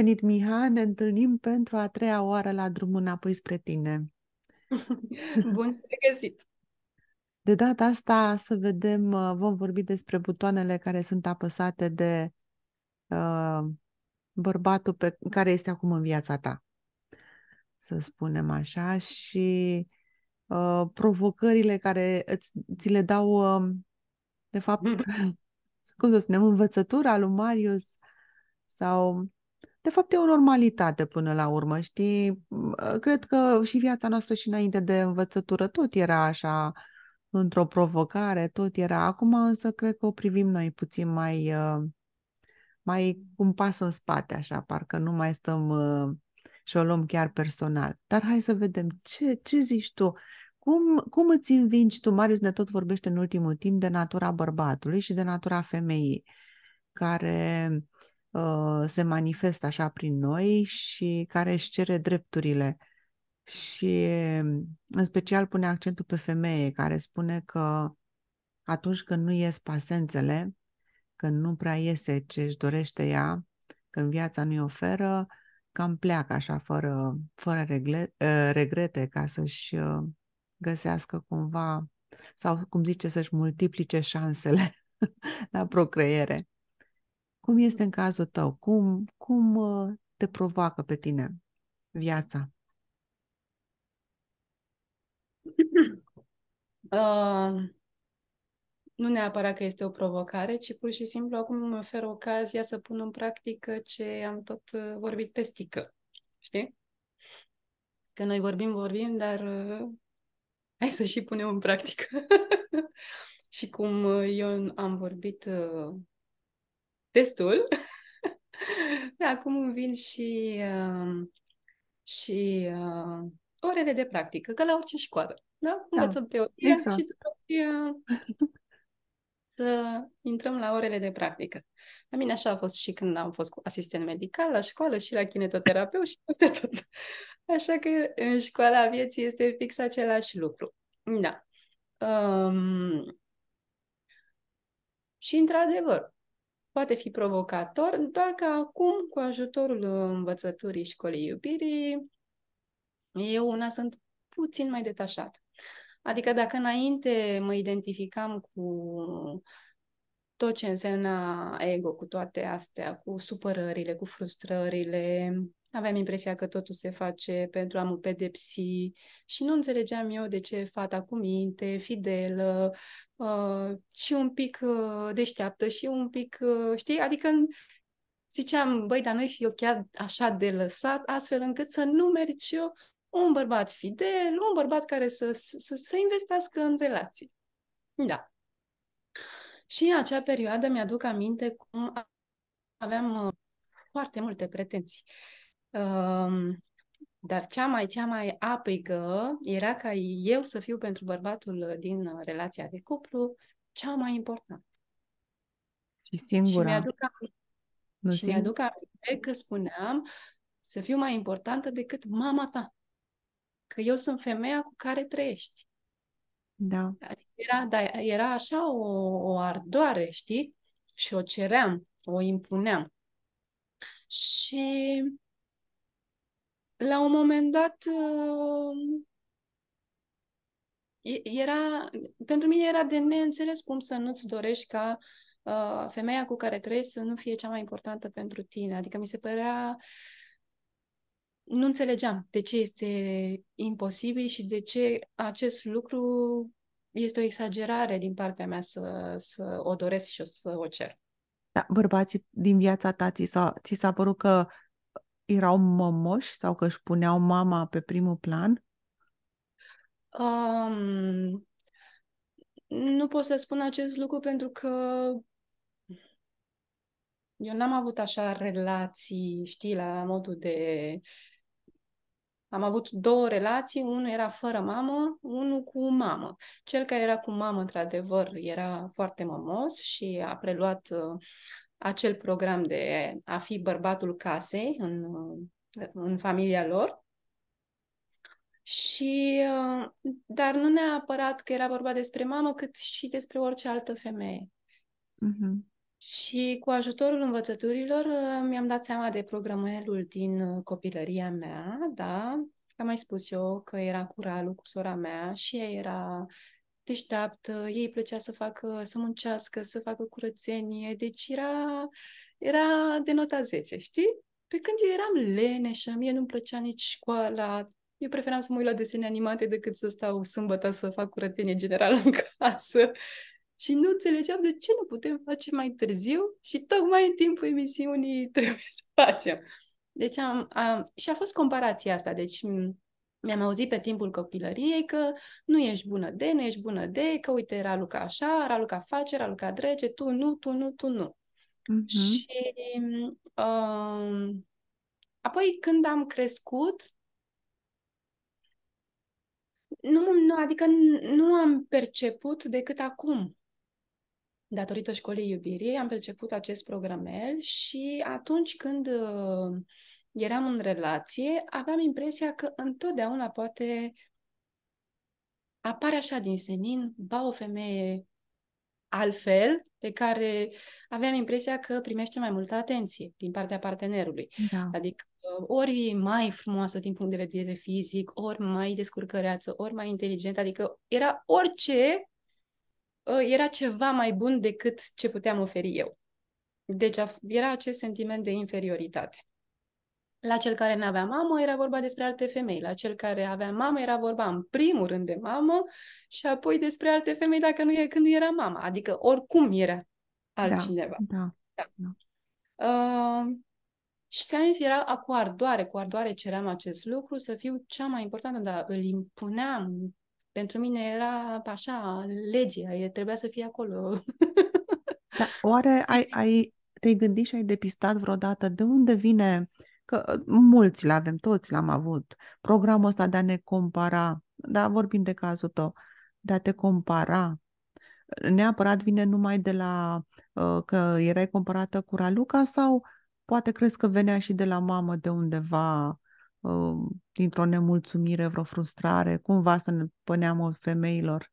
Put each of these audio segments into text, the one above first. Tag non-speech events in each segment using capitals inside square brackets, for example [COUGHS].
venit, Miha! Ne întâlnim pentru a treia oară la drumul înapoi spre tine. [LAUGHS] Bun găsit! De data asta să vedem, uh, vom vorbi despre butoanele care sunt apăsate de uh, bărbatul pe care este acum în viața ta, să spunem așa, și uh, provocările care îți, ți le dau, uh, de fapt, [LAUGHS] cum să spunem, învățătura lui Marius sau de fapt e o normalitate până la urmă, știi? Cred că și viața noastră și înainte de învățătură tot era așa, într-o provocare, tot era. Acum însă cred că o privim noi puțin mai, uh, mai un pas în spate, așa, parcă nu mai stăm uh, și o luăm chiar personal. Dar hai să vedem ce, ce zici tu. Cum, cum îți învingi tu, Marius ne tot vorbește în ultimul timp de natura bărbatului și de natura femeii, care Uh, se manifestă așa prin noi și care își cere drepturile. Și mm, în special pune accentul pe femeie, care spune că atunci când nu ies pasențele, când nu prea iese ce își dorește ea, când viața nu-i oferă, cam pleacă așa fără, fără regle, uh, regrete ca să-și uh, găsească cumva, sau cum zice, să-și multiplice șansele [LAUGHS] la procreere. Cum este în cazul tău? Cum, cum uh, te provoacă pe tine viața? [CLEARS THROAT] Uh, nu neapărat că este o provocare, ci pur și simplu acum îmi ofer ocazia să pun în practică ce am tot uh, vorbit pe stică. Știi? Că noi vorbim, vorbim, dar uh, hai să și punem în practică. [LAUGHS] și cum uh, eu am vorbit uh, destul. [LAUGHS] Acum vin și, uh, și uh, orele de practică, ca la orice școală. Da? da. Învățăm da. teoria exact. și după [LAUGHS] să intrăm la orele de practică. La mine așa a fost și când am fost cu asistent medical la școală și la kinetoterapeut și peste tot. [LAUGHS] Așa că în școala vieții este fix același lucru. Da. Um, și într-adevăr, poate fi provocator, doar că acum, cu ajutorul învățăturii școlii iubirii, eu una sunt puțin mai detașat. Adică dacă înainte mă identificam cu tot ce însemna ego, cu toate astea, cu supărările, cu frustrările, Aveam impresia că totul se face pentru a mă pedepsi și nu înțelegeam eu de ce fata cu minte, fidelă uh, și un pic uh, deșteaptă și un pic, uh, știi, adică ziceam, băi, dar nu fi eu chiar așa de lăsat, astfel încât să nu mergi eu un bărbat fidel, un bărbat care să, să, să investească în relații. Da. Și în acea perioadă mi-aduc aminte cum aveam uh, foarte multe pretenții. Um, dar cea mai, cea mai aprigă era ca eu să fiu pentru bărbatul din uh, relația de cuplu cea mai importantă. Și singura. Și mi-aduc aminte, și mi aminte că spuneam să fiu mai importantă decât mama ta. Că eu sunt femeia cu care trăiești. Da. Adică era, da, era așa o, o ardoare, știi? Și o ceream, o impuneam. Și la un moment dat uh, era, pentru mine era de neînțeles cum să nu-ți dorești ca uh, femeia cu care trăiești să nu fie cea mai importantă pentru tine. Adică mi se părea nu înțelegeam de ce este imposibil și de ce acest lucru este o exagerare din partea mea să, să o doresc și o să o cer. Da, bărbații din viața ta ți s-a, ți s-a părut că erau mămoși sau că își puneau mama pe primul plan? Um, nu pot să spun acest lucru pentru că eu n-am avut așa relații, știi, la modul de... Am avut două relații, unul era fără mamă, unul cu mamă. Cel care era cu mamă, într-adevăr, era foarte mamos și a preluat acel program de a fi bărbatul casei în, în familia lor. Și, uh, dar nu neapărat că era vorba despre mamă, cât și despre orice altă femeie. Uh-huh. Și cu ajutorul învățăturilor uh, mi-am dat seama de programelul din uh, copilăria mea, da? Am mai spus eu că era cu Ralu, cu sora mea, și ea era deșteaptă, ei plăcea să facă, să muncească, să facă curățenie, deci era, era de nota 10, știi? Pe când eu eram leneșă, mie nu-mi plăcea nici școala, eu preferam să mă uit la desene animate decât să stau sâmbătă să fac curățenie generală în [LAUGHS] casă. Și nu înțelegeam de ce nu putem face mai târziu și tocmai în timpul emisiunii [LAUGHS] trebuie să facem. Deci am, am și a fost comparația asta, deci mi-am auzit pe timpul copilăriei că nu ești bună de, nu ești bună de, că uite, Raluca așa, Raluca face, Raluca drege, tu nu, tu nu, tu nu. Uh-huh. Și uh, apoi când am crescut, nu, nu, adică nu am perceput decât acum. Datorită școlii iubirii am perceput acest programel și atunci când uh, eram în relație, aveam impresia că întotdeauna poate apare așa din senin, ba o femeie altfel, pe care aveam impresia că primește mai multă atenție din partea partenerului. Da. Adică ori e mai frumoasă din punct de vedere fizic, ori mai descurcăreață, ori mai inteligentă, adică era orice, ă, era ceva mai bun decât ce puteam oferi eu. Deci era acest sentiment de inferioritate. La cel care nu avea mamă era vorba despre alte femei, la cel care avea mamă era vorba în primul rând de mamă și apoi despre alte femei dacă nu e, când nu era mama, adică oricum era da, altcineva. Da, da, da. da. Uh, și ți-am zis, era cu ardoare, cu ardoare ceream acest lucru să fiu cea mai importantă, dar îl impuneam. Pentru mine era așa, legea, trebuia să fie acolo. Da. oare ai, [LAUGHS] ai, te-ai gândit și ai depistat vreodată de unde vine că ă, mulți le avem, toți l-am avut, programul ăsta de a ne compara, da, vorbim de cazul tău, de a te compara, neapărat vine numai de la ă, că erai comparată cu Raluca sau poate crezi că venea și de la mamă de undeva ă, dintr-o nemulțumire, vreo frustrare, cumva să ne păneam femeilor?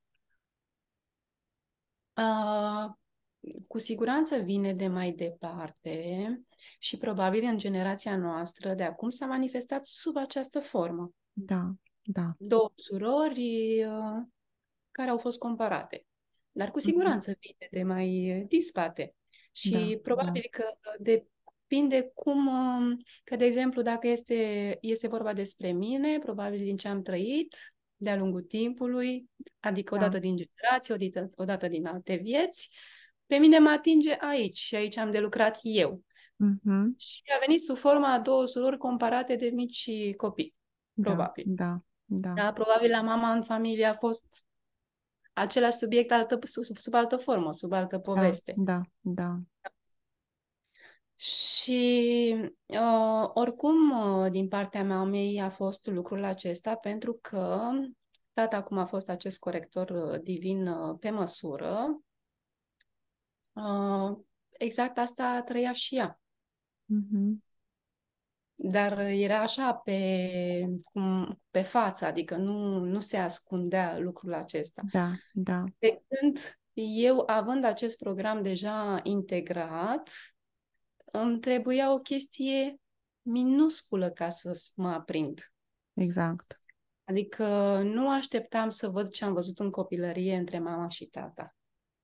Uh, cu siguranță vine de mai departe și probabil în generația noastră de acum s-a manifestat sub această formă. Da, da. Două surori uh, care au fost comparate. Dar cu mhm. siguranță vine de mai dispate. Și da, probabil da. că depinde cum, uh, că de exemplu dacă este, este vorba despre mine, probabil din ce am trăit de-a lungul timpului, adică da. odată din generație, odată, odată din alte vieți, uh, pe mine mă atinge aici și aici am de lucrat eu. Uh-huh. Și a venit sub forma a două surori comparate de mici copii, da, probabil. Da, da. da. da probabil la mama în familie a fost același subiect altă, sub, sub altă formă, sub altă da, poveste. Da, da. da. Și uh, oricum, uh, din partea mea, mei a fost lucrul acesta pentru că tata acum a fost acest corector uh, divin uh, pe măsură Ah, exact asta trăia și ea. Mm-hmm. Dar era așa pe, cum, pe față, adică nu, nu se ascundea lucrul acesta. Da, da. De când eu, având acest program deja integrat, îmi trebuia o chestie minusculă ca să mă aprind. Exact. Adică nu așteptam să văd ce am văzut în copilărie între mama și tata.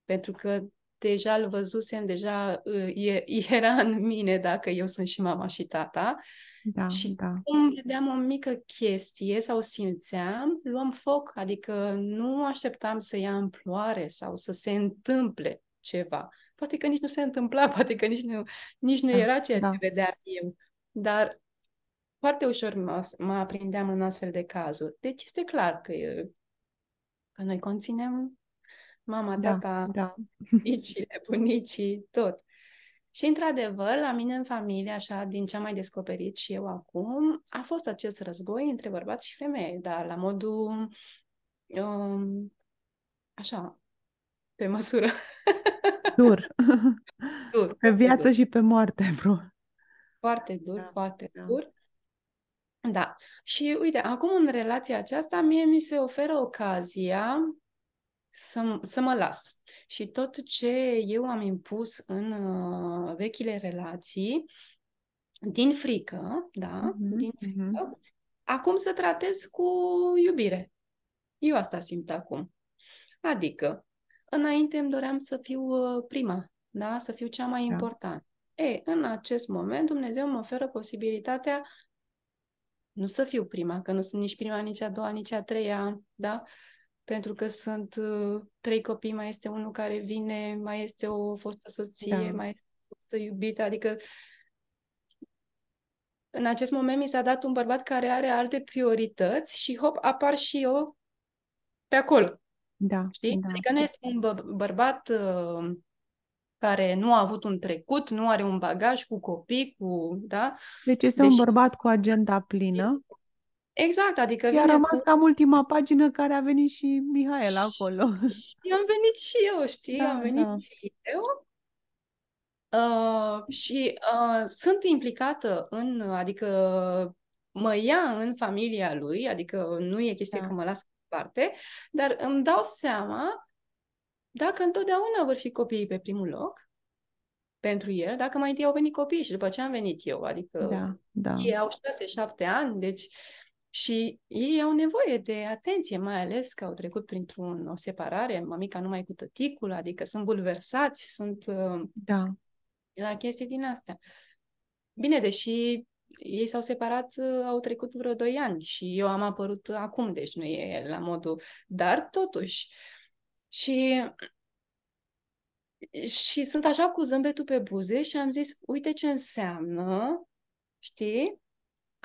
Pentru că deja îl văzusem, deja uh, [LAUGHS] era în mine dacă eu sunt și mama și tata. Da, și da. cum vedeam o mică chestie sau simțeam, luam foc, adică nu așteptam să ia amploare sau să se întâmple ceva. Poate că nici nu se întâmpla, [LAUGHS] poate că nici nu, nici nu da, era ceea da. ce vedeam eu. Dar foarte ușor mă, mă aprindeam în astfel de cazuri. Deci este clar că, ă, că noi conținem mama, da, tata, da. bunicile, [LAUGHS] bunicii, tot. Și într-adevăr, la mine în familie, așa, din ce am mai descoperit și eu acum, a fost acest război între bărbați și femei, dar la modul, um, așa, pe măsură. [LAUGHS] Dur. dur pe viață dur. și pe moarte, bro. Foarte dur, da, foarte da. dur. Da. Și uite, acum în relația aceasta, mie mi se oferă ocazia să, să mă las. Și tot ce eu am impus în uh, vechile relații, din frică, da, mm-hmm. din mm-hmm. frică, acum să tratez cu iubire. Eu asta simt acum. Adică, înainte îmi doream să fiu uh, prima, da, să fiu cea mai da. importantă. E, în acest moment, Dumnezeu mă oferă posibilitatea nu să fiu prima, că nu sunt nici prima, nici a doua, nici a treia, da? pentru că sunt uh, trei copii, mai este unul care vine, mai este o fostă soție, da. mai este o fostă iubită, adică în acest moment mi s-a dat un bărbat care are alte priorități și hop, apar și eu pe acolo. Da. Știi? Da. Adică nu este un bă- bărbat uh, care nu a avut un trecut, nu are un bagaj cu copii, cu, da? Deci este Deși... un bărbat cu agenda plină. Exact, adică... I-a rămas cu... cam ultima pagină care a venit și Mihaela acolo. Și am venit și eu, știi? Da, am venit da. și eu. Uh, și uh, sunt implicată în, adică mă ia în familia lui, adică nu e chestie da. că mă las parte, dar îmi dau seama dacă întotdeauna vor fi copiii pe primul loc pentru el, dacă mai întâi au venit copiii și după ce am venit eu, adică da, da. ei au șase, șapte ani, deci uh, și ei au nevoie de atenție, mai ales că au trecut printr-un o separare, mămica numai cu tăticul, adică sunt bulversați, sunt uh, da. la chestii din astea. Bine, deși ei s-au separat, uh, au trecut vreo doi ani și eu am apărut acum, deci nu e la modul, dar totuși. Și și sunt așa cu zâmbetul pe buze și am zis, uite ce înseamnă, știi?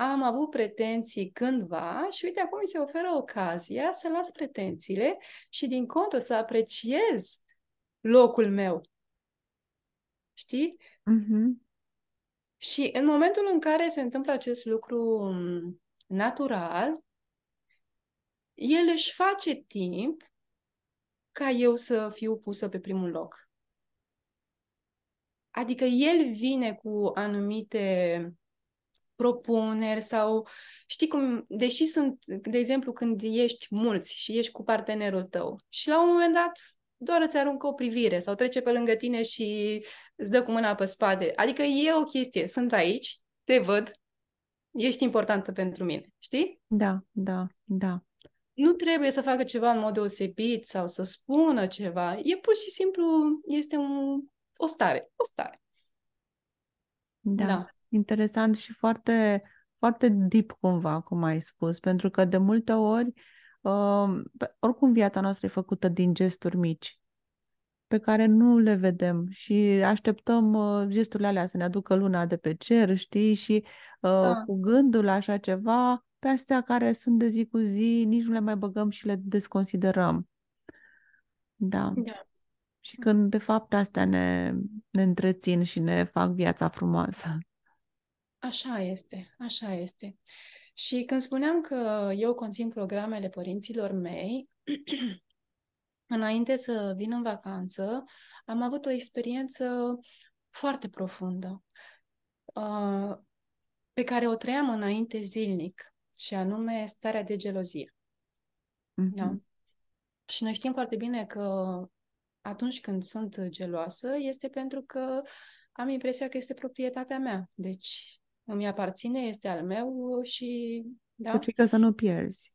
am avut pretenții cândva și uite, acum mi se oferă ocazia să las pretențiile și din contră să apreciez locul meu. Știi? Mm-hmm. Și în momentul în care se întâmplă acest lucru mm, natural, el își face timp ca eu să fiu pusă pe primul loc. Adică el vine cu anumite propuneri sau știi cum, deși sunt, de exemplu, când ești mulți și ești cu partenerul tău și la un moment dat doar îți aruncă o privire sau trece pe lângă tine și îți dă cu mâna pe spate. Adică e o chestie, sunt aici, te văd, ești importantă pentru mine, știi? Da, da, da. Nu trebuie să facă ceva în mod deosebit sau să spună ceva. E pur și simplu, este un, o stare, o stare. Da. da interesant și foarte, foarte deep cumva, cum ai spus, pentru că de multe ori, uh, oricum viața noastră e făcută din gesturi mici pe care nu le vedem și așteptăm uh, gesturile alea să ne aducă luna de pe cer, știi, și uh, da. cu gândul la așa ceva, pe astea care sunt de zi cu zi, nici nu le mai băgăm și le desconsiderăm. Da. da. Și când, de fapt, astea ne, ne întrețin și ne fac viața frumoasă. Așa este, așa este. Și când spuneam că eu conțin programele părinților mei, [CLEARS THROAT] înainte să vin în vacanță, am avut o experiență foarte profundă uh, pe care o trăiam înainte zilnic, și anume starea de gelozie. Da. Mm-hmm. Da? Și noi știm foarte bine că atunci când sunt geloasă, este pentru că am impresia că este proprietatea mea. Deci îmi aparține, este al meu și... Da? Cu frică să nu pierzi.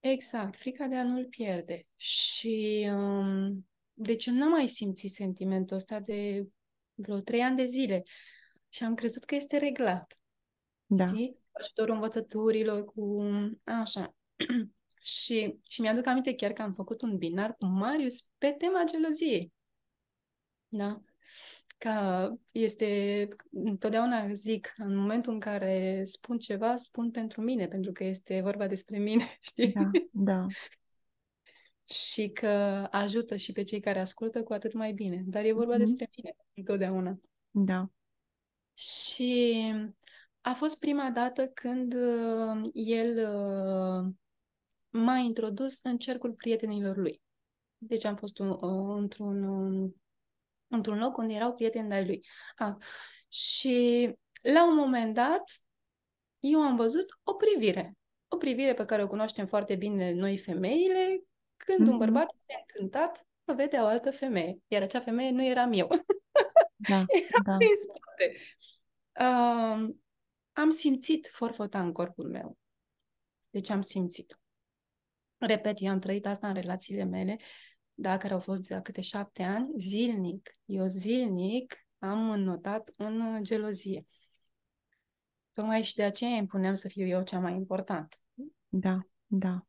Exact, frica de a nu-l pierde. Și um, deci nu mai simțit sentimentul ăsta de vreo trei ani de zile. Și am crezut că este reglat. Da. Știi? Ajutorul învățăturilor cu... Așa. [CLEARS THROAT] și, și mi-aduc aminte chiar că am făcut un binar cu Marius pe tema geloziei. Da? ca este, întotdeauna zic, în momentul în care spun ceva, spun pentru mine, pentru că este vorba despre mine, [LAUGHS] știi? Da, da. și că ajută și pe cei care ascultă cu atât mai bine. Dar e vorba mm-hmm. despre mine, întotdeauna. Da. Și a fost prima dată când uh, el uh, m-a introdus în cercul prietenilor lui. Deci am fost un, uh, într-un într-un loc unde erau prieteni de-ai lui. Ah. Și la un moment dat, eu am văzut o privire. O privire pe care o cunoaștem foarte bine noi femeile, când mm-hmm. un bărbat este încântat că vede o altă femeie. Iar acea femeie nu eram eu. [LAUGHS] Da, [LAUGHS] Era da. prin spate. Um, am simțit forfota în corpul meu. Deci am simțit. Repet, eu am trăit asta în relațiile mele da, care au fost de la câte șapte ani, zilnic. Eu zilnic am notat în gelozie. Tocmai și de aceea îmi puneam să fiu eu cea mai importantă. Da, da.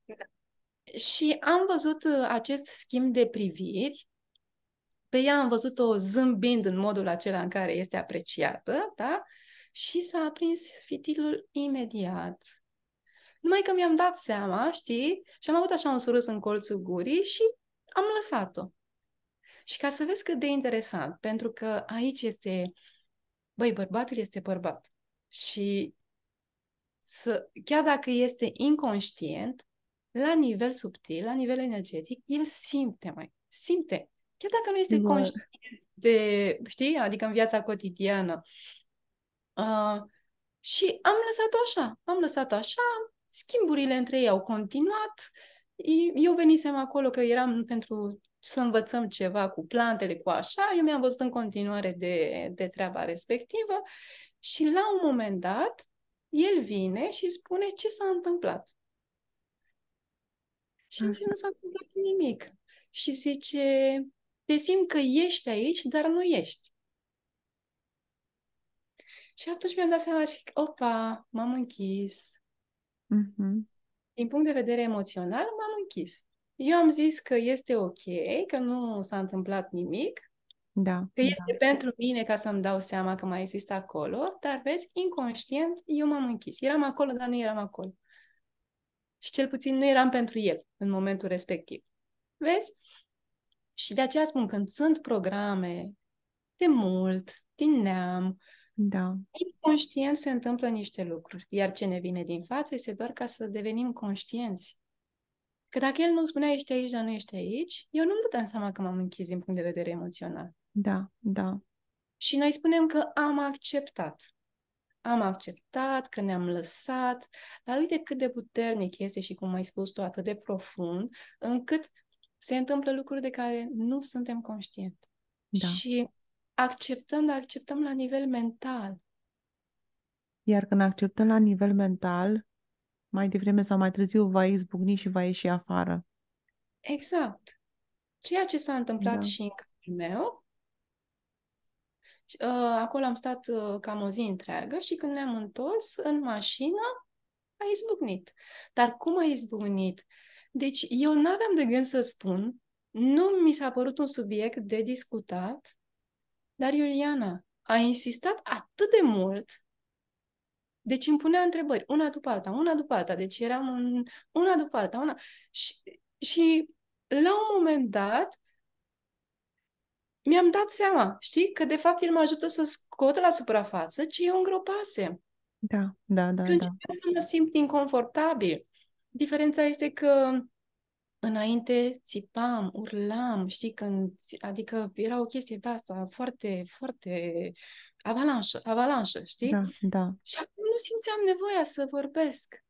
Și am văzut uh, acest schimb de priviri. Pe ea am văzut-o zâmbind în modul acela în care este apreciată, da? Și s-a aprins fitilul imediat. Numai că mi-am dat seama, știi? Și am avut așa un surâs în colțul gurii și am lăsat-o. Și ca să vezi cât de interesant, pentru că aici este, băi, bărbatul este bărbat. Și să, chiar dacă este inconștient, la nivel subtil, la nivel energetic, el simte mai, simte. Chiar dacă nu este conștient de, știi, adică în viața cotidiană. Uh, și am lăsat-o așa, am lăsat-o așa, schimburile între ei au continuat, uh, eu venisem acolo că eram pentru să învățăm ceva cu plantele, cu așa, eu mi-am văzut în continuare de, de treaba respectivă și la un moment dat el vine și spune ce s-a întâmplat. Și zice, nu s-a întâmplat nimic. Și zice, te simt că ești aici, dar nu ești. Și atunci mi-am dat seama și, opa, m-am închis. Mm-hmm din punct de vedere emoțional, m-am închis. Eu am zis că este ok, că nu s-a întâmplat nimic, da, că este da. pentru mine ca să-mi dau seama că mai există acolo, dar vezi, inconștient, eu m-am închis. Eram acolo, dar nu eram acolo. Și cel puțin nu eram pentru el în momentul respectiv. Vezi? Și de aceea spun, când sunt programe de mult, din neam, da. Inconștient se întâmplă niște lucruri, iar ce ne vine din față este doar ca să devenim conștienți. Că dacă el nu spunea ești aici, dar nu ești aici, eu nu-mi dădeam seama că m-am închis din punct de vedere emoțional. Da, da. Și noi spunem că am acceptat. Am acceptat, că ne-am lăsat, dar uite cât de puternic este și, cum ai spus tu, atât de profund, încât se întâmplă lucruri de care nu suntem conștienți. Da. Și acceptăm, dar acceptăm la nivel mental. Iar când acceptăm la nivel mental, mai devreme sau mai târziu va izbucni și va ieși afară. Exact. Ceea ce s-a întâmplat da. și în cazul meu, uh, acolo am stat uh, cam o zi întreagă și când ne-am întors în mașină, a izbucnit. Dar cum a izbucnit? Deci eu n-aveam de gând să spun, nu mi s-a părut un subiect de discutat, dar Iuliana a insistat atât de mult, deci îmi punea întrebări, una după alta, una după alta, deci eram în, una după alta, una... Și, și la un moment dat mi-am dat seama, știi, că de fapt el mă ajută să scot la suprafață ce eu îngropase. Da, da, da. Când da. să mă simt inconfortabil. Diferența este că înainte țipam, urlam, știi, când, adică era o chestie de asta foarte, foarte avalanșă, avalanșă, știi? Da, da. Și acum nu simțeam nevoia să vorbesc.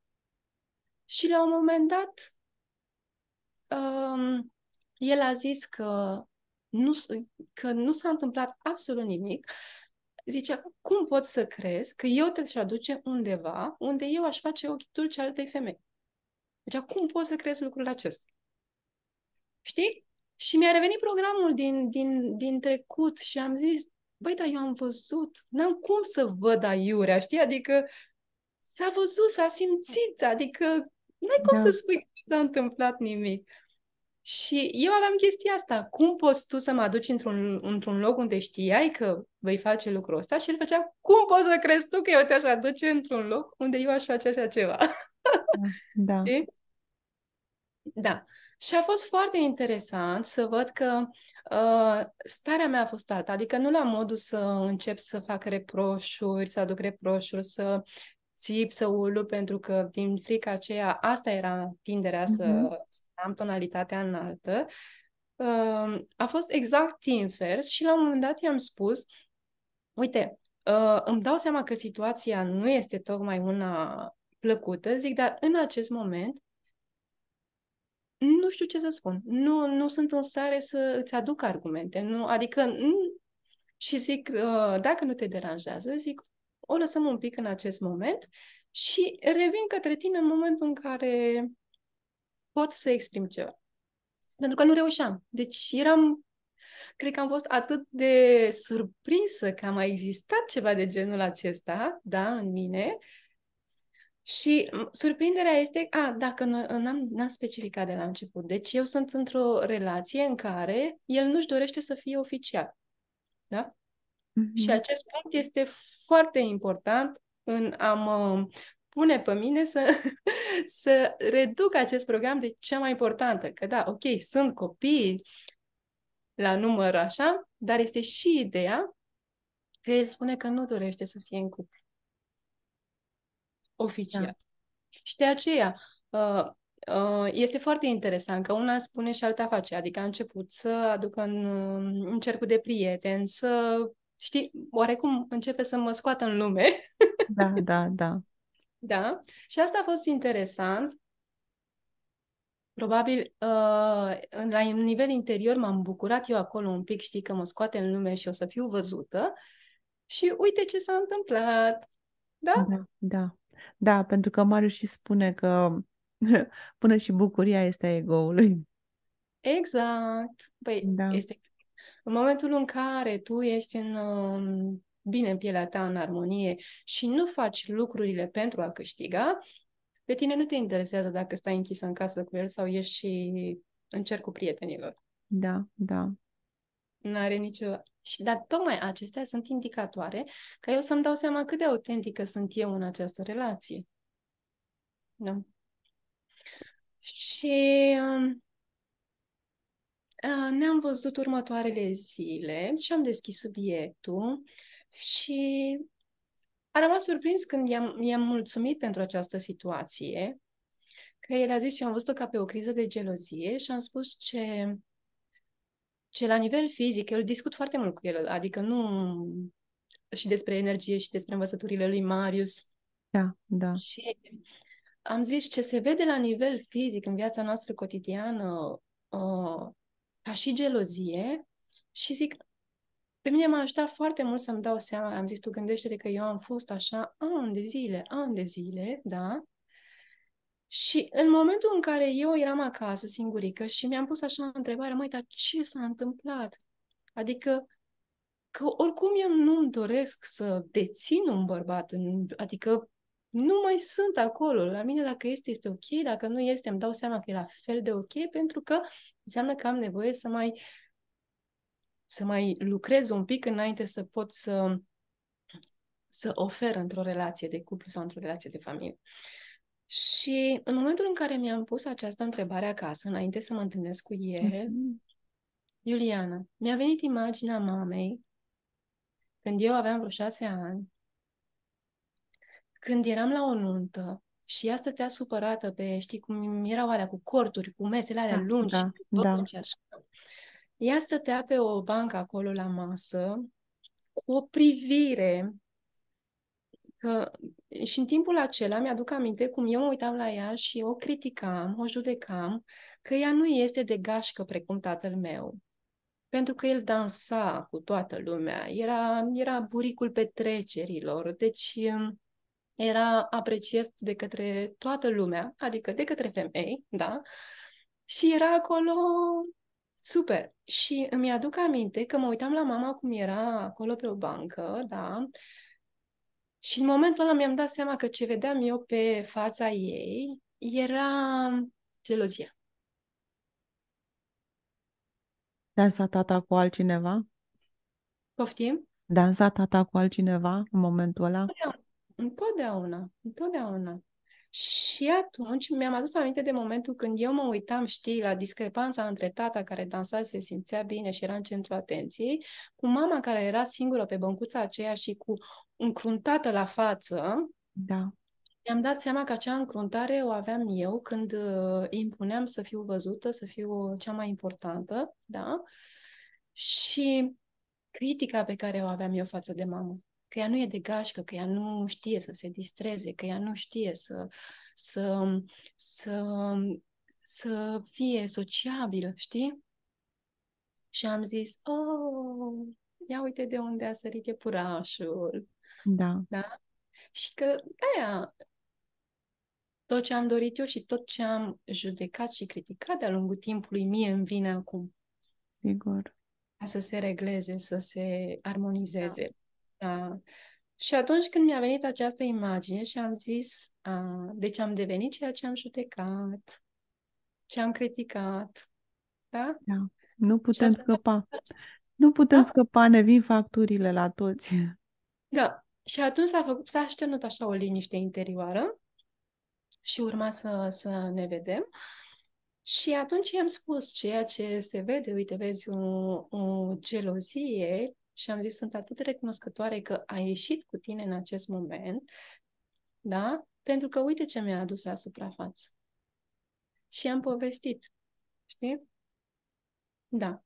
Și la un moment dat, um, el a zis că nu, că nu s-a întâmplat absolut nimic. Zicea, cum pot să crezi că eu te-aș aduce undeva unde eu aș face ochii dulci ale femei? Deci, cum poți să crezi lucrul acesta? Știi? Și mi-a revenit programul din, din, din trecut și am zis, băi, dar eu am văzut, n-am cum să văd aiurea, știi? Adică s-a văzut, s-a simțit, adică n-ai cum da. să spui că s-a întâmplat nimic. Și eu aveam chestia asta. Cum poți tu să mă aduci într-un, într-un loc unde știai că vei face lucrul ăsta? Și el făcea, cum poți să crezi tu că eu te-aș aduce într-un loc unde eu aș face așa ceva? Da. [LAUGHS] da. Și a fost foarte interesant să văd că uh, starea mea a fost alta, adică nu la modul să încep să fac reproșuri, să aduc reproșuri, să țip, să ulu, pentru că din frica aceea, asta era tinderea mm-hmm. să, să am tonalitatea înaltă. Uh, a fost exact invers și la un moment dat i-am spus, uite, uh, îmi dau seama că situația nu este tocmai una plăcută, zic, dar în acest moment nu știu ce să spun. Nu, nu sunt în stare să îți aduc argumente. Nu, adică, nu, și zic, uh, dacă nu te deranjează, zic, o lăsăm un pic în acest moment și revin către tine în momentul în care pot să exprim ceva. Pentru că nu reușeam. Deci eram, cred că am fost atât de surprinsă că a mai existat ceva de genul acesta, da, în mine, și surprinderea este, a, dacă nu n-am, n-am specificat de la început, deci eu sunt într-o relație în care el nu-și dorește să fie oficial. Da? Mm-hmm. Și acest punct este foarte important în a mă pune pe mine să, [LAUGHS] să reduc acest program de cea mai importantă. Că da, ok, sunt copii la număr așa, dar este și ideea că el spune că nu dorește să fie în cuplu oficial. Da. Și de aceea uh, uh, este foarte interesant că una spune și alta face, adică a început să aducă în, uh, în cercul de prieteni, să știi, oarecum începe să mă scoată în lume. [LAUGHS] Da, da, da. da. Și asta a fost interesant. Probabil uh, la nivel interior m-am bucurat eu acolo un pic, știi, că mă scoate în lume și o să fiu văzută. Și uite ce s-a întâmplat. Da? Da, da. Da, pentru că Marius și spune că [LAUGHS] până și bucuria este a egoului. Exact. Păi, da. este în momentul în care tu ești în um, bine în pielea ta, în armonie și nu faci lucrurile pentru a câștiga, pe tine nu te interesează dacă stai închisă în casă cu el sau ieși și încerc cu prietenilor. Da, da. Nu are nicio... Și, dar tocmai acestea sunt indicatoare ca eu să-mi dau seama cât de autentică sunt eu în această relație. Da. Și um, uh, ne-am văzut următoarele zile și am deschis subiectul și a rămas surprins când i-am, i-am mulțumit pentru această situație, că el a zis, eu am văzut-o ca pe o criză de gelozie și am spus ce ce la nivel fizic, eu discut foarte mult cu el, adică nu și despre energie și despre învățăturile lui Marius. Da, da. Și am zis ce se vede la nivel fizic în viața noastră cotidiană uh, ca și gelozie și zic, pe mine m-a ajutat foarte mult să-mi dau seama, am zis, tu gândește-te că eu am fost așa ani de zile, ani de zile, da? Și în momentul în care eu eram acasă, singurică, și mi-am pus așa întrebarea, măi, dar ce s-a întâmplat? Adică, că oricum eu nu-mi doresc să dețin un bărbat, în, adică nu mai sunt acolo. La mine dacă este, este ok, dacă nu este, îmi dau seama că e la fel de ok, pentru că înseamnă că am nevoie să mai să mai lucrez un pic înainte să pot să, să ofer într-o relație de cuplu sau într-o relație de familie. Uh, și în momentul în care mi-am pus această întrebare acasă, înainte să mă întâlnesc cu el, mm-hmm. Iuliana, mi-a venit imaginea mamei când eu aveam vreo șase ani, când eram la o nuntă și ea stătea supărată pe, știi cum erau alea cu corturi, cu mesele alea da, lungi, da, da. lungi așa. Ea stătea pe o bancă acolo la masă cu o privire că și în timpul acela mi-aduc aminte cum eu mă uitam la ea și o criticam, o judecam, că ea nu este de gașcă precum tatăl meu. Pentru că el dansa cu toată lumea, era, era buricul petrecerilor, deci um, era apreciat de către toată lumea, adică de către femei, da? Și era acolo Super! Și îmi aduc aminte că mă uitam la mama cum era acolo pe o bancă, da? Și în momentul ăla mi-am dat seama că ce vedeam eu pe fața ei era um, gelozia. Dansa tata cu altcineva? Poftim? Dansa tata cu altcineva în momentul ăla? Întotdeauna, întotdeauna. întotdeauna. Și atunci mi-am adus aminte de momentul când eu mă uitam, știi, la discrepanța între tata care dansa, se simțea bine și era în centrul atenției, cu mama care era singură pe băncuța aceea și cu încruntată la față. Da. Mi-am dat seama că acea încruntare o aveam eu când uh, impuneam să fiu văzută, să fiu uh, cea mai importantă, da? Și critica pe care o aveam eu față de mamă că ea nu e de gașcă, că ea nu știe să se distreze, că ea nu știe să, să, să, să fie sociabilă, știi? Și am zis, oh, ia uite de unde a sărit iepurașul. Da. da? Și că aia, tot ce am dorit eu și tot ce am judecat și criticat de-a lungul timpului, mie îmi vine acum. Sigur. Ca să se regleze, să se armonizeze. Da. Uh, și atunci când mi-a venit această imagine și am zis, uh, deci am devenit ceea ce am judecat, ce am criticat, da? da. Nu putem atunci... scăpa. Nu putem da? scăpa, ne vin facturile la toți. Da. Și atunci s-a, făcut, s-a așternut așa o liniște interioară și urma să, să ne vedem. Și atunci i-am spus ceea ce se vede, uite, vezi o, o gelozie și am zis, sunt atât de recunoscătoare că ai ieșit cu tine în acest moment, da? Pentru că uite ce mi-a adus la suprafață. Și am povestit, știi? Da.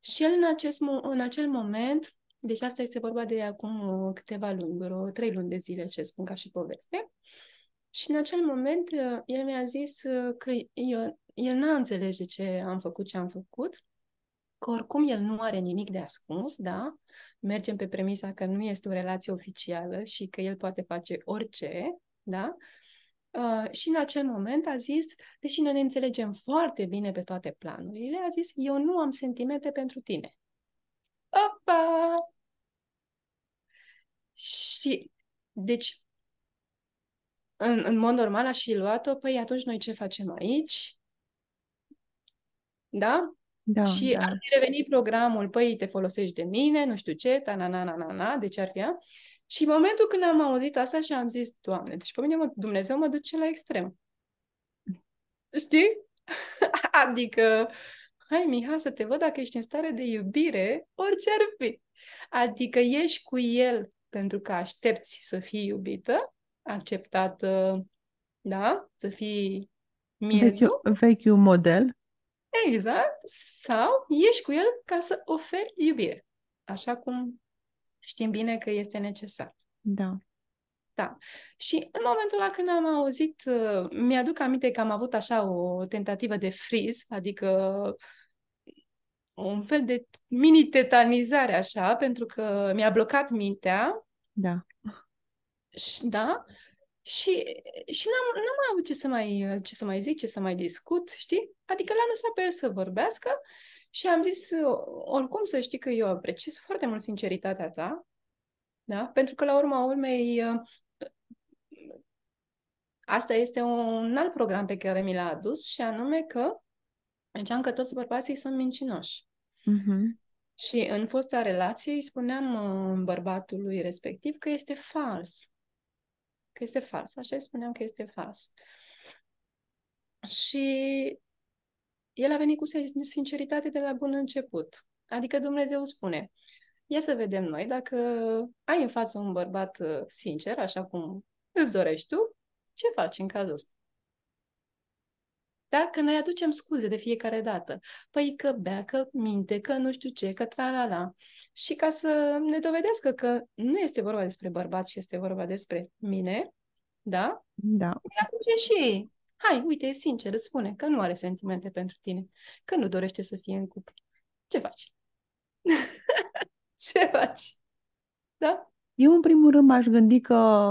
Și el în, acest, în acel moment, deci asta este vorba de acum uh, câteva luni, vreo trei luni de zile ce spun ca și poveste, și în acel moment uh, el mi-a zis uh, că eu, el n-a înțeles de ce am făcut ce am făcut, că oricum el nu are nimic de ascuns, da? Mergem pe premisa că nu este o relație oficială și că el poate face orice, da? Uh, și în acel moment a zis, deși noi ne înțelegem foarte bine pe toate planurile, a zis, eu nu am sentimente pentru tine. Opa! Și, deci, în, în mod normal aș fi luat-o, păi atunci noi ce facem aici? Da? Da, și da. ar fi revenit programul, păi te folosești de mine, nu știu ce, ta na na na na na, deci ar fi ea. Și în momentul când am auzit asta și am zis, Doamne, deci pe mine mă, Dumnezeu mă duce la extrem. Știi? [LAUGHS] adică, hai Miha să te văd dacă ești în stare de iubire, orice ar fi. Adică ești cu el pentru că aștepți să fii iubită, acceptată, da? Să fii mie vechiul model Exact. Sau ieși cu el ca să oferi iubire. Așa cum știm bine că este necesar. Da. Da. Și în momentul ăla când am auzit, uh, mi-aduc aminte că am avut așa o tentativă de freeze, adică un fel de mini-tetanizare așa, pentru că mi-a blocat mintea. Da. Și, da? Și, și n-am, n-am mai avut ce să mai, ce să mai zic, ce să mai discut, știi? Adică l-am lăsat pe el să vorbească și am zis, oricum să știi că eu apreciez foarte mult sinceritatea ta, da? Pentru că la urma urmei ă, asta este un alt program pe care mi l-a adus și anume că ziceam că toți bărbații sunt mincinoși. Uh-huh. Și în fosta relație îi spuneam ă, bărbatului respectiv că este fals că este fals. Așa îi spuneam că este fals. Și el a venit cu sinceritate de la bun început. Adică Dumnezeu spune, ia să vedem noi dacă ai în față un bărbat ă, sincer, așa cum îți dorești tu, ce faci în cazul ăsta? da? că noi aducem scuze de fiecare dată. Păi că bea, că minte, că nu știu ce, că tra-la-la. Și ca să ne dovedească că nu este vorba despre bărbat, ci este vorba despre mine, da? Da. atunci și Hai, uite, e sincer, îți spune că nu are sentimente pentru tine, că nu dorește să fie în cuplu. Ce faci? [LAUGHS] Ce faci? Da? Eu, în primul rând, m-aș gândi că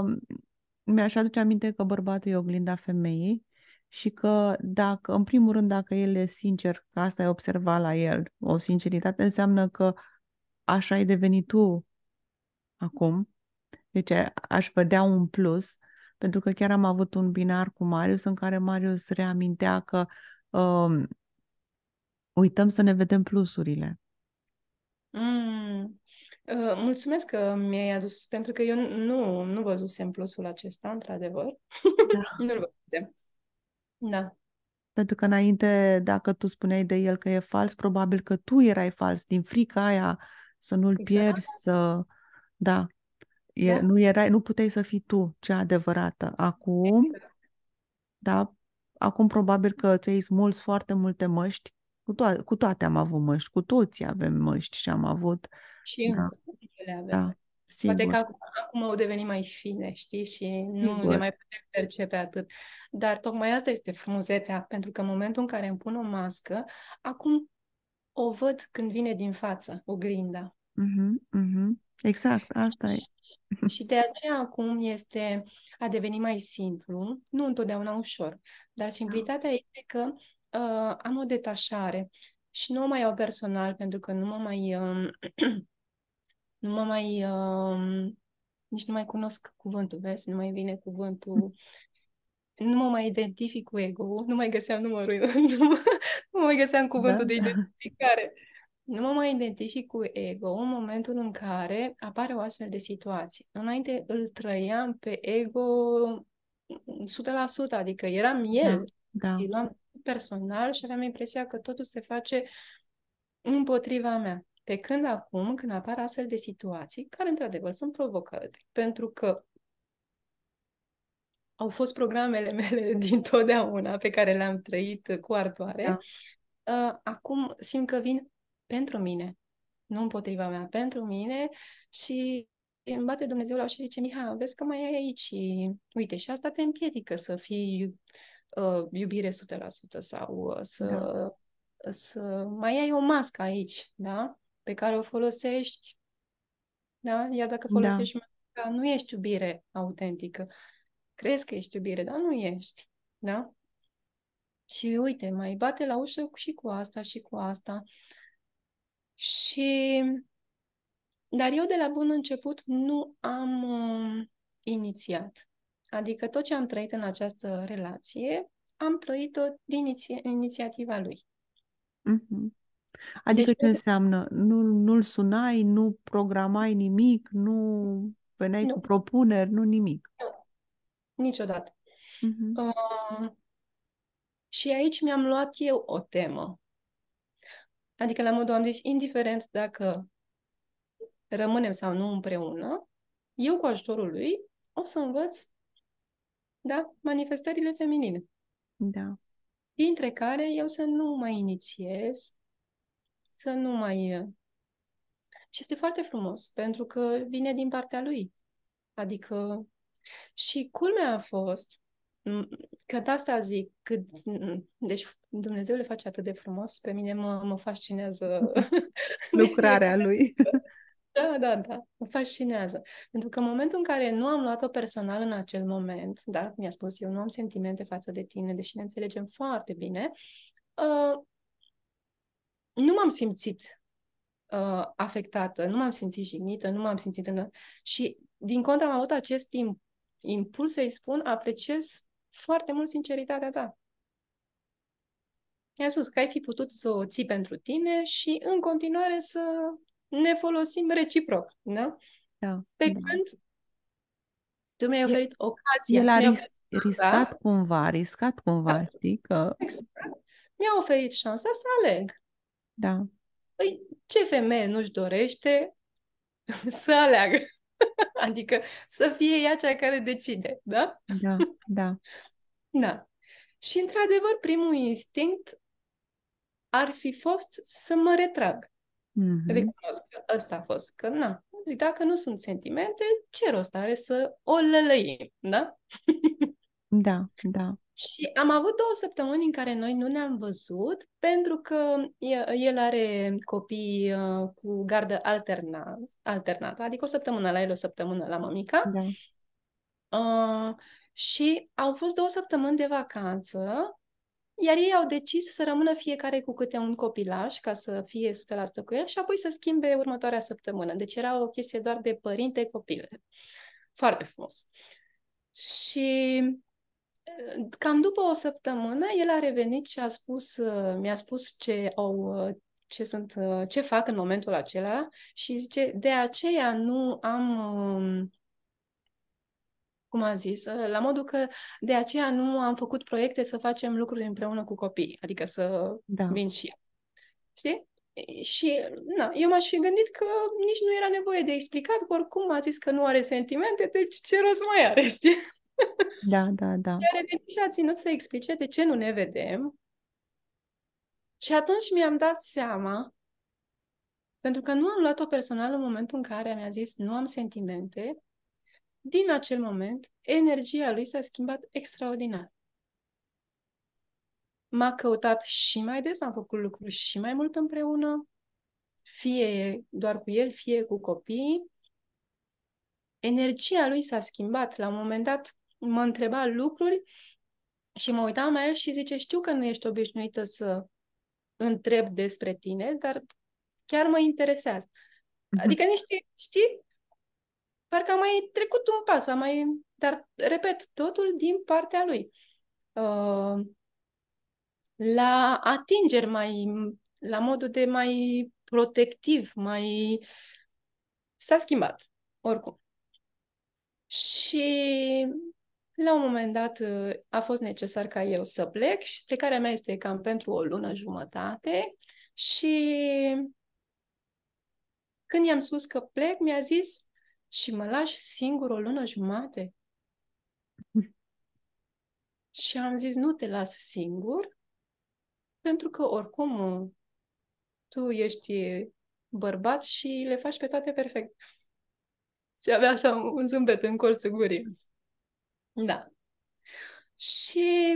mi-aș aduce aminte că bărbatul e oglinda femeii și că dacă, în primul rând, dacă el e sincer, că asta e observat la el, o sinceritate înseamnă că așa ai devenit tu acum, deci aș vedea un plus, pentru că chiar am avut un binar cu Marius în care Marius reamintea că um, uităm să ne vedem plusurile. Mm. Uh, mulțumesc că mi-ai adus, pentru că eu nu, nu văzusem plusul acesta, într-adevăr. Da. [LAUGHS] nu-l văzusem. Da. Pentru că înainte, dacă tu spuneai de el că e fals, probabil că tu erai fals din frica aia să nu-l exact. pierzi, să... Da. E, da. Nu, erai, nu puteai să fii tu cea adevărată. Acum, exact. da, acum probabil că ți-ai smuls foarte multe măști. Cu, to- cu toate am avut măști, cu toții avem măști și am avut... Și da. încă le da. avem. Da. Sigur. Poate că acum, acum au devenit mai fine, știi, și Sigur. nu ne mai putem percepe atât. Dar tocmai asta este frumusețea, pentru că în momentul în care îmi pun o mască, acum o văd când vine din față oglinda. Uh-huh, uh-huh. Exact, asta e. [LAUGHS] Și de aceea acum este a deveni mai simplu, nu întotdeauna ușor, dar simplitatea este că uh, am o detașare și nu o mai iau personal pentru că nu mă mai uh, [CLEARS THROAT] nu mă mai, uh, nici nu mai cunosc cuvântul, vezi, nu mai vine cuvântul, nu mă mai identific cu ego nu mai găseam numărul, [LAUGHS] nu, mă, nu mai găseam da. cuvântul da, de identificare. Nu mă mai identific cu ego în momentul în care apare o astfel de situație. Înainte îl trăiam pe ego 100%, adică eram da, el. Da. da. Îl luam personal și aveam impresia că totul se face împotriva mea. Pe când acum, când apar astfel de situații, care într-adevăr sunt provocări, pentru că au fost programele [LAUGHS] mele din totdeauna pe care le-am trăit cu ardoare, da. Ă, acum simt că vin pentru mine, nu împotriva mea, pentru mine și îmi bate Dumnezeu la și zice, Miha, vezi că mai ai aici și uite, și asta te împiedică să fii uh, iubire 100% sau uh, să, da. să mai ai o mască aici, da? pe care o folosești, da? Iar dacă da. folosești da. Ca nu ești iubire autentică. Crezi că ești iubire, dar nu ești, da? Și uite, mai bate la ușă și cu asta și cu asta. Și... Dar eu de la bun început nu am uh, inițiat. Adică tot ce am trăit în această relație, am trăit-o din iniți- inițiativa lui. Mm-hmm. Deci adică deci, ce înseamnă? Nu, nu-l sunai, nu programai nimic, nu veneai nu. cu propuneri, nu nimic. Nu. Niciodată. Uh-huh. Uh, și aici mi-am luat eu o temă. Adică, la modul am zis, indiferent dacă rămânem sau nu împreună, eu cu ajutorul lui o să învăț da, manifestările feminine. Da. Dintre care eu să nu mai inițiez, să nu mai... Și este foarte frumos, pentru că vine din partea lui. Adică... Și culmea a fost că de asta zic, cât, deci Dumnezeu le face atât de frumos, pe mine mă, mă fascinează [LAUGHS] lucrarea lui. [LAUGHS] Da, da, da, mă fascinează. Pentru că în momentul în care nu am luat-o personal în acel moment, da, mi-a spus eu nu am sentimente față de tine, deși ne înțelegem foarte bine, ă, nu m-am simțit uh, afectată, nu m-am simțit jignită, nu m-am simțit în... Și, din contra, am avut acest timp, impuls să-i spun, apreciez foarte mult sinceritatea ta. i a spus că ai fi putut să o ții pentru tine și, în continuare, să ne folosim reciproc, da? da. Pe da. când tu mi-ai oferit El, ocazia. El a ris- riscat cumva, riscat cumva, da. știi că... Exact. Mi-a oferit șansa să aleg. Da. Păi ce femeie nu-și dorește [LAUGHS] să aleagă? [LAUGHS] adică să fie ea cea care decide, da? Da, da. da. Și, într-adevăr, primul instinct ar fi fost să mă retrag. Mm-hmm. Recunosc că ăsta a fost, că na, zic, dacă nu sunt sentimente, ce rost are să o lălăim, da? da, da. Și am avut două săptămâni în care noi nu ne-am văzut pentru că el are copii uh, cu gardă alternat, alternată, adică o săptămână la el, o săptămână la mămica. Da. Uh, și au fost două săptămâni de vacanță, iar ei au decis să rămână fiecare cu câte un copilaș ca să fie 100% cu el și apoi să schimbe următoarea săptămână. Deci era o chestie doar de părinte-copile. Foarte frumos. Și cam după o săptămână, el a revenit și a spus, uh, mi-a spus ce au uh, ce, sunt, uh, ce fac în momentul acela și zice, de aceea nu am, um, cum a zis, la modul că de aceea nu am făcut proiecte să facem lucruri împreună cu copii, adică să da. vin și eu. Știi? Și na, eu m-aș fi gândit că nici nu era nevoie de explicat, că oricum a zis că nu are sentimente, deci ce rost mai are, știi? Da, da, da. Și a revenit și a ținut să explice de ce nu ne vedem. Și atunci mi-am dat seama, pentru că nu am luat-o personal în momentul în care mi-a zis nu am sentimente, din acel moment, energia lui s-a schimbat extraordinar. M-a căutat și mai des, am făcut lucruri și mai mult împreună, fie doar cu el, fie cu copiii. Energia lui s-a schimbat. La un moment dat, mă întreba lucruri și mă uitam la el și zice, știu că nu ești obișnuită să întreb despre tine, dar chiar mă interesează. Mhm. Adică niște, știi, parcă am mai trecut un pas, am mai... Dar, repet, totul din partea lui. Uh, la atingeri mai... La modul de mai protectiv, mai... S-a schimbat, oricum. Și la un moment dat uh, a fost necesar ca eu să plec și plecarea mea este cam pentru o lună jumătate și când i-am spus că plec, mi-a zis și mă lași singur o lună jumate. [LAUGHS] și am zis, nu te las singur, pentru că oricum uh, tu ești bărbat și le faci pe toate perfect. Și avea așa un zâmbet în colțul gurii. Da. Și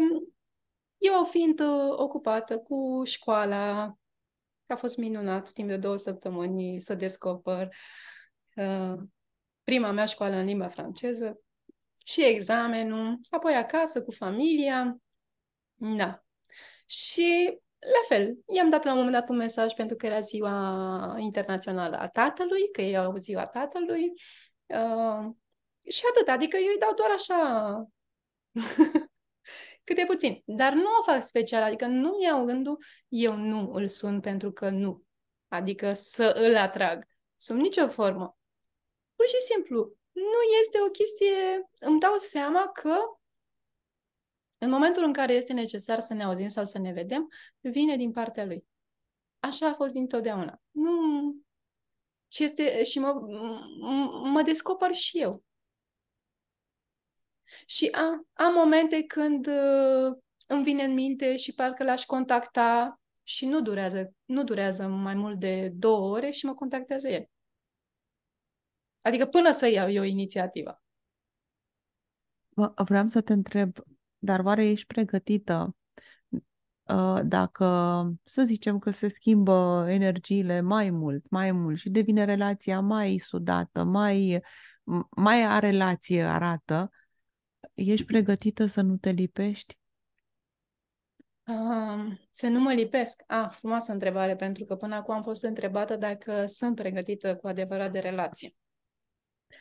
eu fiind uh, ocupată cu școala, a fost minunat timp de două săptămâni să descoper uh, prima mea școală în limba franceză și examenul, apoi acasă cu familia. Da. Și la fel, i-am dat la un moment dat un mesaj pentru că era ziua internațională a tatălui, că ei au ziua tatălui. Uh, și atât, adică eu îi dau doar așa [LAUGHS] câte puțin. Dar nu o fac special, adică nu mi iau gândul, eu nu îl sun pentru că nu. Adică să îl atrag. sunt nicio formă. Pur și simplu, nu este o chestie... Îmi dau seama că în momentul în care este necesar să ne auzim sau să ne vedem, vine din partea lui. Așa a fost dintotdeauna. Nu... Și, este, și mă, mă descoper și eu. Și am, am momente când uh, îmi vine în minte și parcă l-aș contacta și nu durează, nu durează mai mult de două ore și mă contactează el. Adică până să iau eu inițiativa. Vreau să te întreb, dar oare ești pregătită uh, dacă, să zicem că se schimbă energiile mai mult, mai mult și devine relația mai sudată, mai, mai a relație arată, Ești pregătită să nu te lipești? Uh, să nu mă lipesc? Ah, frumoasă întrebare, pentru că până acum am fost întrebată dacă sunt pregătită cu adevărat de relație.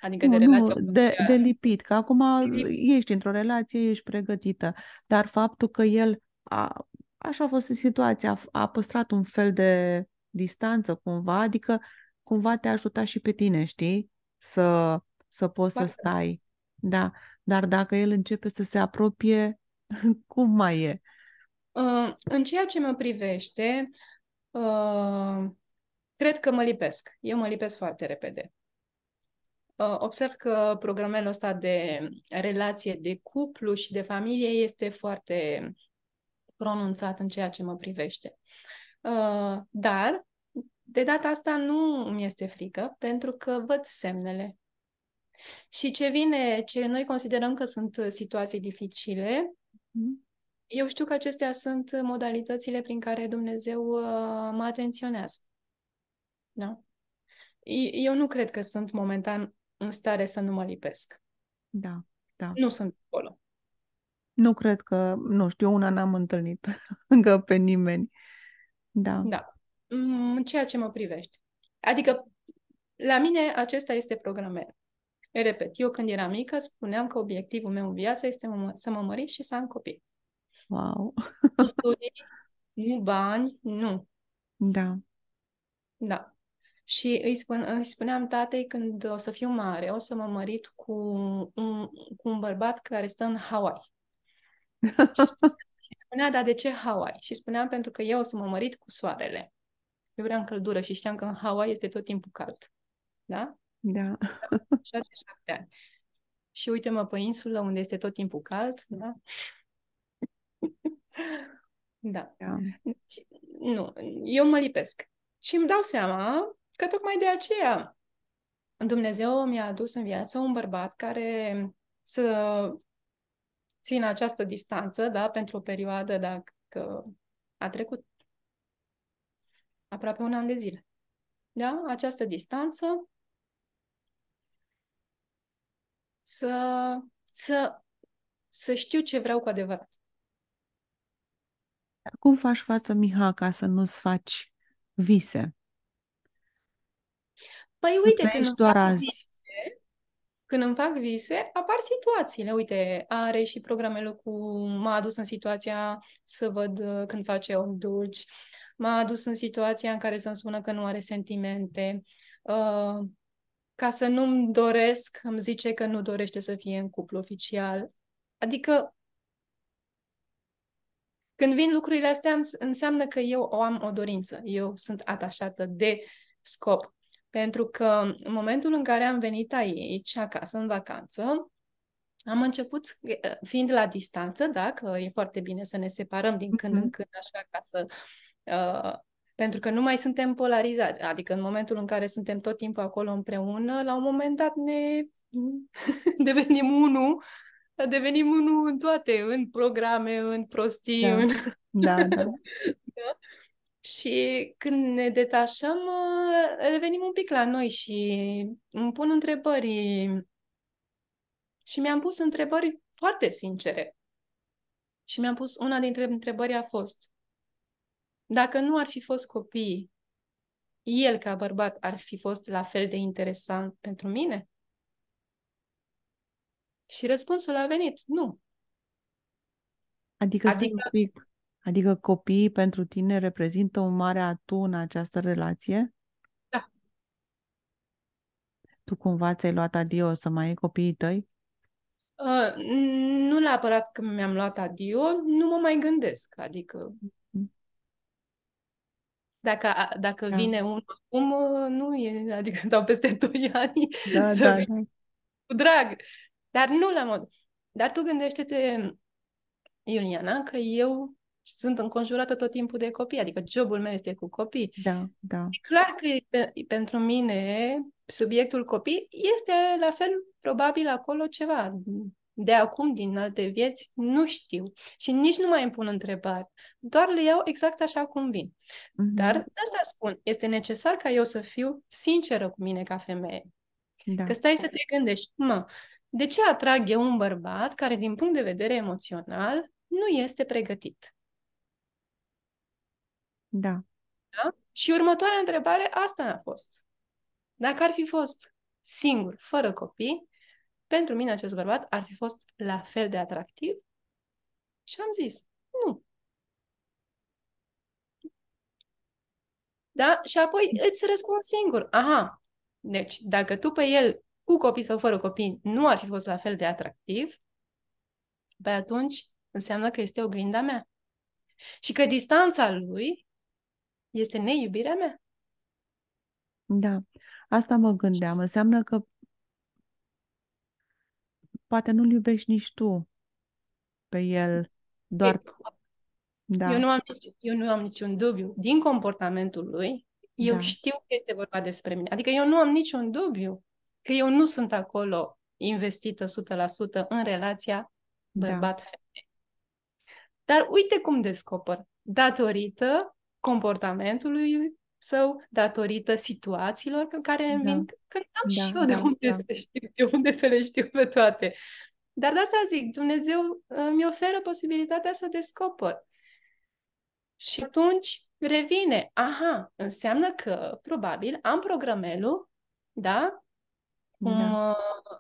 Adică nu, de relație. Nu, de, de lipit, că acum lipit. ești într-o relație, ești pregătită, dar faptul că el, a, așa a fost situația, a, a păstrat un fel de distanță cumva, adică cumva te-a ajutat și pe tine, știi, să, să poți Poate. să stai. Da. Dar dacă el începe să se apropie, [LAUGHS] cum mai e? Ă, în ceea ce mă privește, ă, cred că mă lipesc. Eu mă lipesc foarte repede. Ă, observ că programul ăsta de relație de cuplu și de familie este foarte pronunțat în ceea ce mă privește. Dar, de data asta nu mi este frică, pentru că văd semnele. Și ce vine, ce noi considerăm că sunt uh, situații dificile, mhm. eu știu că acestea sunt modalitățile prin care Dumnezeu uh, mă atenționează. Da? Eu nu cred că sunt momentan în stare să nu mă lipesc. Da, da. Nu sunt acolo. Nu cred că, nu știu, una n-am întâlnit încă [LAUGHS] pe nimeni. Da. Da. Mm, ceea ce mă privește. Adică, la mine, acesta este programul. Repet, eu când eram mică spuneam că obiectivul meu în viață este mă, să mă mărit și să am copii. Wow! Studii, nu bani, nu. Da. Da. Și îi, spun, îi spuneam tatei când o să fiu mare, o să mă mărit cu un, cu un bărbat care stă în Hawaii. [LAUGHS] și spunea, dar de ce Hawaii? Și spuneam, pentru că eu o să mă mărit cu soarele. Eu vreau căldură și știam că în Hawaii este tot timpul cald. Da? Da. 6 ani. Da. Și uite-mă pe insulă unde este tot timpul cald, da? da. da. da. Nu, eu mă lipesc. Și îmi dau seama că tocmai de aceea Dumnezeu mi-a adus în viață un bărbat care să țină această distanță, da, pentru o perioadă, dacă a trecut aproape un an de zile. Da? Această distanță să, să, să știu ce vreau cu adevărat. Cum faci față, Miha, ca să nu-ți faci vise? Păi să uite, când doar azi. Vise, când îmi fac vise, apar situațiile. Uite, are și programele cu... M-a adus în situația să văd uh, când face om dulci. M-a adus în situația în care să-mi spună că nu are sentimente. Uh, ca să nu-mi doresc, îmi zice că nu dorește să fie în cuplu oficial. Adică când vin lucrurile astea, înseamnă că eu o am o dorință, eu sunt atașată de scop. Pentru că în momentul în care am venit aici, acasă, în vacanță, am început, fiind la distanță, da, că e foarte bine să ne separăm din când în mm-hmm. când, așa, ca să uh, pentru că nu mai suntem polarizați. Adică în momentul în care suntem tot timpul acolo împreună, la un moment dat ne [LAUGHS] devenim unul, devenim unul în toate, în programe, în prostii. Da, în... da. da. [LAUGHS] da? Și când ne detașăm, ă, revenim un pic la noi și îmi pun întrebări. Și mi-am pus întrebări foarte sincere. Și mi-am pus, una dintre întrebări a fost, dacă nu ar fi fost copii, el ca bărbat ar fi fost la fel de interesant pentru mine? Și răspunsul a venit, nu. Adică, adică... un pic. Adică copiii pentru tine reprezintă un mare atu în această relație? Da. Tu cumva ți-ai luat adio să mai ai copiii tăi? Uh, nu neapărat că mi-am luat adio, nu mă mai gândesc. Adică dacă, dacă da. vine un acum, nu e, adică dau peste 2 [LAUGHS] ani da, să da, da. cu drag. Dar nu la mod. Dar tu gândește-te, Iuliana, că eu sunt înconjurată tot timpul de copii, adică jobul meu este cu copii. Da, da. E clar că pe, pentru mine subiectul copii este la fel probabil acolo ceva, de acum, din alte vieți, nu știu. Și nici nu mai îmi pun întrebări. Doar le iau exact așa cum vin. Mm-hmm. Dar asta spun, este necesar ca eu să fiu sinceră cu mine ca femeie. Da. Că stai să te gândești, mă, de ce atrag eu un bărbat care, din punct de vedere emoțional, nu este pregătit? Da. da? Și următoarea întrebare, asta a fost. Dacă ar fi fost singur, fără copii, pentru mine acest bărbat ar fi fost la fel de atractiv și am zis, nu. Da? Și apoi îți răspund singur, aha, deci dacă tu pe el, cu copii sau fără copii, nu ar fi fost la fel de atractiv, pe păi atunci înseamnă că este oglinda mea. Și că distanța lui este neiubirea mea. Da, asta mă gândeam. Înseamnă că poate nu-l iubești nici tu pe el, doar... Eu, da. eu, nu, am, eu nu am niciun dubiu. Din comportamentul lui, eu da. știu că este vorba despre mine. Adică eu nu am niciun dubiu că eu nu sunt acolo investită 100% în relația da. bărbat-femeie. Da. Dar uite cum descoper. Datorită comportamentului sau datorită situațiilor pe care da. vin când am da, și eu de da, unde da. să știu, de unde să le știu pe toate. Dar de asta zic, Dumnezeu uh, mi oferă posibilitatea să descopăr Și atunci revine, aha, înseamnă că probabil am programelul, da? da. Cum da.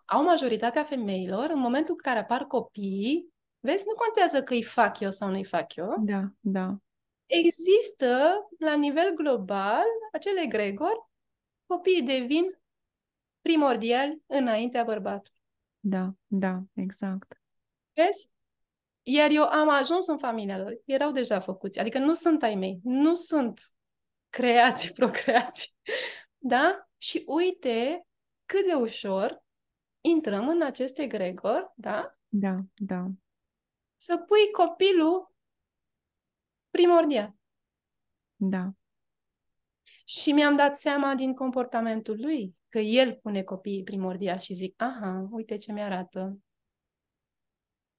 au majoritatea femeilor, în momentul în care apar copiii, vezi, nu contează că îi fac eu sau nu îi fac eu. Da, da există la nivel global acele egregori, copiii devin primordiali înaintea bărbatului. Da, da, exact. Vezi? Iar eu am ajuns în familia lor. Erau deja făcuți. Adică nu sunt ai mei. Nu sunt creații [LAUGHS] procreații. Da? Și uite cât de ușor intrăm în acest egregor, da? Da, da. Să pui copilul primordial. Da. Și mi-am dat seama din comportamentul lui că el pune copiii primordial și zic, aha, uite ce mi-arată.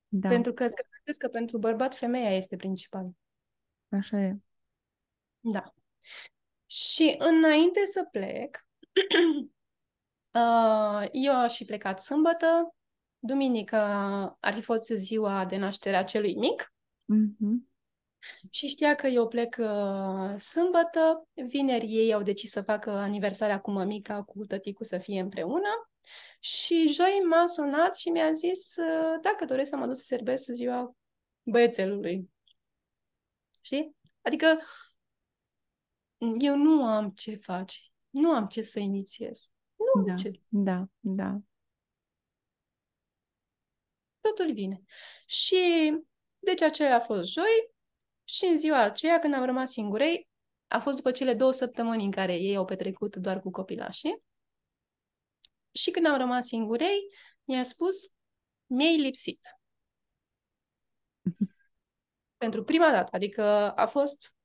Da. Pentru că cred că pentru bărbat femeia este principal. Așa e. Da. Și înainte să plec, [CLEARS THROAT] uh, eu aș fi plecat sâmbătă, duminică ar fi fost ziua de naștere a celui mic. Mm-hmm și știa că eu plec uh, sâmbătă, vineri ei au decis să facă aniversarea cu mămica, cu tăticu să fie împreună și joi m-a sunat și mi-a zis uh, dacă doresc să mă duc să serbesc ziua băiețelului. și Adică eu nu am ce face, nu am ce să inițiez. Nu da, ce. Da, da. Totul vine. Și deci aceea a fost joi, și în ziua aceea, când am rămas singurei, a fost după cele două săptămâni în care ei au petrecut doar cu copilașii. Și când am rămas singurei, mi-a spus, mi-ai lipsit. [LAUGHS] Pentru prima dată, adică a fost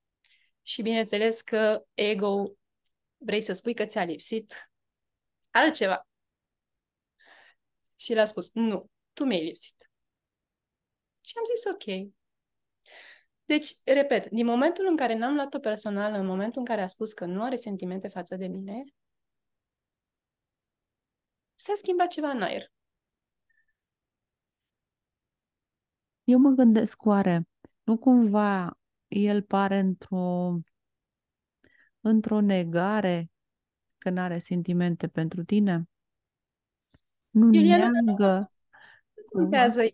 și bineînțeles că ego vrei să spui că ți-a lipsit altceva. Și l a spus, nu, tu mi-ai lipsit. Și am zis, ok, deci, repet, din momentul în care n-am luat-o personal, în momentul în care a spus că nu are sentimente față de mine, s-a schimbat ceva în aer. Eu mă gândesc oare, nu cumva el pare într-o într-o negare că nu are sentimente pentru tine? Nu Iuliana, neagă. Nu contează el.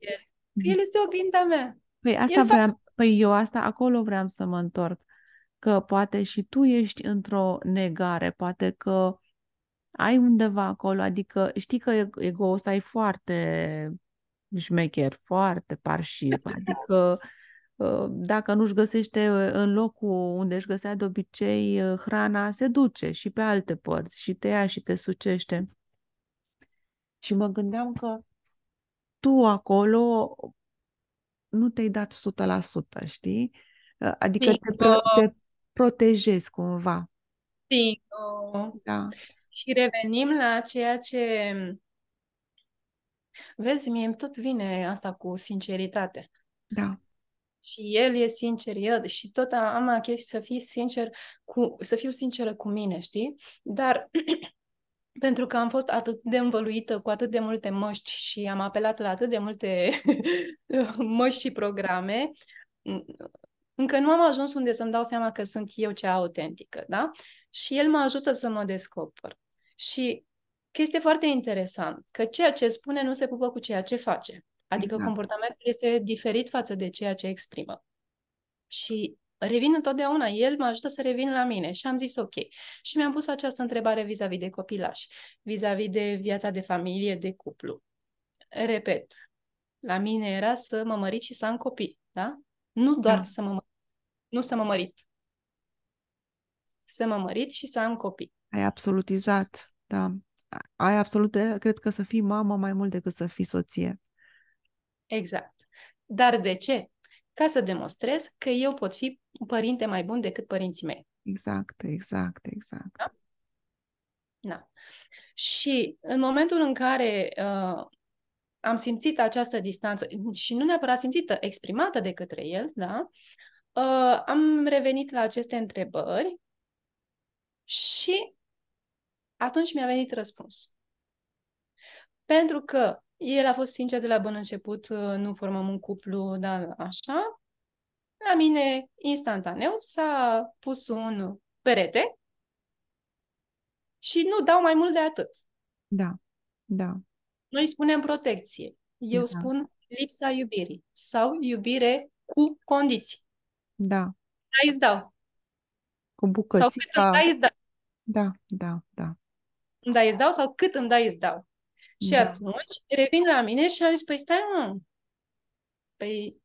Mm. el este oglinda mea. Păi asta el vreau, păi eu asta acolo vreau să mă întorc, că poate și tu ești într-o negare, poate că ai undeva acolo, adică știi că ego ăsta e foarte șmecher, foarte parșiv, [LAUGHS] adică ă, dacă nu-și găsește ă, în locul unde își găsea de obicei ă, hrana, se duce și pe alte părți și te ia și te sucește. Și mă gândeam că tu acolo nu te-ai dat 100%, știi? Ă, adică Bingo. te, pro- te protejezi cumva. Bingo. Da. Și revenim la ceea ce... Vezi, mie tot vine asta cu sinceritate. Da. Și el e sincer, eu și tot am a să fii sincer cu, să fiu sinceră cu mine, știi? Dar [CLEARS THROAT] pentru că am fost atât de învăluită cu atât de multe măști și am apelat la atât de multe [LAUGHS] măști și programe, încă nu am ajuns unde să-mi dau seama că sunt eu cea autentică, da? Și el mă ajută să mă descoper. Și este foarte interesant, că ceea ce spune nu se pupă cu ceea ce face. Adică exact. comportamentul este diferit față de ceea ce exprimă. Și revin întotdeauna, el mă ajută să revin la mine și am zis ok. Și mi-am pus această întrebare vis-a-vis de copilaș, vis-a-vis de viața de familie, de cuplu. Repet, la mine era să mă mărit și să am copii, da? Nu doar da. să mă mărit, nu să mă mărit. Să mă mărit și să am copii. Ai absolutizat, da. Ai absolut, cred că să fii mamă mai mult decât să fii soție. Exact. Dar de ce? ca să demonstrez că eu pot fi un părinte mai bun decât părinții mei. Exact, exact, exact. Da? da. Și în momentul în care uh, am simțit această distanță și nu neapărat simțită, exprimată de către el, da, uh, am revenit la aceste întrebări și atunci mi-a venit răspuns. Pentru că el a fost sincer de la bun început, uh, nu formăm un cuplu, dar așa. La mine, instantaneu, s-a pus un perete și nu dau mai mult de atât. Da, da. Noi spunem protecție. Eu da. spun lipsa iubirii sau iubire cu condiții. Da. Da, îți dau. Cu bucăți. Sau cât îmi dai, îți dau. Da, da, da. Îmi dai, îți dau sau cât îmi dai, îți dau. Și da. atunci revin la mine și am zis, păi stai mă, păi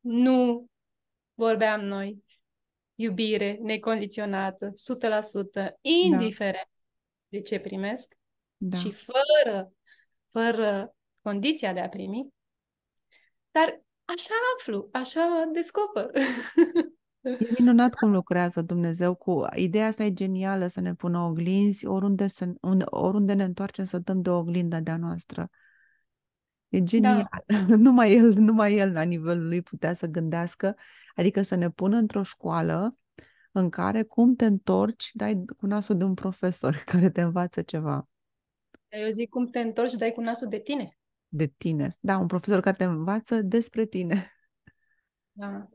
nu vorbeam noi iubire necondiționată, 100%, indiferent da. de ce primesc da. și fără, fără condiția de a primi. Dar așa aflu, așa descoper. [LAUGHS] E minunat cum lucrează Dumnezeu cu... Ideea asta e genială, să ne pună oglinzi oriunde, să oriunde ne întoarcem să dăm de oglinda de-a noastră. E da. genial. Da. [LAUGHS] Numai, el, numai el la nivelul lui putea să gândească, adică să ne pună într-o școală în care cum te întorci, dai cu nasul de un profesor [LAUGHS] care te învață ceva. Eu zic cum te întorci, dai cu nasul de tine. De tine, da, un profesor care te învață despre tine. Da.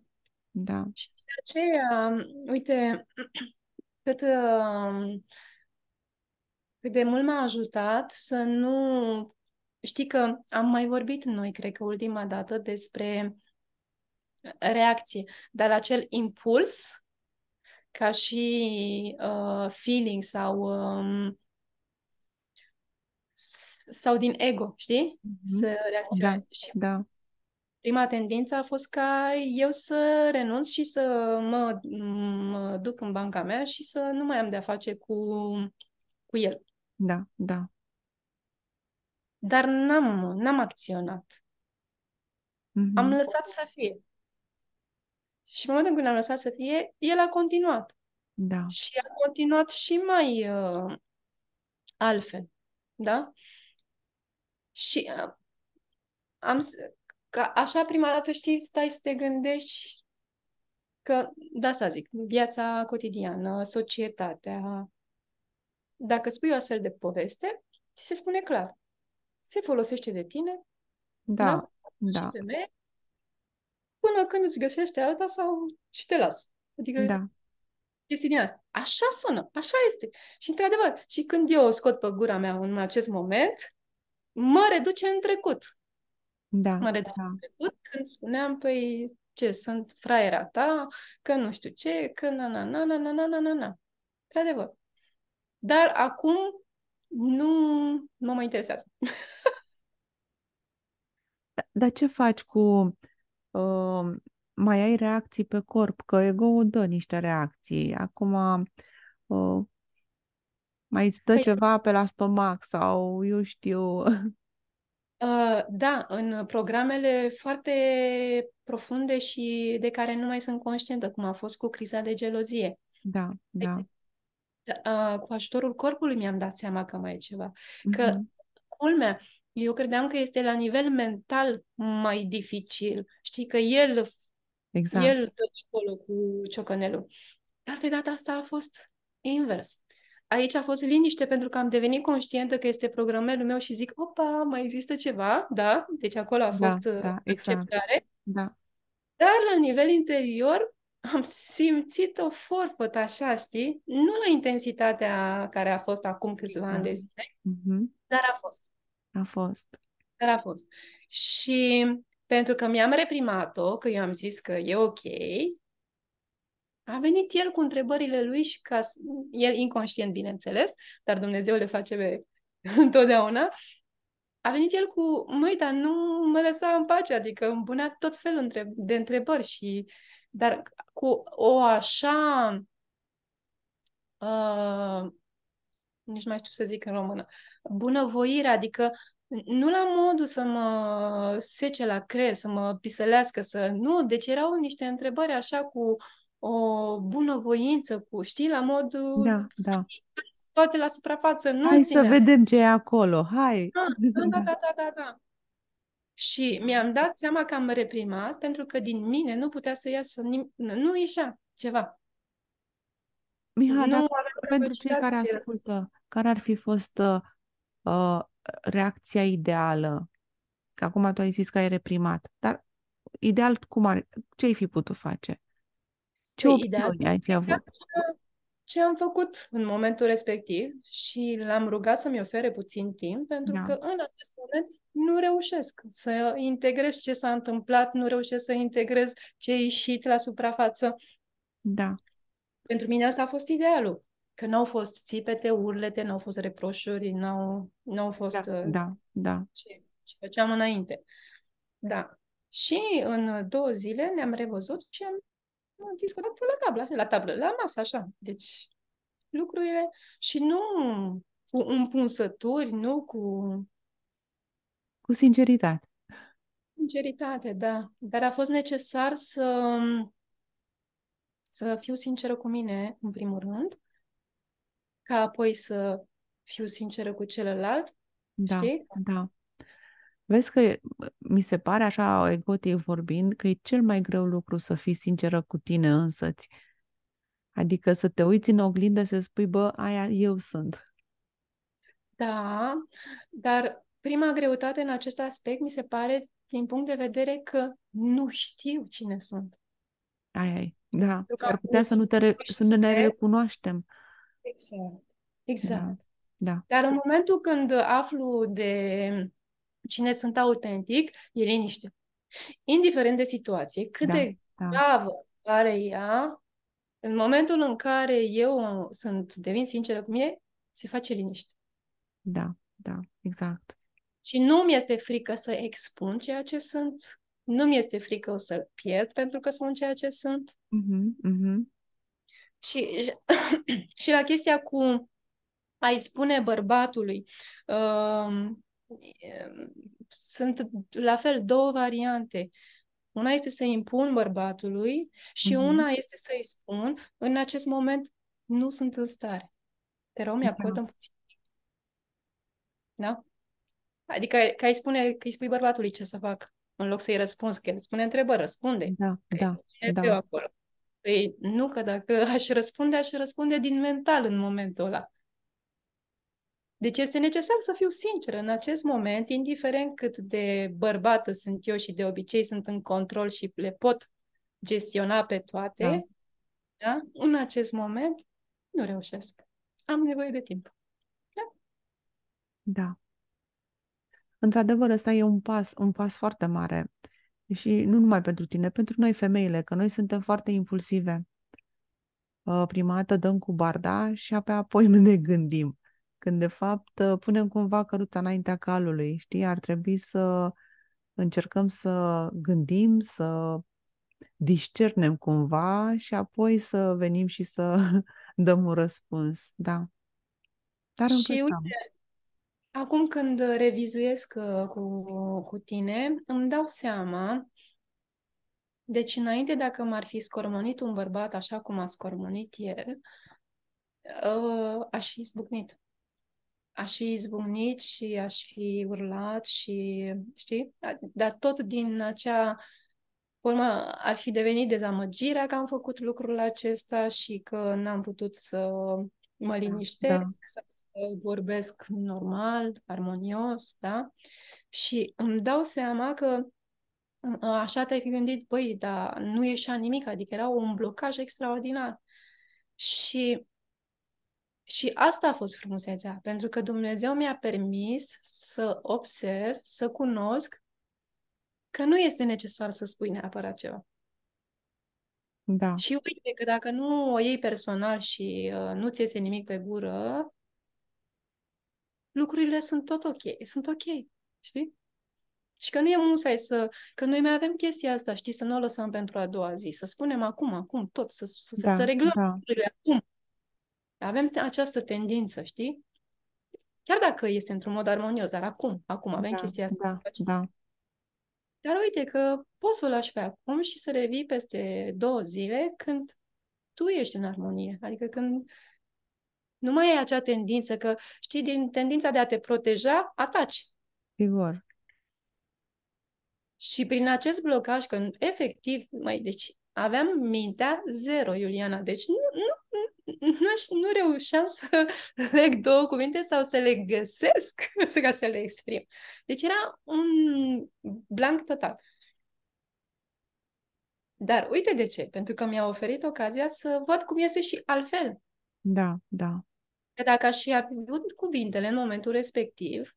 Da. Și de aceea, um, uite, [CLEARS THROAT] cât, um, cât de mult m-a ajutat să nu... Știi că am mai vorbit noi, cred că ultima dată, despre reacție, dar acel impuls ca și uh, feeling sau um, sau din ego, știi? Mm-hmm. Să reacționezi. Da, și da prima tendință a fost ca eu să renunț și să mă, mă duc în banca mea și să nu mai am de-a face cu, cu el. Da, da. Dar n-am, n-am acționat. Mm-hmm. Am lăsat să fie. Și în momentul l am lăsat să fie, el a continuat. Da. Și a continuat și mai uh, altfel. Da? Și uh, am, Că așa prima dată știi, stai să te gândești că, da asta zic, viața cotidiană, societatea, dacă spui o astfel de poveste, ți se spune clar. Se folosește de tine, da, da, da. și femeie, până când îți găsește alta sau și te lasă. Adică da. este din asta. Așa sună, așa este. Și într-adevăr, și când eu o scot pe gura mea în acest moment, mă reduce în trecut. Da. Mă redam da. trecut când spuneam, păi, ce, sunt fraiera ta, că nu știu ce, că na na na na na na na na na. Într-adevăr. Dar acum nu mă mai interesează. Da, dar da ce faci cu... Uh, mai ai reacții pe corp, că ego-ul dă niște reacții. Acum uh, mai stă păi... ceva pe la stomac sau eu știu... Uh, da, în programele foarte profunde și de care nu mai sunt conștientă, cum a fost cu criza de gelozie. Da, da. Deci, uh, cu ajutorul corpului mi-am dat seama că mai e ceva. Că, mm-hmm. culmea, eu credeam că este la nivel mental mai dificil. Știi că el, exact. el acolo cu ciocănelul. Dar de data asta a fost invers. Aici a fost liniște pentru că am devenit conștientă că este programelul meu și zic, opa, mai există ceva, da? Deci acolo a da, fost da, da, exact. Da. Dar la nivel interior am simțit o forfăt așa, știi? Nu la intensitatea care a fost acum câțiva da. ani de exact. zile, mm-hmm. dar a fost. A fost. Dar a fost. Și pentru că mi-am reprimat-o, că eu am zis că e ok, a venit el cu întrebările lui și ca el inconștient, bineînțeles, dar Dumnezeu le face [LAUGHS] întotdeauna, a venit el cu, măi, dar nu mă lăsa în pace, adică îmi punea tot felul de întrebări și, dar cu o așa, uh, nici mai știu să zic în română, bunăvoire, adică nu la modul să mă sece la creier, să mă piselească, să, nu, deci erau niște întrebări așa cu o bunăvoință cu, știi, la modul... Da, da. Toate la suprafață, nu Hai să vedem ce e acolo, hai! Da, da, da, da, da, da. Și mi-am dat seama că am reprimat pentru că din mine nu putea să iasă, nim- nu ieșea ceva. Mihai, dar pentru cei care ascultă, care ar fi fost uh, uh, reacția ideală? Că acum tu ai zis că ai reprimat, dar ideal cum ar, ce ai fi putut face? Ce păi, opțiuni ai fi avut? Ce am făcut în momentul respectiv și l-am rugat să-mi ofere puțin timp, pentru da. că în acest moment nu reușesc să integrez ce s-a întâmplat, nu reușesc să integrez ce a ieșit la suprafață. Da. Pentru mine asta a fost idealul. Că n-au fost țipete, urlete, n-au fost reproșuri, n-au, n-au fost da, uh, da, da. Ce, ce făceam înainte. Da. Și în două zile ne-am revăzut și am am discutat la tablă, la tablă, la masă, așa. Deci lucrurile și nu cu împunsături, nu cu... Cu sinceritate. Sinceritate, da. Dar a fost necesar să, să fiu sinceră cu mine, în primul rând, ca apoi să fiu sinceră cu celălalt, da, știi? Da, Vezi că mi se pare așa, egotic vorbind, că e cel mai greu lucru să fii sinceră cu tine însăți. Adică să te uiți în oglindă și să spui, bă, aia eu sunt. Da, dar prima greutate în acest aspect mi se pare din punct de vedere că nu știu cine sunt. Ai, ai, da. S-ar putea să nu, te re- să nu ne recunoaștem. Exact, exact. Da. da. Dar în momentul când aflu de cine sunt autentic, e liniște. Indiferent de situație, cât da, de da. gravă are ea, în momentul în care eu sunt, devin sinceră cu mine, se face liniște. Da, da, exact. Și nu mi este frică să expun ceea ce sunt, nu mi este frică să pierd pentru că spun ceea ce sunt. Uh-huh, uh-huh. Și, [COUGHS] și la chestia cu ai spune bărbatului, uh, sunt la fel două variante. Una este să impun bărbatului și mm-hmm. una este să-i spun, în acest moment nu sunt în stare. Te rog, mi-acordă da. puțin. Da? Adică că îi, spune, că îi spui bărbatului ce să fac, în loc să-i răspunzi, că el spune întrebări, răspunde. Da, că da, da. acolo. Păi nu, că dacă aș răspunde, aș răspunde din mental în momentul ăla. Deci este necesar să fiu sinceră în acest moment, indiferent cât de bărbată sunt eu și de obicei sunt în control și le pot gestiona pe toate, da. Da? în acest moment nu reușesc. Am nevoie de timp. Da. da. Într-adevăr, ăsta e un pas, un pas foarte mare. Și nu numai pentru tine, pentru noi femeile, că noi suntem foarte impulsive. Ă, prima dată dăm cu barda și apoi apoi [LAUGHS] ne gândim când de fapt ă, punem cumva căruța înaintea calului, știi? Ar trebui să încercăm să gândim, să discernem cumva și apoi să venim și să [LAUGHS] dăm un răspuns, da. Dar și uite, acum când revizuiesc ă, cu, cu tine, îmi dau seama deci înainte dacă m-ar fi scormonit un bărbat așa cum a scormonit el, ă, aș fi zbucnit aș fi izbucnit și aș fi urlat și, știi? Dar tot din acea formă ar fi devenit dezamăgirea că am făcut lucrul acesta și că n-am putut să mă da, liniștesc, da. să vorbesc normal, armonios, da? Și îmi dau seama că așa te-ai fi gândit, băi, dar nu ieșea nimic, adică era un blocaj extraordinar. Și și asta a fost frumusețea, pentru că Dumnezeu mi-a permis să observ, să cunosc că nu este necesar să spui neapărat ceva. Da. Și uite că dacă nu o iei personal și uh, nu ți iese nimic pe gură, lucrurile sunt tot ok, sunt ok, știi? Și că nu e musai să... Că noi mai avem chestia asta, știi, să nu o lăsăm pentru a doua zi, să spunem acum, acum, tot, să, să, da, să reglăm da. lucrurile acum. Avem această tendință, știi? Chiar dacă este într-un mod armonios, dar acum, acum avem da, chestia asta. Da, da. Dar uite că poți să o lași pe acum și să revii peste două zile când tu ești în armonie. Adică când nu mai ai acea tendință că, știi, din tendința de a te proteja, ataci. Sigur. Și prin acest blocaj, că efectiv, mai, deci aveam mintea zero, Iuliana. Deci nu, nu, nu, nu reușeam să [LAUGHS] leg două cuvinte sau să le găsesc [LAUGHS] ca să le exprim. Deci era un blank total. Dar uite de ce. Pentru că mi-a oferit ocazia să văd cum este și altfel. Da, da. Că dacă aș fi avut cuvintele în momentul respectiv,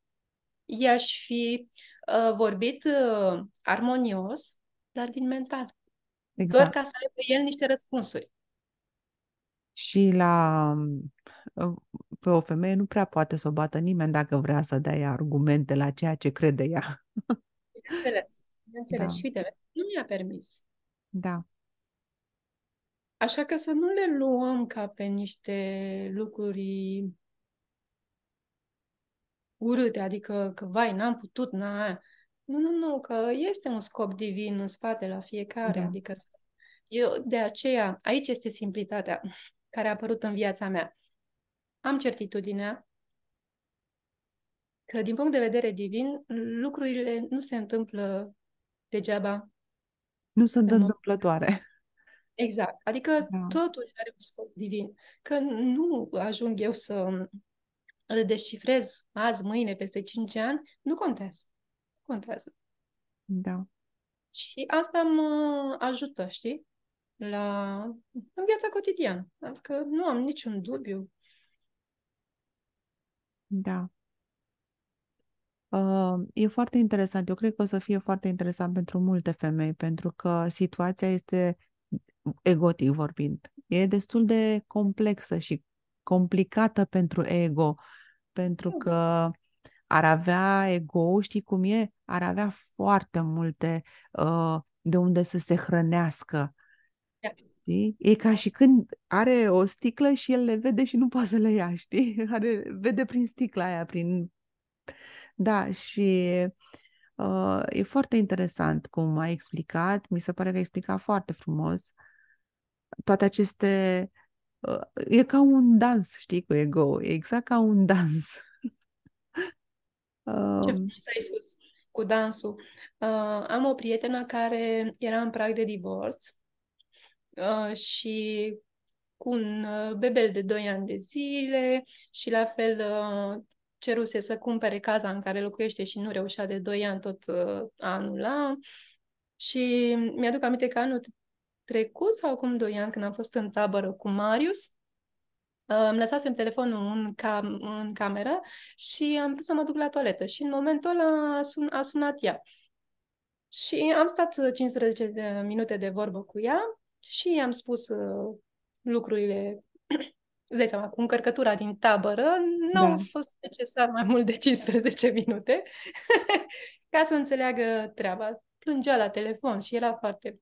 i-aș fi uh, vorbit uh, armonios, dar din mental. Exact. Doar ca să aibă el niște răspunsuri. Și la uh, pe o femeie nu prea poate să o bată nimeni dacă vrea să dea ea argumente la ceea ce crede ea. Înțeles. Înțeles. Da. Și uite, nu mi-a permis. Da. Așa că să nu le luăm ca pe niște lucruri urâte, adică că, vai, n-am putut, n am nu, nu, nu, că este un scop divin în spate la fiecare, da. adică eu de aceea, aici este simplitatea [LAUGHS] care a apărut în viața mea. Am certitudinea că din punct de vedere divin, lucrurile nu se întâmplă degeaba. Nu sunt în întâmplătoare. [LAUGHS] Exact. Adică da. totul are un scop divin. Că nu ajung eu să îl descifrez azi, mâine, peste 5 ani, nu contează contează. Da. Și asta mă ajută, știi? La... În viața cotidiană. Adică nu am niciun dubiu. Da. Uh, e foarte interesant. Eu cred că o să fie foarte interesant pentru multe femei, pentru că situația este, egotic vorbind, e destul de complexă și complicată pentru ego, pentru da. că ar avea ego, știi cum e? Ar avea foarte multe uh, de unde să se hrănească. Da. Știi? E ca și când are o sticlă și el le vede și nu poate să le ia, știi? [LAUGHS] Are, vede prin sticla aia, prin... Da, și uh, e foarte interesant cum a explicat. Mi se pare că a explicat foarte frumos toate aceste... Uh, e ca un dans, știi, cu ego. E exact ca un [LAUGHS] dans. Ce um, să ai spus cu dansul. Uh, am o prietenă care era în prag de divorț uh, și cu un uh, bebel de 2 ani de zile și la fel uh, ceruse să cumpere casa în care locuiește și nu reușea de 2 ani tot uh, anul la. Și mi-aduc aminte că anul trecut sau acum 2 ani când am fost în tabără cu Marius, îmi lăsasem telefonul în, cam, în cameră și am vrut să mă duc la toaletă și în momentul ăla a, sun, a sunat ea. Și am stat 15 de minute de vorbă cu ea și i-am spus uh, lucrurile, [CLEARS THROAT] îți dai seama, cu încărcătura din tabără, nu da. fost necesar mai mult de 15 minute [LAUGHS] ca să înțeleagă treaba. Plângea la telefon și era foarte...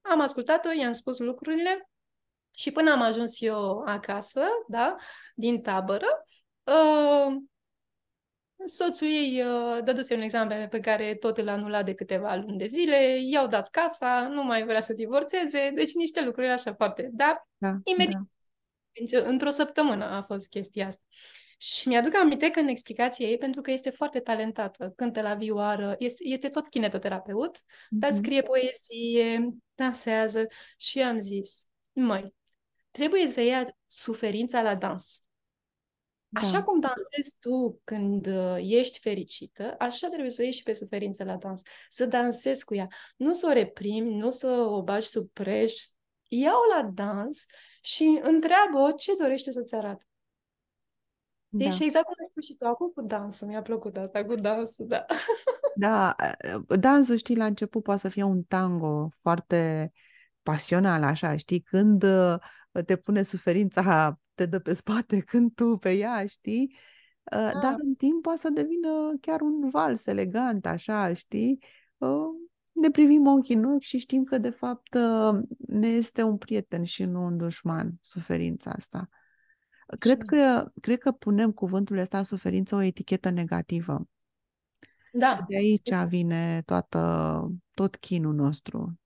Am ascultat-o, i-am spus lucrurile și până am ajuns eu acasă, da, din tabără, uh, soțul ei uh, dăduse un examen pe care tot l-a anulat de câteva luni de zile, i-au dat casa, nu mai vrea să divorțeze, deci niște lucruri așa foarte, dar da, imediat, da. Deci, într-o săptămână a fost chestia asta. Și mi-aduc aminte că în explicație ei, pentru că este foarte talentată, cântă la vioară, este, este tot kinetoterapeut, mm-hmm. dar mhm. scrie poezie, dansează și am zis, măi, trebuie să ia suferința la dans. Așa da. cum dansezi tu când uh, ești fericită, așa trebuie să o și pe suferință la dans. Să dansezi cu ea. Nu să o reprimi, nu să o bagi sub preș. Ia-o la dans și întreabă ce dorește să-ți arate. Da. Deci da. exact cum ai spus și tu acum cu dansul, mi-a plăcut asta cu dansul, da. Da, uh, dansul, știi, la început poate să fie un tango foarte pasional, așa, știi, când uh, te pune suferința, te dă pe spate [LAUGHS] când tu pe ea, știi? Uh, da. Dar în timp poate să devină chiar un vals elegant, așa, știi? Uh, ne privim ochii în ochi și știm că, de fapt, uh, ne este un prieten și nu un dușman suferința asta. Cred că, cred că punem cuvântul ăsta în suferință o etichetă negativă. Da. Și de aici vine toată, tot chinul nostru,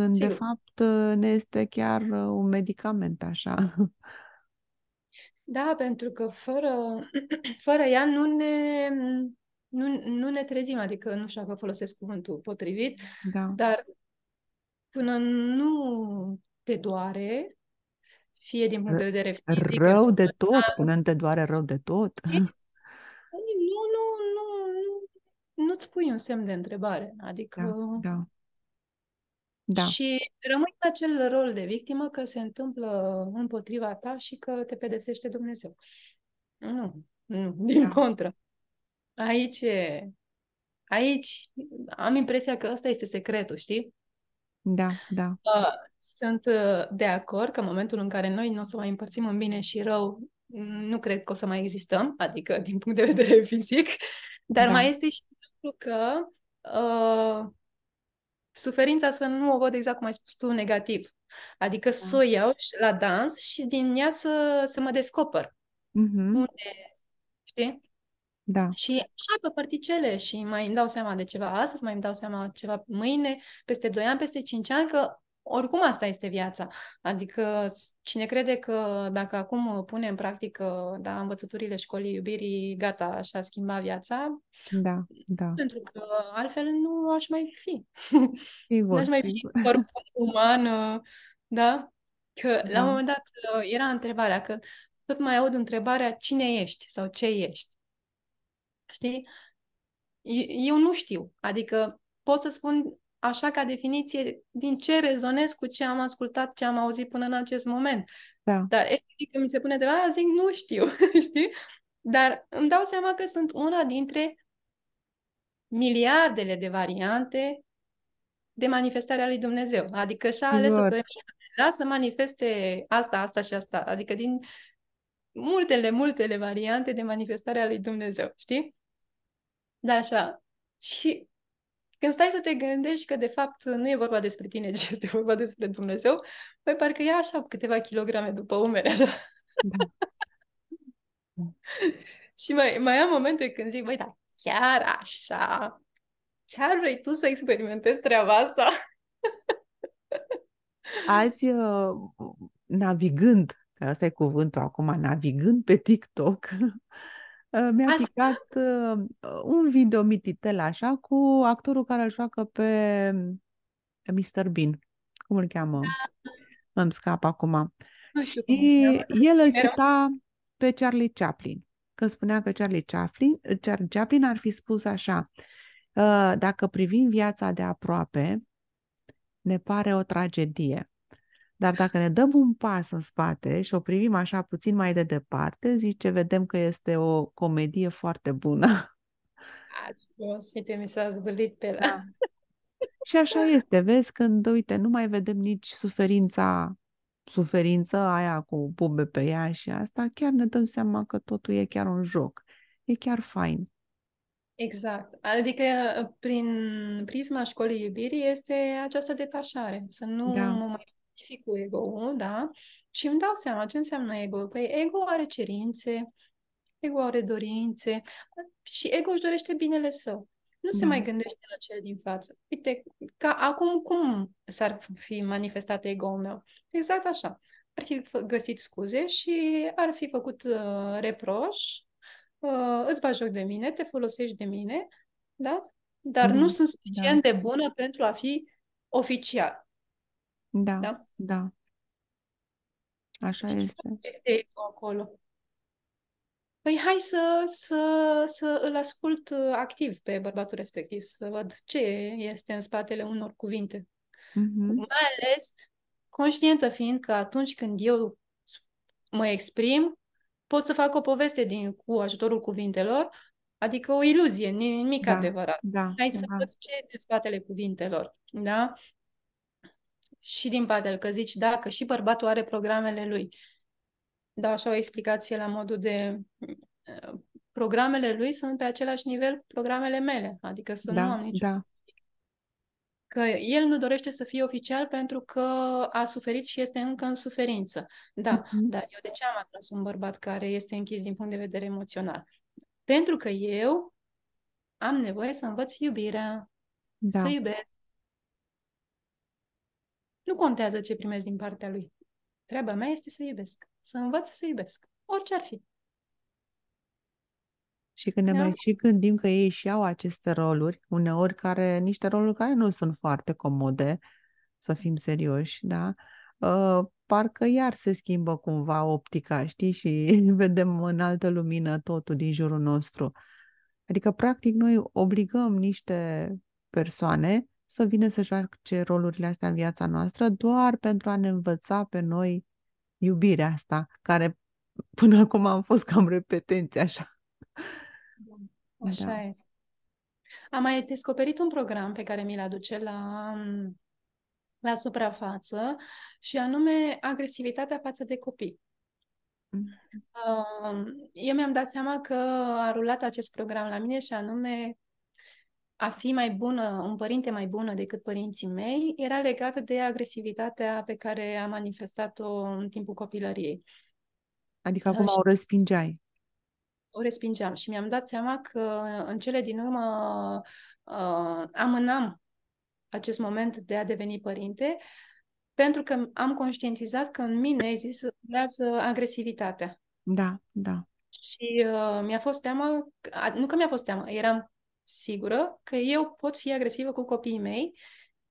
când, Sigur. de fapt, ne este chiar uh, un medicament, așa. Da, pentru că fără, [CLEARS THROAT] fără ea nu ne, nu, nu ne trezim, adică nu știu dacă folosesc cuvântul potrivit, da. dar până nu te doare, fie din punct de vedere fizic... Rău de tot, da, până nu te doare rău de tot. Nu, nu, nu, nu, nu-ți pui un semn de întrebare, adică... Da, da. Da. Și rămâi în acel rol de victimă că se întâmplă împotriva ta și că te pedepsește Dumnezeu. Nu, nu, din da. contră. Aici e... Aici am impresia că ăsta este secretul, știi? Da, da. Sunt uh, de acord că în momentul în care noi nu o să mai împărțim în bine și rău, nu cred că o să mai existăm, adică din punct de vedere [LAUGHS] fizic, dar da. mai este și faptul că uh, suferința să nu o văd exact cum ai spus tu, negativ. Adică da. să o iau la dans și din ea să, să mă descoper. Mm-hmm. Unde, știi? Da. Și așa pe particele și mai îmi dau seama de ceva astăzi, mai îmi dau seama ceva mâine, peste 2 ani, peste 5 ani, că oricum asta este viața. Adică cine crede că dacă acum pune în practică da, învățăturile școlii iubirii, gata, și-a schimbat viața. Da, da. Pentru că altfel nu aș mai fi. nu aș mai fi Corpul uman, uh, da? Că da. la un da. moment dat uh, era întrebarea, că tot mai aud întrebarea cine ești sau ce ești. Știi? Eu nu știu. Adică pot să spun așa ca definiție din ce rezonez cu ce am ascultat, ce am auzit până în acest moment. Da. Dar efectiv când mi se pune întrebarea, zic nu știu, [LAUGHS] știi? Dar îmi dau seama că sunt una dintre miliardele de variante de manifestare a lui Dumnezeu. Adică și-a ales să, da, să manifeste asta, asta și asta. Adică din multele, multele variante de manifestare a lui Dumnezeu, știi? Da, așa. Și când stai să te gândești că, de fapt, nu e vorba despre tine, ci este vorba despre Dumnezeu, păi parcă ia așa câteva kilograme după umeri, așa. Da. și mai, mai am momente când zic, băi, da, chiar așa? Chiar vrei tu să experimentezi treaba asta? Azi, uh, navigând, că asta e cuvântul acum, navigând pe TikTok, Ă, mi-a Asta... picat ă, un video mititel așa cu actorul care îl joacă pe Mr. Bean. Cum îl cheamă? Da. Îmi scap acum. Nu știu și el îl cita pe Charlie Chaplin. Că spunea că Charlie Chaplin, Charlie Chaplin ar fi spus așa, ă, dacă privim viața de aproape, ne pare o tragedie. Dar dacă ne dăm un pas în spate și o privim așa puțin mai de departe, zice, vedem că este o comedie foarte bună. Ați mi s-a zbălit pe la... Da. Și așa este, vezi, când, uite, nu mai vedem nici suferința, suferință aia cu bube pe ea și asta, chiar ne dăm seama că totul e chiar un joc. E chiar fain. Exact. Adică, prin prisma școlii iubirii este această detașare, să nu da. mă mai identific cu ego-ul, da? Și îmi dau seama ce înseamnă ego. Păi ego are cerințe, ego are dorințe și ego își dorește binele său. Nu se da. mai gândește la cel din față. Uite, ca acum cum s-ar fi manifestat ego-ul meu? Exact așa. Ar fi găsit scuze și ar fi făcut uh, reproș, uh, îți bagi joc de mine, te folosești de mine, da? Dar mm. nu mhm. sunt da. suficient da. de bună pentru a fi oficial. Da. da? Da. Așa Știi este. Este acolo. Păi hai să, să, să îl ascult uh, activ pe bărbatul respectiv, să văd ce este în spatele unor cuvinte. Mm-hmm. Mai ales conștientă fiind că atunci când eu mă exprim, pot să fac o poveste din, cu ajutorul cuvintelor, adică o iluzie, nimic da, adevărat. Da, Hai da. să văd ce este în spatele cuvintelor. Da? și din padel, că zici dacă și bărbatul are programele lui. Da, așa o explicație la modul de uh, programele lui sunt pe același nivel cu programele mele, adică să da, nu am niciun... Da. Că el nu dorește să fie oficial pentru că a suferit și este încă în suferință. Da, mm-hmm. dar eu de ce am atras un bărbat care este închis din punct de vedere emoțional? Pentru că eu am nevoie să învăț iubirea, da. să iubesc, nu contează ce primesc din partea lui. Treaba mea este să iubesc, să învăț să iubesc, orice ar fi. Și când ne da. mai și gândim că ei și au aceste roluri, uneori care, niște roluri care nu sunt foarte comode, să fim serioși, da? Uh, parcă iar se schimbă cumva optica, știi? Și [LAUGHS] vedem în altă lumină totul din jurul nostru. Adică, practic, noi obligăm niște persoane să vină să joace rolurile astea în viața noastră doar pentru a ne învăța pe noi iubirea asta, care până acum am fost cam repetenți așa. Da, așa da. este. Am mai descoperit un program pe care mi-l aduce la, la suprafață și anume agresivitatea față de copii. Mm-hmm. Um, eu mi-am dat seama că a rulat acest program la mine și anume a fi mai bună, un părinte mai bună decât părinții mei, era legată de agresivitatea pe care a manifestat-o în timpul copilăriei. Adică acum și o respingeai. O respingeam și mi-am dat seama că în cele din urmă uh, amânam acest moment de a deveni părinte pentru că am conștientizat că în mine există agresivitatea. Da, da. Și uh, mi-a fost teamă, nu că mi-a fost teamă, eram sigură că eu pot fi agresivă cu copiii mei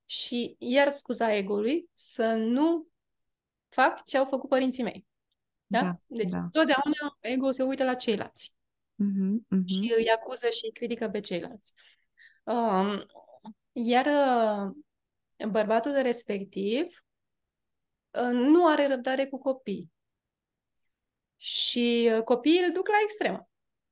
și iar scuza egoului să nu fac ce au făcut părinții mei. Da? da deci, da. totdeauna ego se uită la ceilalți uh-huh, uh-huh. și îi acuză și îi critică pe ceilalți. Um, iar uh, bărbatul respectiv uh, nu are răbdare cu copii. Și uh, copiii îl duc la extremă.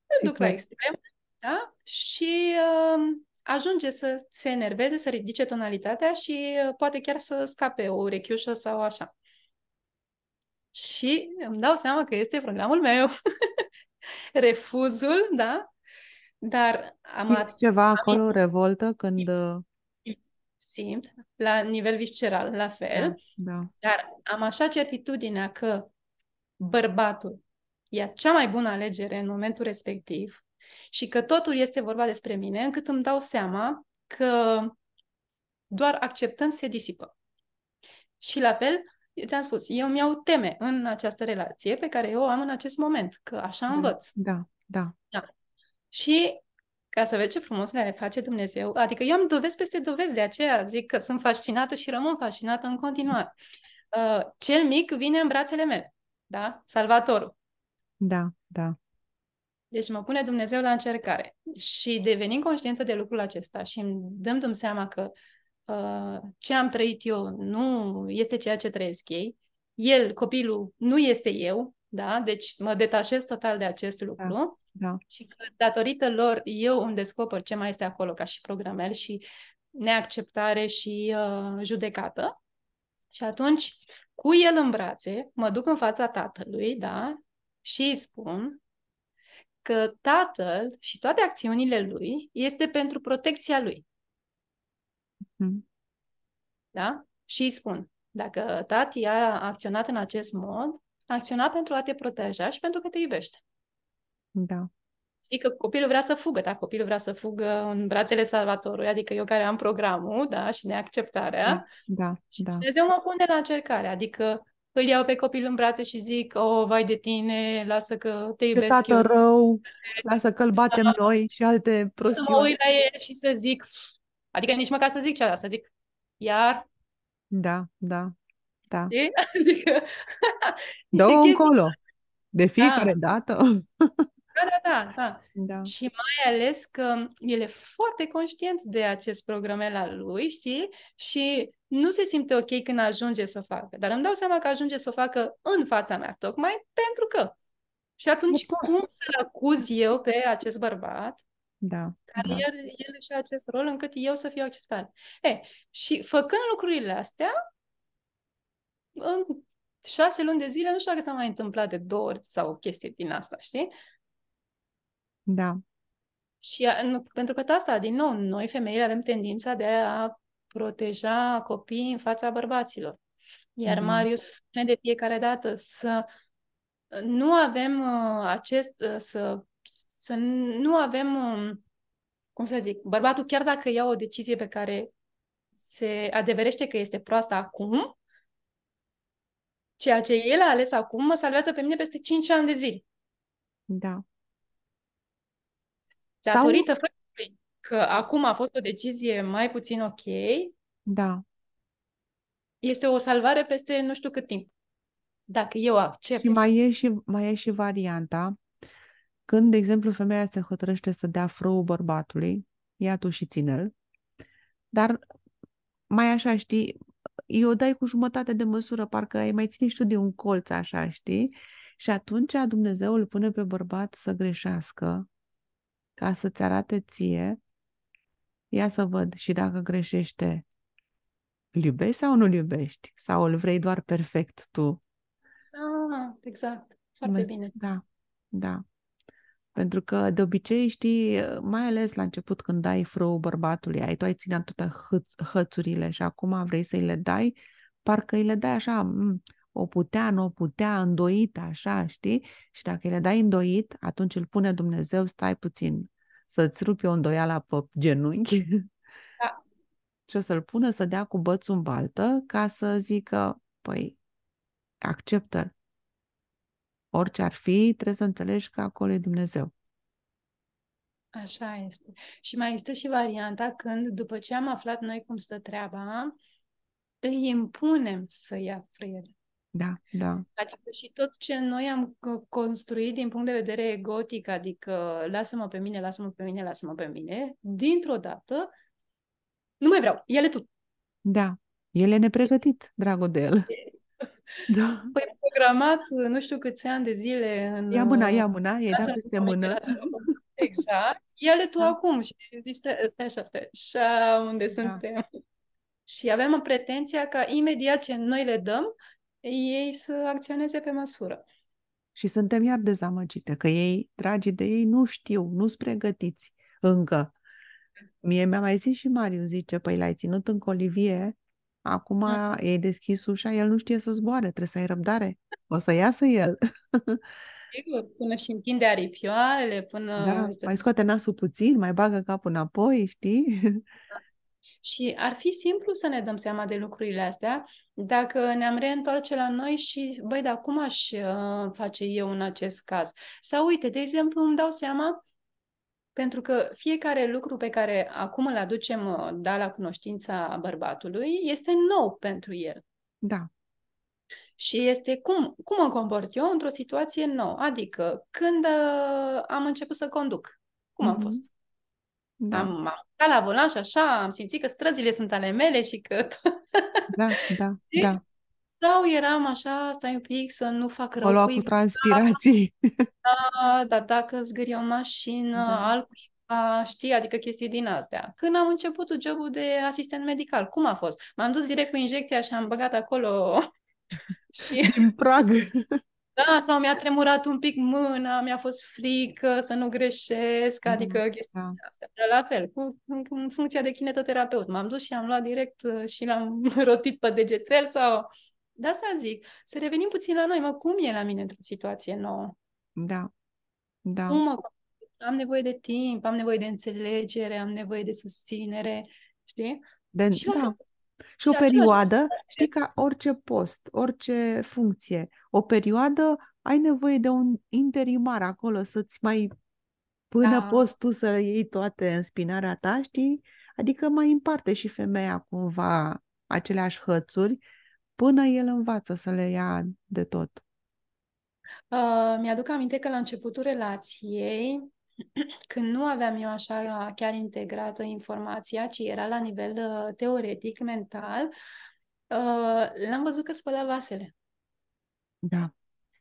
Îl duc la extremă da? Și uh, ajunge să se enerveze, să ridice tonalitatea și uh, poate chiar să scape o urechiușă sau așa. Și îmi dau seama că este programul meu. [LAUGHS] Refuzul, da? Dar am Simți at- ceva acolo, am... revoltă, când... Uh, Simt, la nivel visceral, la fel. Da, da. Dar am așa certitudinea că bărbatul e cea mai bună alegere în momentul respectiv, și că totul este vorba despre mine, încât îmi dau seama că doar acceptând se disipă. Și la fel, ți-am spus, eu mi-au teme în această relație pe care eu o am în acest moment, că așa da, învăț. Da, da. da. Și ca să vezi ce frumos le face Dumnezeu, adică eu am dovezi peste dovezi, de aceea zic că sunt fascinată și rămân fascinată în continuare. Uh, cel mic vine în brațele mele, da? Salvatorul. Da, da. Deci mă pune Dumnezeu la încercare. Și devenim conștientă de lucrul acesta și îmi dăm mi seama că uh, ce am trăit eu nu este ceea ce trăiesc ei, el, copilul, nu este eu, da? Deci mă detașez total de acest da, lucru. Da. Da. Și că datorită lor eu îmi descoper ce mai este acolo ca și programel și neacceptare și uh, judecată. Și atunci, cu el în brațe, mă duc în fața tatălui, da, și îi spun, că tatăl și toate acțiunile lui este pentru protecția lui. Mm. Da? Și îi spun, dacă tati a acționat în acest mod, acționa pentru a te proteja și pentru că te iubește. Da. Și că copilul vrea să fugă, da? Copilul vrea să fugă în brațele salvatorului, adică eu care am programul, da? Și neacceptarea. Da, da. Și da. Dumnezeu mă pune la încercare, adică îl iau pe copil în brațe și zic, o, oh, vai de tine, lasă că te iubesc tată eu. rău, lasă că-l batem da. noi și alte prostii. Să mă uit la el și să zic, adică nici măcar să zic și să zic, iar... Da, da, da. Știi? [LAUGHS] Adică... [LAUGHS] Dă-o încolo, de da. fiecare da. dată. [LAUGHS] Da, da, da. Și mai ales că el e foarte conștient de acest programel al lui, știi? Și nu se simte ok când ajunge să o facă. Dar îmi dau seama că ajunge să o facă în fața mea, tocmai pentru că. Și atunci cum să-l acuz eu pe acest bărbat da. Care da. El, și acest rol încât eu să fiu acceptat. E, și făcând lucrurile astea, în șase luni de zile, nu știu dacă s-a mai întâmplat de două ori sau o chestie din asta, știi? Da. Și pentru că asta, din nou, noi femeile avem tendința de a proteja copiii în fața bărbaților. Iar mm-hmm. Marius spune de fiecare dată să nu avem uh, acest, uh, să, să nu avem, um, cum să zic, bărbatul chiar dacă ia o decizie pe care se adeverește că este proastă acum, ceea ce el a ales acum mă salvează pe mine peste 5 ani de zile. Da. Datorită Sau... faptului că acum a fost o decizie mai puțin ok, da. este o salvare peste nu știu cât timp. Dacă eu accept. Și mai e și, mai e și varianta când, de exemplu, femeia se hotărăște să dea frâu bărbatului, ia tu și ține-l, dar mai așa, știi, îi o dai cu jumătate de măsură, parcă ai mai ține și tu de un colț, așa, știi? Și atunci Dumnezeu îl pune pe bărbat să greșească ca să-ți arate ție, ia să văd și dacă greșește, îl iubești sau nu-l iubești? Sau îl vrei doar perfect tu? Ah, exact. Foarte Vezi, bine. Da, da. Pentru că de obicei, știi, mai ales la început când dai frâu bărbatului, ai tu ai ținut toate hă- hățurile și acum vrei să-i le dai, parcă îi le dai așa, m- o putea, nu o putea, îndoit, așa, știi? Și dacă le dai îndoit, atunci îl pune Dumnezeu, stai puțin, să-ți rupi o îndoială pe genunchi da. [LAUGHS] și o să-l pună să dea cu bățul în baltă ca să zică, păi, acceptă Orice ar fi, trebuie să înțelegi că acolo e Dumnezeu. Așa este. Și mai este și varianta când, după ce am aflat noi cum stă treaba, îi impunem să ia frâiele. Da, da. Adică și tot ce noi am uh, construit din punct de vedere egotic, adică lasă-mă pe mine, lasă-mă pe mine, lasă-mă pe mine, dintr-o dată, nu mai vreau, ele tu. Da, el e nepregătit, dragul [LAUGHS] Da. Păi programat uh, nu știu câți ani de zile în... Ia mâna, uh, ia mâna, e dat peste mână. [LAUGHS] Exact. Ia-le tu da. acum și zici, stai așa, stai așa, unde da. suntem. Și aveam pretenția ca imediat ce noi le dăm, ei să acționeze pe măsură. Și suntem iar dezamăgite că ei, dragii de ei, nu știu, nu sunt pregătiți încă. Mie mi-a mai zis și Mariu, zice, păi l-ai ținut în colivie, acum da. e deschis ușa, el nu știe să zboare, trebuie să ai răbdare, o să iasă el. [LAUGHS] Sigur, până și întinde aripioarele, până... Da, mai scoate nasul puțin, mai bagă capul înapoi, știi? Da. Și ar fi simplu să ne dăm seama de lucrurile astea dacă ne-am reîntoarce la noi și, băi, dar cum aș uh, face eu în acest caz? Sau, uite, de exemplu, îmi dau seama pentru că fiecare lucru pe care acum îl aducem, uh, da, la cunoștința bărbatului, este nou pentru el. Da. Și este cum, cum mă comport eu într-o situație nouă. Adică, când uh, am început să conduc, cum mm-hmm. am fost? Da. Am, am la volan și așa, am simțit că străzile sunt ale mele și că... da, da, [LAUGHS] da. Sau eram așa, stai un pic să nu fac rău O lua cu transpirații. [LAUGHS] Da, dar dacă zgârie o mașină, da. altcuiva, a, știi, adică chestii din astea. Când am început jobul de asistent medical, cum a fost? M-am dus direct cu injecția și am băgat acolo [LAUGHS] și... Din prag. Da, sau mi-a tremurat un pic mâna, mi-a fost frică să nu greșesc, mm, adică chestia da. asta. La fel, cu, în funcția de kinetoterapeut. M-am dus și am luat direct uh, și l-am [LAUGHS] rotit pe degețel sau... De asta zic, să revenim puțin la noi, mă, cum e la mine într-o situație nouă? Da, da. Cum mă, am nevoie de timp, am nevoie de înțelegere, am nevoie de susținere, știi? De, și da. Și o perioadă, știi ca orice post, orice funcție, o perioadă ai nevoie de un interimar acolo să-ți mai, până da. poți tu să iei toate în spinarea ta, știi? Adică mai împarte și femeia cumva aceleași hățuri până el învață să le ia de tot. Uh, mi-aduc aminte că la începutul relației când nu aveam eu așa chiar integrată informația, ci era la nivel uh, teoretic, mental, uh, l-am văzut că spălea vasele. Da.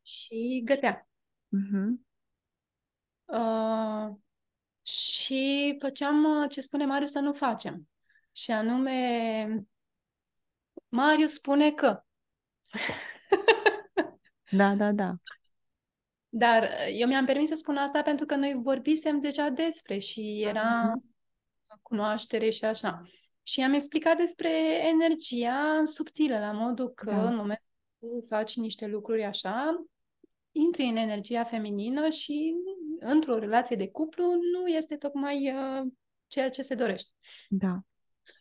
Și gătea. Uh-huh. Uh, și făceam uh, ce spune Marius să nu facem. Și anume, Marius spune că. da, da, da. Dar eh, eu mi-am permis să spun asta pentru că noi vorbisem deja despre și era mhm. cunoaștere și așa. Și am explicat despre energia subtilă, la modul că da. în momentul când faci niște lucruri așa, intri în energia feminină și într-o relație de cuplu nu este tocmai uh, ceea ce se dorește. Da.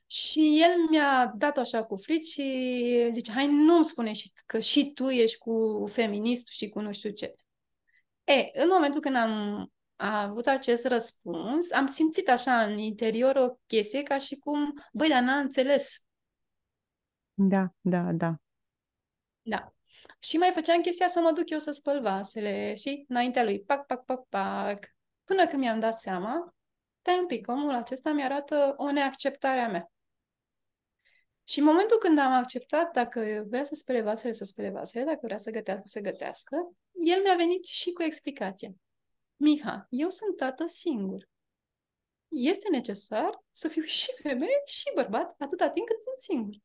Și el mi-a dat așa cu frici și zice, hai nu-mi spune și, că și tu ești cu feministul și cu nu știu ce. E, în momentul când am avut acest răspuns, am simțit așa în interior o chestie ca și cum, băi, dar n-a înțeles. Da, da, da. Da. Și mai făceam chestia să mă duc eu să spăl vasele și înaintea lui, pac, pac, pac, pac. Până când mi-am dat seama, stai un pic, omul acesta mi arată o neacceptare a mea. Și în momentul când am acceptat dacă vrea să spele vasele, să spele vasele, dacă vrea să gătească, să gătească, el mi-a venit și cu explicația. Miha, eu sunt tată singur. Este necesar să fiu și femeie și bărbat atâta timp cât sunt singur.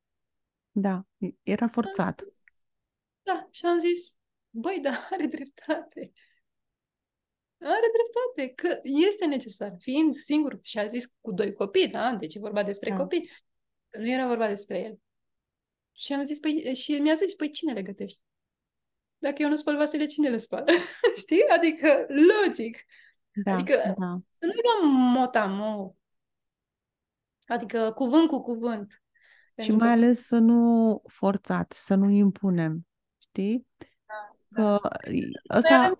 Da, era forțat. da, și am zis, băi, da, are dreptate. Are dreptate, că este necesar, fiind singur și a zis cu doi copii, da? Deci e vorba despre da. copii nu era vorba despre el. Și am zis, păi, și mi-a zis, păi cine le gătești? Dacă eu nu spăl vasele, cine le spală? [LAUGHS] Știi? Adică, logic. Da, adică, da. să nu luăm motamo. Adică, cuvânt cu cuvânt. Și mai ales să nu forțat, să nu impunem, știi? Da, da. Că asta...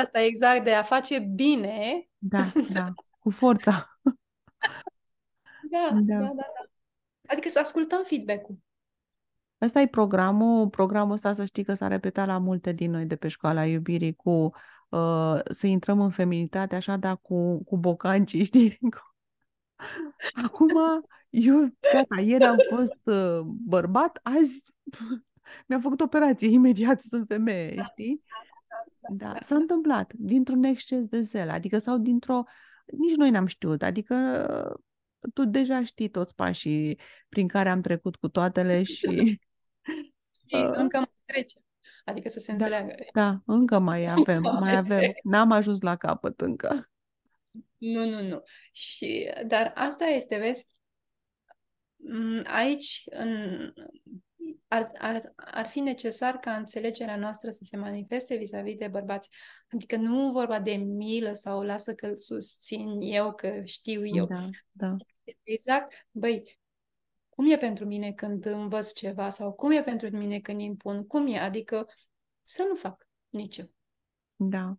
asta exact, de a face bine. Da, da, cu forța. [LAUGHS] da, da, da, da. da. Adică să ascultăm feedback-ul. Asta e programul. Programul ăsta să știi că s-a repetat la multe din noi de pe școala iubirii cu uh, să intrăm în feminitate așa, dar cu, cu bocancii, [LAUGHS] știi? Acum, eu, gata, ieri am fost uh, bărbat, azi [LAUGHS] mi-am făcut operație, imediat sunt femeie, da. știi? Da, da, da, s-a întâmplat dintr-un exces de zel, adică sau dintr-o... Nici noi n-am știut, adică tu deja știi toți pașii prin care am trecut cu toatele și... [LAUGHS] și uh, încă mai trece. Adică să se da, înțeleagă. Da, încă mai [LAUGHS] avem, mai avem. N-am ajuns la capăt încă. Nu, nu, nu. Și, dar asta este, vezi, aici în, ar, ar, ar fi necesar ca înțelegerea noastră să se manifeste vis-a-vis de bărbați. Adică nu vorba de milă sau lasă că îl susțin eu, că știu eu. Da, da. Exact. Băi, cum e pentru mine când învăț ceva sau cum e pentru mine când impun, cum e, adică să nu fac nici eu. Da.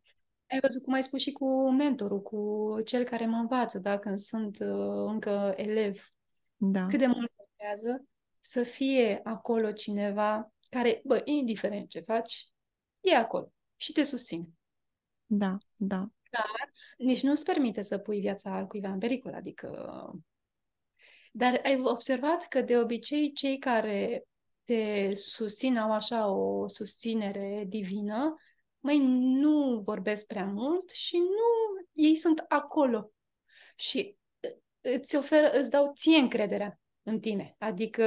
Ai văzut cum ai spus și cu mentorul, cu cel care mă învață, da, când sunt uh, încă elev. Da. Cât de mult contează să fie acolo cineva care, bă, indiferent ce faci, e acolo și te susține. Da, da. Dar nici nu-ți permite să pui viața cuiva în pericol, adică dar ai observat că de obicei cei care te susțin, au așa o susținere divină, mai nu vorbesc prea mult și nu, ei sunt acolo. Și ă, îți oferă, îți dau ție încrederea în tine. Adică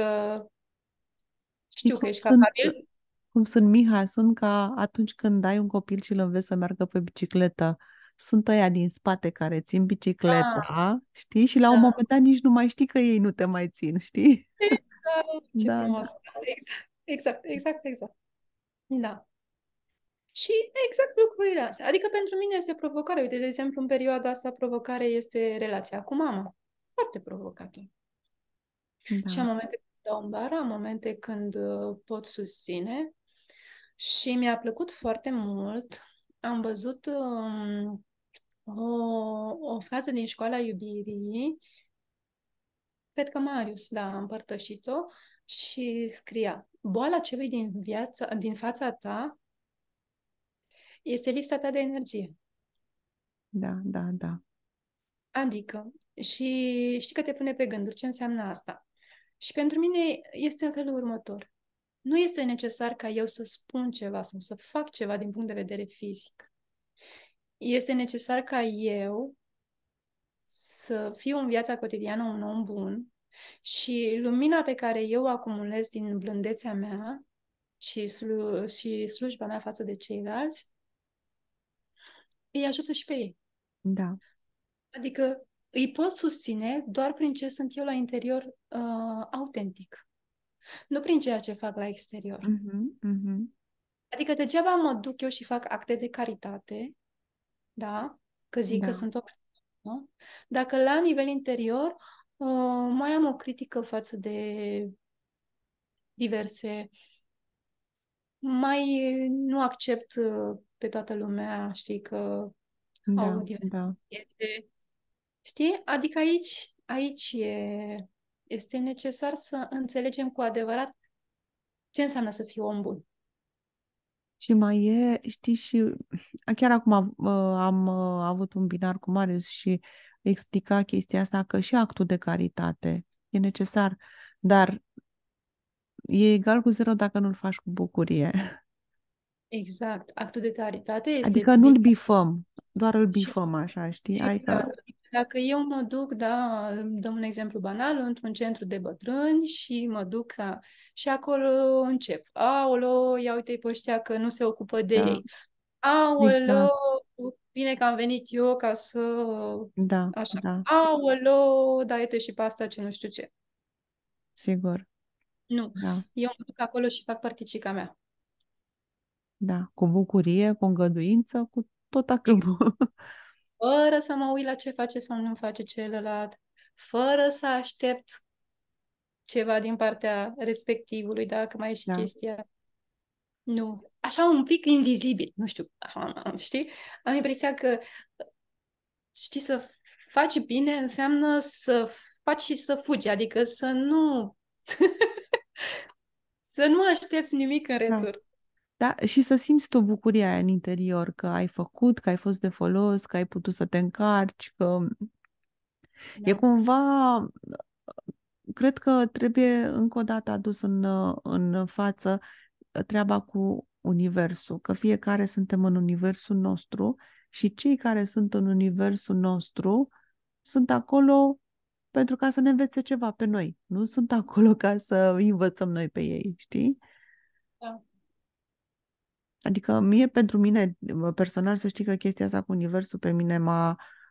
știu cum că ești sunt, capabil. Cum sunt Miha, sunt ca atunci când ai un copil și îl înveți să meargă pe bicicletă sunt aia din spate care țin bicicleta, da. știi? Și la da. un moment dat nici nu mai știi că ei nu te mai țin, știi? Exact, ce da. frumos. Exact, exact, exact, exact. Da. Și exact lucrurile astea. Adică pentru mine este provocare. Uite, de exemplu, în perioada asta provocare este relația cu mama. Foarte provocată. Da. Și am momente când dau în bar, am momente când uh, pot susține. Și mi-a plăcut foarte mult. Am văzut um, o, o frază din școala iubirii, cred că Marius, da, a împărtășit-o, și scria, boala celui din, viața, din fața ta este lipsa ta de energie. Da, da, da. Adică, și știi că te pune pe gânduri ce înseamnă asta. Și pentru mine este în felul următor. Nu este necesar ca eu să spun ceva sau să fac ceva din punct de vedere fizic este necesar ca eu să fiu în viața cotidiană un om bun și lumina pe care eu o acumulez din blândețea mea și, slu- și slujba mea față de ceilalți, îi ajută și pe ei. Da. Adică îi pot susține doar prin ce sunt eu la interior uh, autentic. Nu prin ceea ce fac la exterior. Uh-huh, uh-huh. Adică degeaba mă duc eu și fac acte de caritate da? Că zic da. că sunt o persoană. Dacă la nivel interior uh, mai am o critică față de diverse, mai nu accept ă, pe toată lumea, știi, că da, au diverse. Da. Știi? Adică aici, aici e, este necesar să înțelegem cu adevărat ce înseamnă să fii om bun. Și mai e, știi, și chiar acum uh, am uh, avut un binar cu Marius și explica chestia asta că și actul de caritate e necesar, dar e egal cu zero dacă nu-l faci cu bucurie. Exact. Actul de caritate este... Adică nu-l bifăm, doar îl bifăm așa, știi? Exact. Adică... Dacă eu mă duc, da, dăm un exemplu banal, într-un centru de bătrâni și mă duc da, și acolo încep. Aolo, ia uite-i pe ăștia că nu se ocupă de da. ei. Aolo, exact. bine că am venit eu ca să... Da, Așa. da. Aolo, da, uite și pe asta ce nu știu ce. Sigur. Nu. Da. Eu mă duc acolo și fac participa mea. Da, cu bucurie, cu îngăduință, cu tot acâmbul. Exact fără să mă uit la ce face sau nu face celălalt, fără să aștept ceva din partea respectivului, dacă mai e și da. chestia. Nu. Așa un pic invizibil, nu știu, știi? Am impresia că știi să faci bine înseamnă să faci și să fugi, adică să nu [LAUGHS] să nu aștepți nimic în da. retur. Da. Da? Și să simți tu bucuria aia în interior, că ai făcut, că ai fost de folos, că ai putut să te încarci, că da. e cumva, cred că trebuie încă o dată adus în, în față treaba cu universul, că fiecare suntem în universul nostru și cei care sunt în universul nostru sunt acolo pentru ca să ne învețe ceva pe noi. Nu sunt acolo ca să învățăm noi pe ei, știi? Adică mie, pentru mine, personal, să știi că chestia asta cu universul pe mine m-a,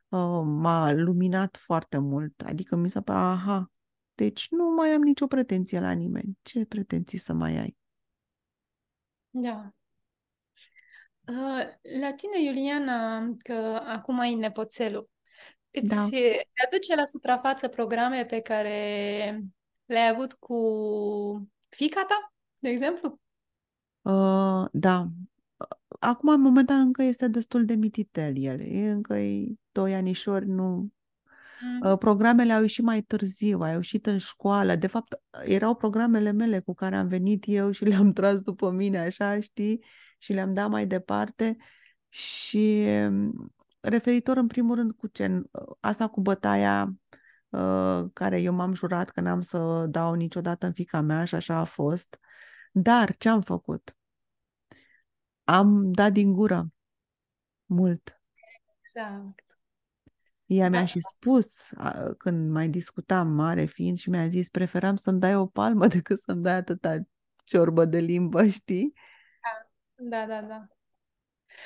uh, m-a luminat foarte mult. Adică mi s-a părut, aha, deci nu mai am nicio pretenție la nimeni. Ce pretenții să mai ai? Da. Uh, la tine, Iuliana, că acum ai nepoțelul, îți da. aduce la suprafață programe pe care le-ai avut cu fica ta, de exemplu? Uh, da. Acum, în momentan, încă este destul de mititel el. încă e doi anișori, nu... Mm. Uh, programele au ieșit mai târziu, au ieșit în școală. De fapt, erau programele mele cu care am venit eu și le-am tras după mine, așa, știi? Și le-am dat mai departe. Și mm, referitor, în primul rând, cu ce... Uh, asta cu bătaia care eu m-am jurat că n-am să dau niciodată în fica mea și așa a fost. Dar ce am făcut? am dat din gură mult. Exact. Ea da. mi-a da. și spus, când mai discutam mare fiind, și mi-a zis, preferam să-mi dai o palmă [LAUGHS] decât să-mi dai atâta ciorbă de limbă, știi? Da, da, da. da.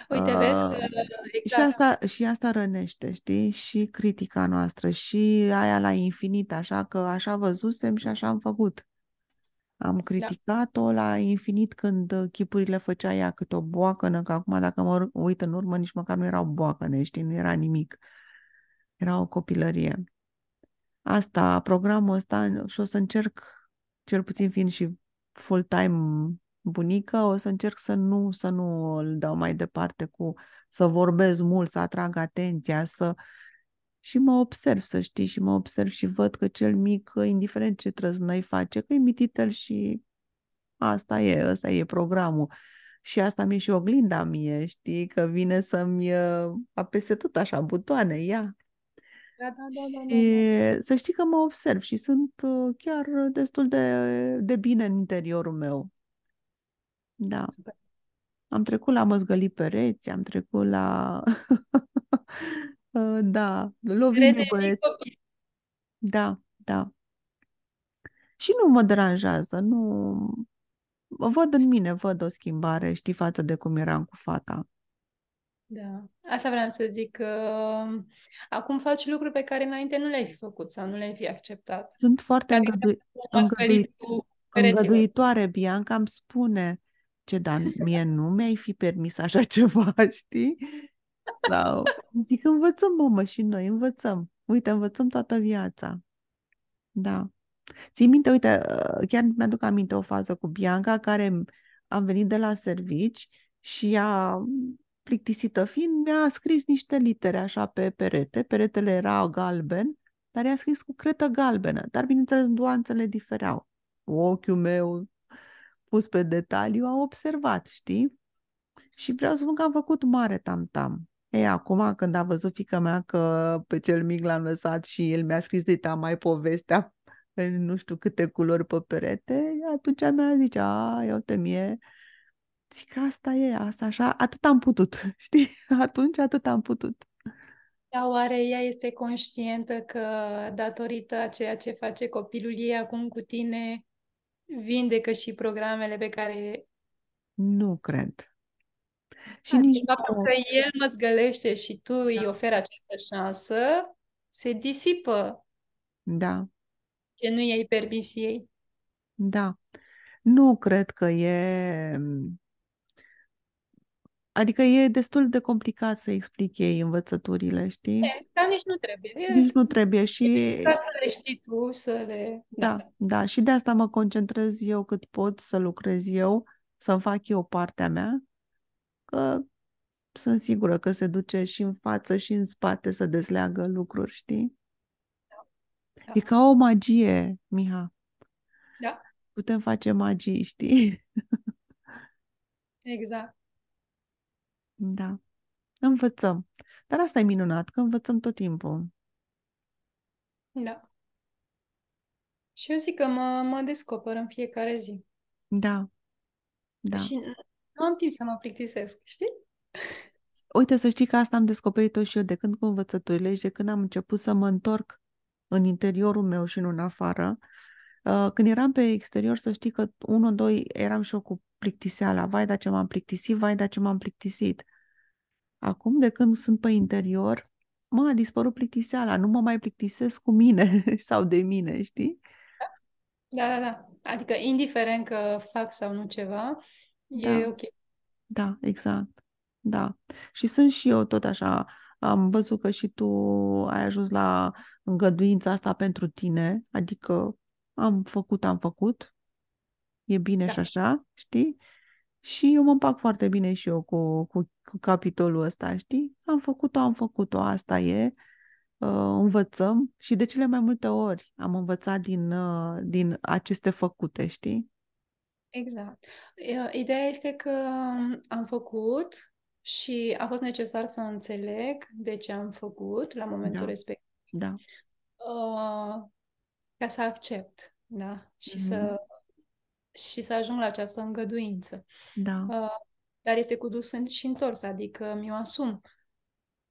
Uite, vezi că... Exact. Și, asta, și asta rănește, știi? Și critica noastră, și aia la infinit, așa că așa văzusem și așa am făcut. Am da. criticat-o da. la infinit când uh, chipurile făcea ea câte o boacănă, că acum dacă mă uit în urmă, nici măcar nu erau boacăne, știi, nu era nimic. Era o copilărie. Asta, programul ăsta, și o să încerc, cel puțin fiind și full-time bunică, o să încerc să nu, să nu îl dau mai departe cu să vorbesc mult, să atrag atenția, să uh, și mă observ, să știi, și mă observ și văd că cel mic, indiferent ce trăznăi face, că e mititel și asta e, ăsta e programul. Și asta mi-e și oglinda mie, știi, că vine să-mi ă, apese tot așa butoane, ia. Da, da, da, da, da, da. să știi că mă observ și sunt ă, chiar destul de, de bine în interiorul meu. Da. Super. Am trecut la măzgăli pereți, am trecut la [LAUGHS] Uh, da, Lovidiu copii. Da, da. Și nu mă deranjează, nu... Văd în mine, văd o schimbare, știi, față de cum eram cu fata. Da, asta vreau să zic, că ă, acum faci lucruri pe care înainte nu le-ai fi făcut sau nu le-ai fi acceptat. Sunt foarte îngădui... îngădui... îngăduitoare, Bianca îmi spune ce, dar mie nu mi-ai fi permis așa [LAUGHS] ceva, știi? Sau zic, învățăm, mamă, și noi învățăm. Uite, învățăm toată viața. Da. Ții minte, uite, uh, chiar mi-aduc aminte o fază cu Bianca care am venit de la servici și ea, plictisită fiind, mi-a scris niște litere așa pe perete. Peretele era galben, dar i-a scris cu cretă galbenă. Dar, bineînțeles, nuanțele difereau. Ochiul meu, pus pe detaliu, a observat, știi? Și vreau să spun că am făcut mare tam-tam. Ei, acum când a văzut fica mea că pe cel mic l-am lăsat și el mi-a scris de mai povestea în nu știu câte culori pe perete, atunci mi-a zis, a, eu te mie, zic, asta e, asta așa, atât am putut, [LAUGHS] știi? Atunci atât am putut. Da, oare ea este conștientă că datorită a ceea ce face copilul ei acum cu tine, vindecă și programele pe care... Nu cred. Și da, nici faptul că el mă zgălește și tu da. îi oferi această șansă, se disipă. Da. Că nu i-ai permis ei. Da. Nu cred că e... Adică e destul de complicat să explic ei învățăturile, știi? E, dar nici nu trebuie. Nici nu trebuie și... E să le știi tu, să le... Da, da, da. Și de asta mă concentrez eu cât pot să lucrez eu, să-mi fac eu partea mea că sunt sigură că se duce și în față și în spate să dezleagă lucruri, știi? Da. da. E ca o magie, Miha. Da. Putem face magii, știi? [LAUGHS] Exact. Da. Învățăm. Dar asta e minunat, că învățăm tot timpul. Da. Și eu zic că mă, mă descoper în fiecare zi. Da. da. Și nu am timp să mă plictisesc, știi? Uite, să știi că asta am descoperit-o și eu de când cu învățăturile și de când am început să mă întorc în interiorul meu și nu în afară. Uh, când eram pe exterior, să știi că unul doi eram și eu cu plictiseala. Vai, da ce m-am plictisit, vai, da ce m-am plictisit. Acum, de când sunt pe interior, mă, a dispărut plictiseala, nu mă mai plictisesc cu mine [LAUGHS] sau de mine, știi? Da, da, da. Adică, indiferent că fac sau nu ceva, da. E ok. Da, exact. Da. Și sunt și eu tot așa. Am văzut că și tu ai ajuns la îngăduința asta pentru tine, adică am făcut, am făcut, e bine da. și așa, știi? Și eu mă împac foarte bine și eu cu, cu, cu capitolul ăsta, știi? Am făcut-o, am făcut-o, asta e. Uh, învățăm și de cele mai multe ori am învățat din, uh, din aceste făcute, știi? Exact. Ideea este că am făcut și a fost necesar să înțeleg de ce am făcut la momentul da. respectiv. Da. Uh, ca să accept, da, și mm-hmm. să mhm. și să ajung la această îngăduință. Da. Uh, dar este cu dus și întors, adică mi-o asum.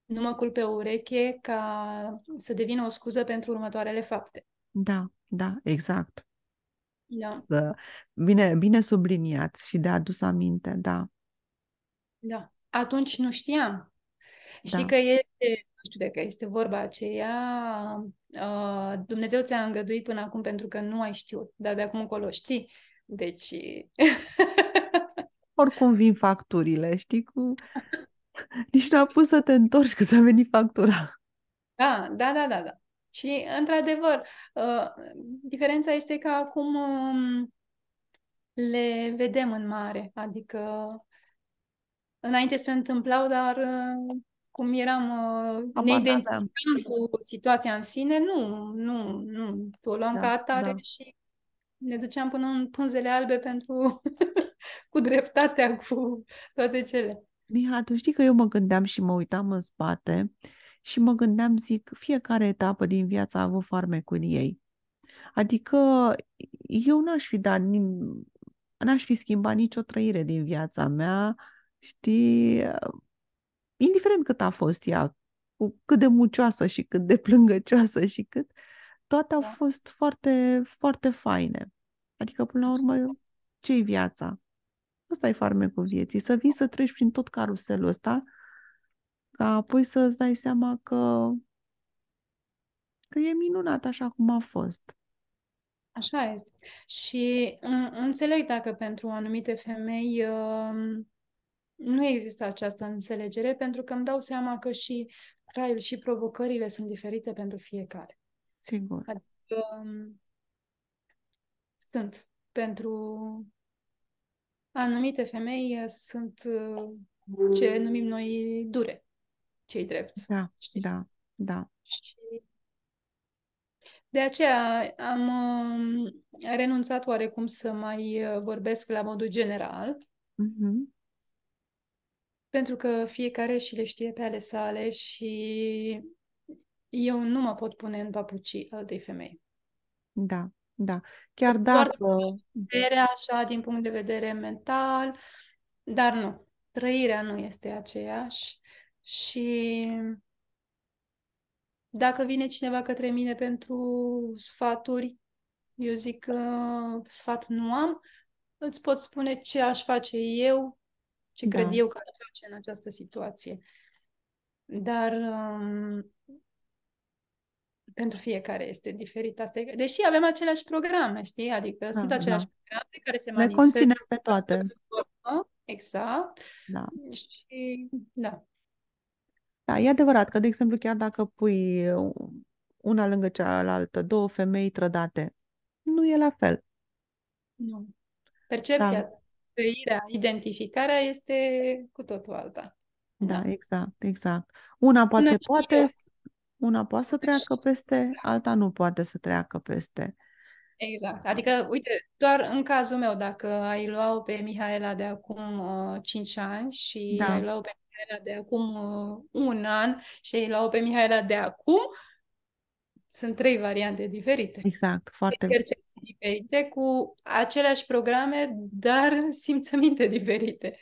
Nu mă culp pe o ureche ca să devină o scuză pentru următoarele fapte. Da, da, exact. Da. Să... Bine, bine subliniat și de adus aminte, da. Da. Atunci nu știam. Da. Și că este, nu știu dacă este vorba aceea, uh, Dumnezeu ți-a îngăduit până acum pentru că nu ai știut, dar de acum încolo știi. Deci... [LAUGHS] Oricum vin facturile, știi, cu... [LAUGHS] Nici nu a pus să te întorci, că s a venit factura. Da, da, da, da, da. Și, într-adevăr, ă, diferența este că acum le vedem în mare, adică înainte se întâmplau, dar ă, cum eram, neidentificăm ne identificam cu situația în sine, nu, nu, nu, o luam da, ca atare da. și ne duceam până în pânzele albe pentru [LAUGHS] cu dreptatea, cu toate cele. Miha, tu știi că eu mă gândeam și mă uitam în spate și mă gândeam, zic, fiecare etapă din viața a avut farmecul ei. Adică eu n-aș fi dat, n-aș fi schimbat nicio trăire din viața mea, știi, indiferent cât a fost ea, cu cât de mucioasă și cât de plângăcioasă și cât, toate au da. fost foarte, foarte faine. Adică, până la urmă, ce-i viața? asta e farmecul vieții, să vii să treci prin tot caruselul ăsta, dar apoi să îți dai seama că, că e minunat așa cum a fost. Așa este. Și înțeleg dacă pentru anumite femei um, nu există această înțelegere, pentru că îmi dau seama că și traiul și provocările sunt diferite pentru fiecare. Sigur. Adică, um, sunt pentru anumite femei sunt uh, ce numim noi dure cei drept. Da, știi? da, da. Și de aceea am um, renunțat oarecum să mai uh, vorbesc la modul general. Mm-hmm. Pentru că fiecare și le știe pe ale sale și eu nu mă pot pune în papucii altei femei. Da, da. Chiar dacă... Vedere, așa, din punct de vedere mental, dar nu. Trăirea nu este aceeași. Și dacă vine cineva către mine pentru sfaturi, eu zic că sfat nu am, îți pot spune ce aș face eu, ce da. cred eu că aș face în această situație. Dar um, pentru fiecare este diferit. Asta e... Deși avem aceleași programe, știi? Adică ah, da, sunt aceleași da. programe care se manifestă. Ne conținem pe toate. Exact. Da. Și, da. Da, e adevărat că, de exemplu, chiar dacă pui una lângă cealaltă, două femei trădate, nu e la fel. Nu. Percepția, da. trăirea, identificarea este cu totul alta. Da, da, exact, exact. Una poate, una poate, una poate să deci treacă peste, exact. alta nu poate să treacă peste. Exact. Adică, uite, doar în cazul meu, dacă ai luat pe Mihaela de acum uh, 5 ani și da. ai luat pe Mihaela de acum uh, un an și la o pe Mihaela de acum, sunt trei variante diferite. Exact, foarte. Percepții diferite cu aceleași programe, dar simțăminte diferite.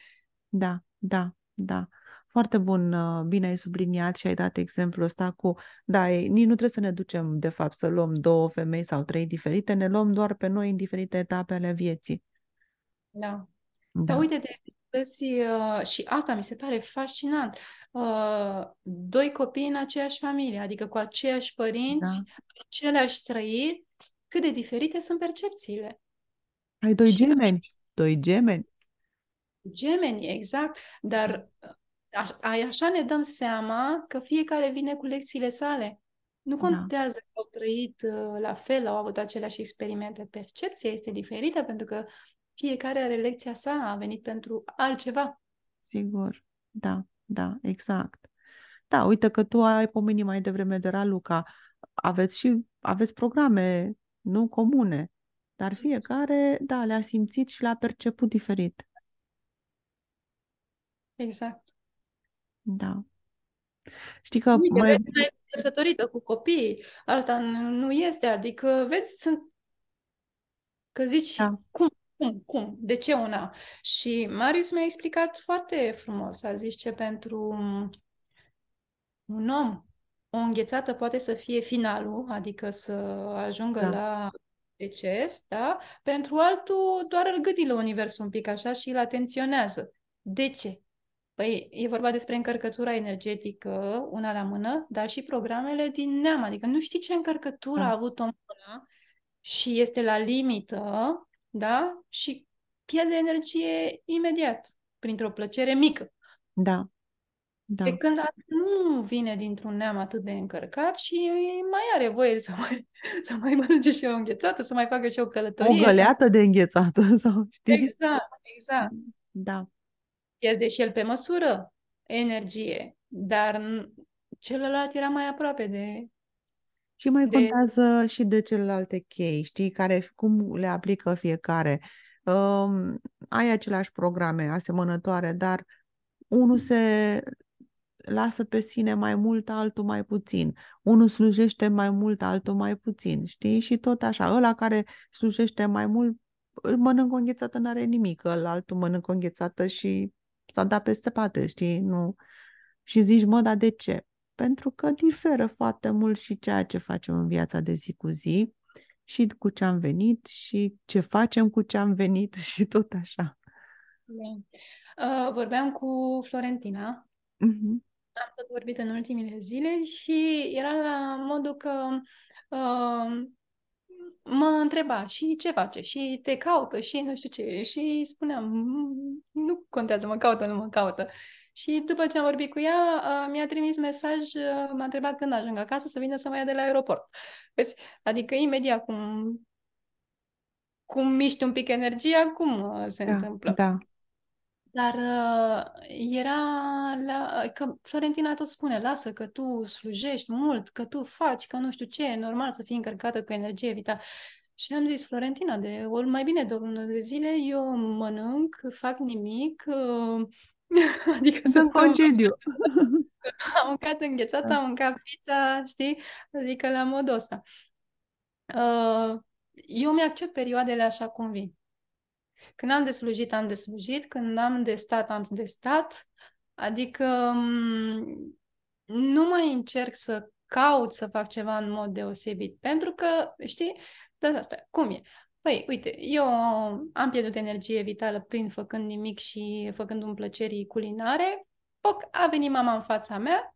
Da, da, da. Foarte bun, uh, bine ai subliniat și ai dat exemplul ăsta cu, da, ei, nici nu trebuie să ne ducem, de fapt, să luăm două femei sau trei diferite, ne luăm doar pe noi în diferite etape ale vieții. Da. da. Dar uite, de vezi, uh, și asta mi se pare fascinant, uh, doi copii în aceeași familie, adică cu aceiași părinți, da. aceleași trăiri, cât de diferite sunt percepțiile. Ai doi și gemeni, doi gemeni. Gemeni, exact, dar uh, a, așa ne dăm seama că fiecare vine cu lecțiile sale. Nu da. contează da. că au trăit uh, la fel, au avut aceleași experimente. Percepția este diferită pentru că fiecare are lecția sa, a venit pentru altceva. Sigur, da, da, exact. Da, uite că tu ai pomenit mai devreme de Raluca. Aveți și aveți programe, nu comune, dar fiecare, da, le-a simțit și le-a perceput diferit. Exact. Da. Știi că... Uite, mai... Una este căsătorită cu copii, alta nu este, adică, vezi, sunt... Că zici, da. cum? Cum, cum? De ce una? Și Marius mi-a explicat foarte frumos. A zis ce pentru un om o înghețată poate să fie finalul, adică să ajungă da. la deces, da? Pentru altul doar îl gâdi la universul un pic așa și îl atenționează. De ce? Păi e vorba despre încărcătura energetică, una la mână, dar și programele din neam. Adică nu știi ce încărcătură da. a avut omul ăla și este la limită da? Și pierde energie imediat, printr-o plăcere mică. Da. da. Pe când nu vine dintr-un neam atât de încărcat și mai are voie să mai, [LAUGHS] să mai mănânce și o înghețată, să mai facă și o călătorie. O găleată sau... de înghețată, [LAUGHS] sau știi? Exact, exact. Da. Pierde și el pe măsură energie, dar celălalt era mai aproape de și mai de... contează și de celelalte chei, știi, care, cum le aplică fiecare. Um, ai aceleași programe asemănătoare, dar unul se lasă pe sine mai mult, altul mai puțin. Unul slujește mai mult, altul mai puțin, știi? Și tot așa, ăla care slujește mai mult, mănâncă o înghețată, n-are nimic, ăla altul mănâncă o înghețată și s-a dat peste pate, știi? Nu... Și zici, mă, dar de ce? pentru că diferă foarte mult și ceea ce facem în viața de zi cu zi și cu ce am venit și ce facem cu ce am venit [LAUGHS] și tot așa. Da. Uh, vorbeam cu Florentina. Uh-huh. Am tot vorbit în ultimile zile și era la modul că uh, mă întreba și ce face și te caută și nu știu ce și spuneam nu contează, mă caută, nu mă caută. Și după ce am vorbit cu ea, mi-a trimis mesaj, m-a întrebat când ajung acasă să vină să mă ia de la aeroport. Vezi? Adică imediat cum, cum miști un pic energia, cum se da, întâmplă. Da. Dar uh, era la, că Florentina tot spune, lasă că tu slujești mult, că tu faci, că nu știu ce, e normal să fii încărcată cu energie vitală. Și am zis, Florentina, de ori mai bine de o lună de zile, eu mănânc, fac nimic, [LAUGHS] Adică sunt concediu. [LAUGHS] Am mâncat înghețată, da. am mâncat pizza, știi? Adică la modul ăsta. Uh, eu mi-accept perioadele așa cum vin. Când am deslujit, am deslujit, Când am de stat, am de stat. Adică mm, nu mai încerc să caut să fac ceva în mod deosebit. Pentru că, știi, da, asta, cum e? Păi, uite, eu am pierdut energie vitală prin făcând nimic și făcând un plăcerii culinare. Poc, a venit mama în fața mea,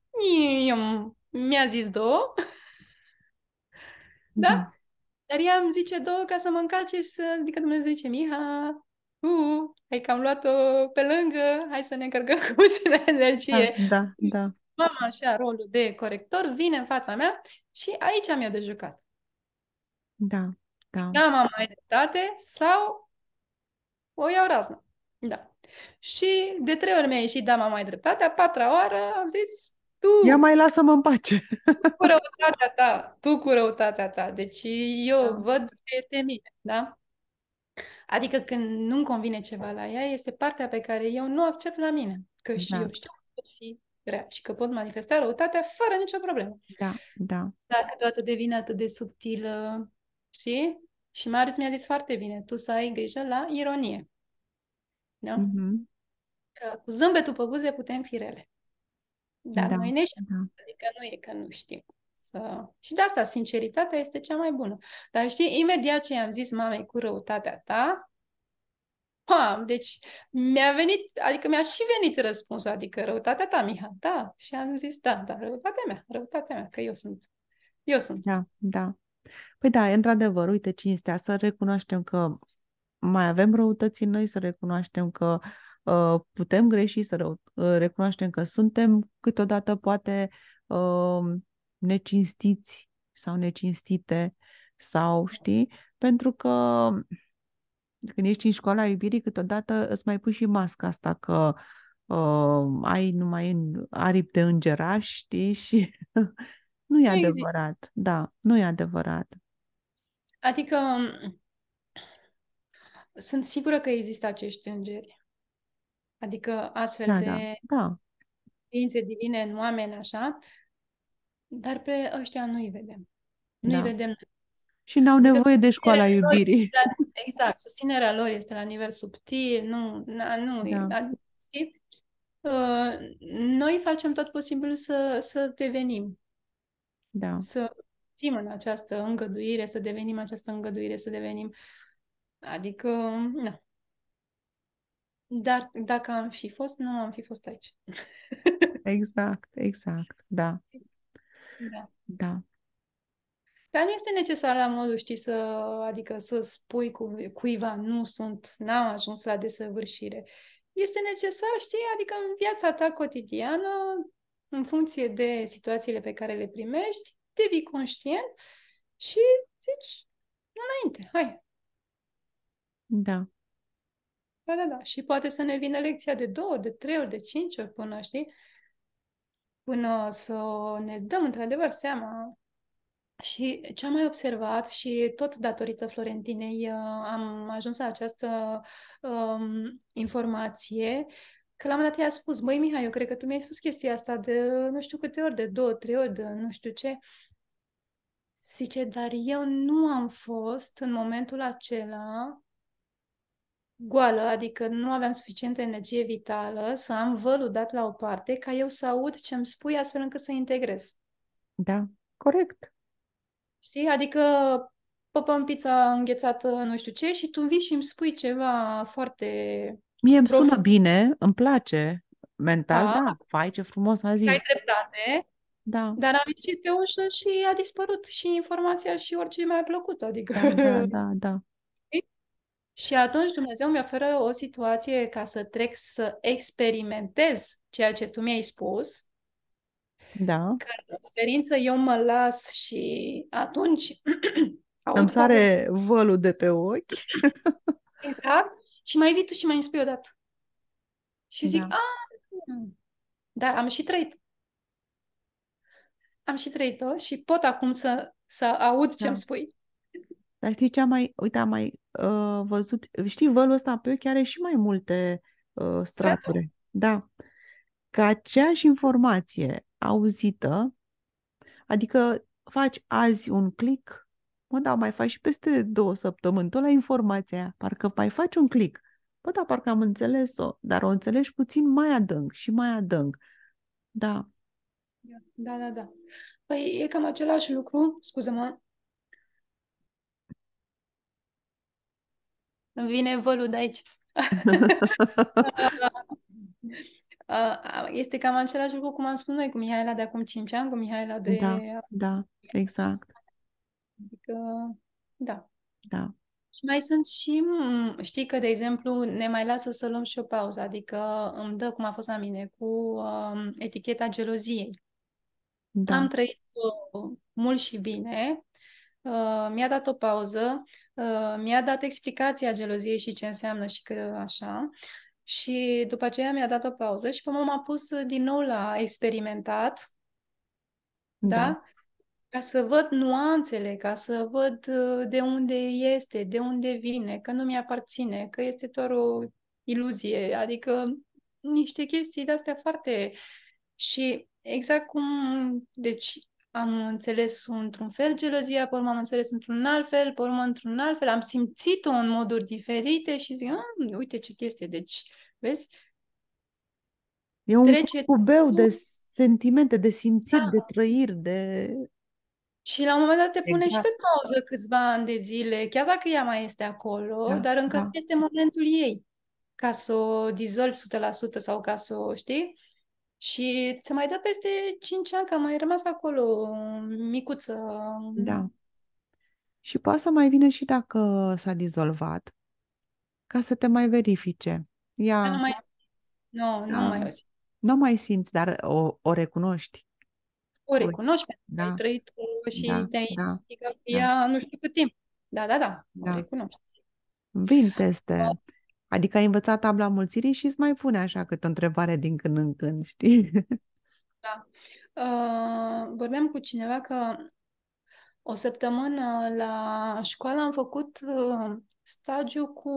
mi-a zis două, [LAUGHS] da? Mhm. Dar ea îmi zice două ca să mă încalce, să, adică Dumnezeu zice, Miha, uh, hai că am luat-o pe lângă, hai să ne încărcăm [LAUGHS] cu puțină energie. Da, da, da. Mama așa, rolul de corector, vine în fața mea și aici mi-a de jucat. Da. Da. Am mai dreptate sau o iau razna. Da. Și de trei ori mi-a ieșit da, mai dreptate, a patra oară am zis tu... Ia mai lasă-mă în pace. cu răutatea ta, tu cu răutatea ta. Deci eu da. văd ce este în mine, da? Adică când nu-mi convine ceva la ea, este partea pe care eu nu accept la mine. Că și da. eu exact. știu că pot fi și că pot manifesta răutatea fără nicio problemă. Da, da. Dar câteodată devine atât de subtilă și, și Marius mi-a zis foarte bine, tu să ai grijă la ironie. Da? Mm-hmm. Că cu zâmbetul pe buze putem fi rele. Dar da, noi ne știm. Da. Adică nu e că nu știm. Să... Și de asta, sinceritatea este cea mai bună. Dar știi, imediat ce i-am zis mamei cu răutatea ta, pam, deci mi-a venit, adică mi-a și venit răspunsul, adică răutatea ta, Miha, da. Și am zis, da, da, răutatea mea, răutatea mea, că eu sunt. Eu sunt. Da, da. Păi da, într-adevăr, uite, cinstea, să recunoaștem că mai avem răutăți în noi, să recunoaștem că uh, putem greși, să rău, uh, recunoaștem că suntem câteodată poate uh, necinstiți sau necinstite sau, știi, pentru că când ești în școala iubirii, câteodată îți mai pui și masca asta că uh, ai numai în aripi de îngeraș, știi, [LAUGHS] și nu e adevărat, da, nu e adevărat. Adică sunt sigură că există acești îngeri. Adică astfel da, de da. da. ființe divine în oameni, așa, dar pe ăștia nu-i vedem. Nu-i da. vedem. Și n-au adică nevoie de școala iubirii. Lor, [LAUGHS] exact, susținerea lor este la nivel subtil, nu, na, nu, da. adică, știi? Uh, noi facem tot posibilul să, să devenim da. să fim în această îngăduire, să devenim această îngăduire, să devenim. Adică, da Dar dacă am fi fost, nu am fi fost aici. [LAUGHS] exact, exact, da. Da. da. Dar nu este necesar la modul, știi, să, adică să spui cu, cuiva, nu sunt, n-am ajuns la desăvârșire. Este necesar, știi, adică în viața ta cotidiană în funcție de situațiile pe care le primești, devii conștient și zici, înainte, hai. Da. Da, da, da. Și poate să ne vină lecția de două de trei ori, de cinci ori până, știi? Până să ne dăm într-adevăr seama. Și ce am mai observat și tot datorită Florentinei uh, am ajuns la această um, informație, Că la un moment dat i-a spus, băi Mihai, eu cred că tu mi-ai spus chestia asta de nu știu câte ori, de două, trei ori, de nu știu ce. Zice, dar eu nu am fost în momentul acela goală, adică nu aveam suficientă energie vitală să am vălul dat la o parte ca eu să aud ce îmi spui astfel încât să integrez. Da, corect. Știi? Adică păpăm pizza înghețată nu știu ce și tu vii și îmi spui ceva foarte Mie îmi sună bine, îmi place mental, da, da fai ce frumos a zis. Ai dreptate, da. Dar am ieșit pe ușă și a dispărut și informația și orice mi-a plăcut, adică... Da, da, da, da. Și atunci Dumnezeu mi oferă o situație ca să trec să experimentez ceea ce tu mi-ai spus. Da. Că în suferință eu mă las și atunci... [CLEARS THROAT] Îmi sare vălul de pe ochi. [LAUGHS] exact și mai vii tu și mai înspui odată. Și zic, da. Ah, dar am și trăit. Am și trăit-o și pot acum să, să aud ce-mi da. spui. Dar știi ce am mai, uite, am mai uh, văzut, știi, vălul ăsta pe chiar are și mai multe uh, straturi. Da. Că aceeași informație auzită, adică faci azi un click, Mă, da, mai faci și peste două săptămâni, tot la informația aia. Parcă mai faci un click. Bă, da, parcă am înțeles-o, dar o înțelegi puțin mai adânc și mai adânc. Da. Da, da, da. da. Păi e cam același lucru, scuză-mă. Îmi vine vălul de aici. [LAUGHS] este cam același lucru cum am spus noi cu Mihaela de acum 5 ani, cu Mihaela de... Da, da, exact. Adică, da. Da. Și mai sunt și, mm, știi că, de exemplu, ne mai lasă să luăm și o pauză, adică îmi dă, cum a fost la mine, cu uh, eticheta geloziei. Da. Am trăit uh, mult și bine, uh, mi-a dat o pauză, uh, mi-a dat explicația geloziei și ce înseamnă și că așa, și după aceea mi-a dat o pauză și pe m-am pus din nou la experimentat, da? da? ca să văd nuanțele, ca să văd uh, de unde este, de unde vine, că nu mi-aparține, că este doar o iluzie, adică niște chestii de-astea foarte... Și exact cum... Deci am înțeles într-un fel gelozia, pe urmă am înțeles într-un alt fel, pe urmă într-un alt fel, am simțit-o în moduri diferite și zic, mm, uite ce chestie, deci, vezi? E un Trece cubeu de sentimente, de simțiri, da. de trăiri, de și la un moment dat te pune exact. și pe exact. pauză câțiva ani de zile, chiar dacă ea mai este acolo, da, dar încă da. este momentul ei ca să o dizolvi 100% sau ca să o știi. Și se mai dă peste 5 ani, că mai rămas acolo micuță. Da. Și poate să mai vine și dacă s-a dizolvat, ca să te mai verifice. Ea... Nu mai simți. Nu, da. mai o simți. Nu mai simți, dar o, o recunoști o recunoști pentru că ai da. trăit și da, te-ai da, da. ea nu știu cât timp. Da, da, da, da. o recunoști. Vin teste. Da. Adică ai învățat tabla mulțirii și îți mai pune așa câte o întrebare din când în când, știi? Da. Uh, vorbeam cu cineva că o săptămână la școală am făcut uh, stagiu cu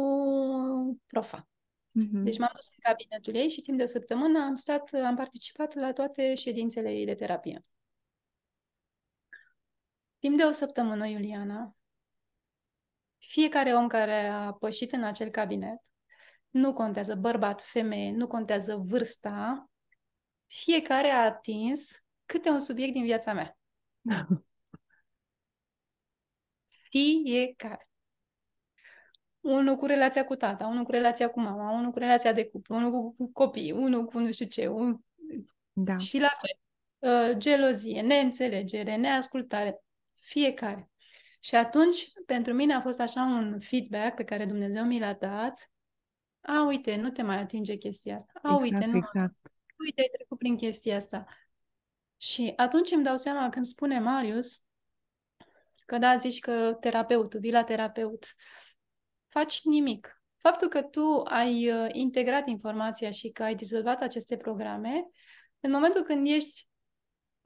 profa. Uh-huh. Deci m-am dus în cabinetul ei și timp de o săptămână am stat, am participat la toate ședințele ei de terapie. Timp de o săptămână, Iuliana, fiecare om care a pășit în acel cabinet, nu contează bărbat, femeie, nu contează vârsta, fiecare a atins câte un subiect din viața mea. [LAUGHS] Fiecare. Unul cu relația cu tata, unul cu relația cu mama, unul cu relația de cuplu, unul cu copii, unul cu nu știu ce. Un... Da. Și la fel. Uh, gelozie, neînțelegere, neascultare fiecare. Și atunci, pentru mine a fost așa un feedback pe care Dumnezeu mi l-a dat. A, uite, nu te mai atinge chestia asta. A, exact, uite, nu. Exact. Uite, ai trecut prin chestia asta. Și atunci îmi dau seama când spune Marius că da, zici că terapeutul, vii la terapeut, faci nimic. Faptul că tu ai uh, integrat informația și că ai dizolvat aceste programe, în momentul când ești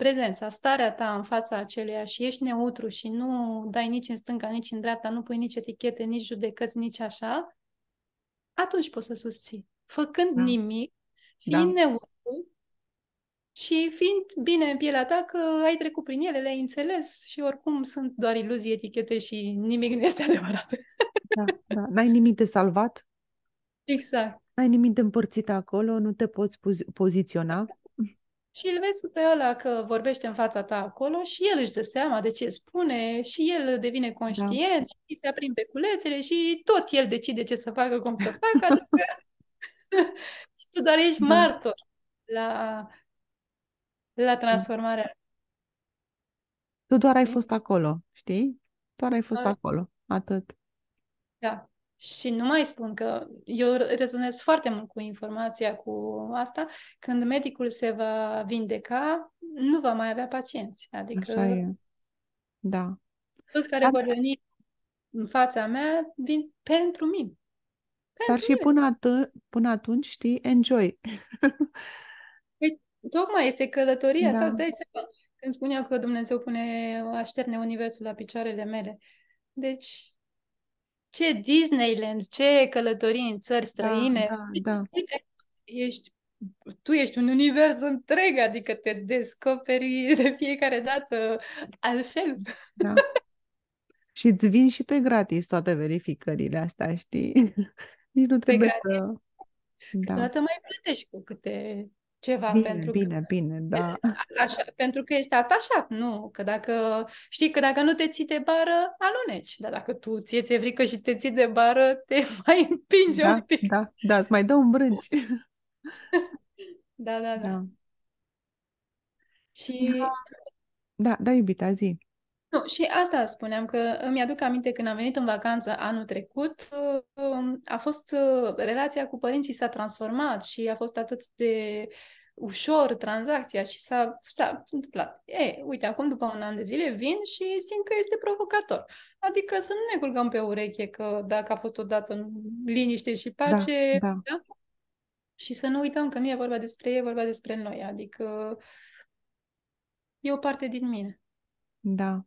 prezența, starea ta în fața aceleia și ești neutru și nu dai nici în stânga, nici în dreapta, nu pui nici etichete, nici judecăți, nici așa, atunci poți să susții. Făcând da. nimic, da. fiind da. neutru și fiind bine în pielea ta că ai trecut prin ele, le-ai înțeles și oricum sunt doar iluzii, etichete și nimic nu este adevărat. Da, da. N-ai nimic de salvat? Exact. N-ai nimic de împărțit acolo, nu te poți poziționa? Da și îl vezi pe ăla că vorbește în fața ta acolo și el își dă seama de ce spune și el devine da. conștient da. și se aprinde culețele și tot el decide ce să facă, cum să facă. Adică... [LAUGHS] și tu doar ești da. martor la, la da. transformarea. Tu doar ai fost acolo, știi? Doar ai fost da. acolo, atât. Da. Și nu mai spun că eu rezonez foarte mult cu informația cu asta. Când medicul se va vindeca, nu va mai avea pacienți. Adică. Așa e. Da. Toți care Dar... vor veni în fața mea vin pentru mine. Pentru Dar și mine. Până, at- până atunci, știi, enjoy. Păi, tocmai este călătoria da. ta, îți dai seama. Când spunea că Dumnezeu pune, așterne universul la picioarele mele. Deci, ce Disneyland, ce călătorii în țări da, străine. Da, da, da. Ești, tu ești un univers întreg, adică te descoperi de fiecare dată altfel. Da. [LAUGHS] și îți vin și pe gratis toate verificările astea, știi? [LAUGHS] Nici nu trebuie să... Da. Toată mai plătești cu câte ceva bine, pentru bine, că, bine, da. Așa, pentru că ești atașat, nu? Că dacă știi că dacă nu te ții de bară, aluneci, dar dacă tu ție ți-e frică și te ții de bară, te [LAUGHS] mai împinge da, un pic. Da, da, îți mai dă un brânci. [LAUGHS] da, da, da, da. Și da, da, iubita zi. Nu, și asta spuneam că îmi aduc aminte când am venit în vacanță anul trecut, um, a fost uh, relația cu părinții s-a transformat și a fost atât de ușor tranzacția și s-a, s-a întâmplat. E, uite, acum după un an de zile vin și simt că este provocator. Adică să nu ne culcăm pe ureche că dacă a fost odată în liniște și da, pace, da, da. Da? și să nu uităm că nu e vorba despre ei, e vorba despre noi. Adică e o parte din mine. Da,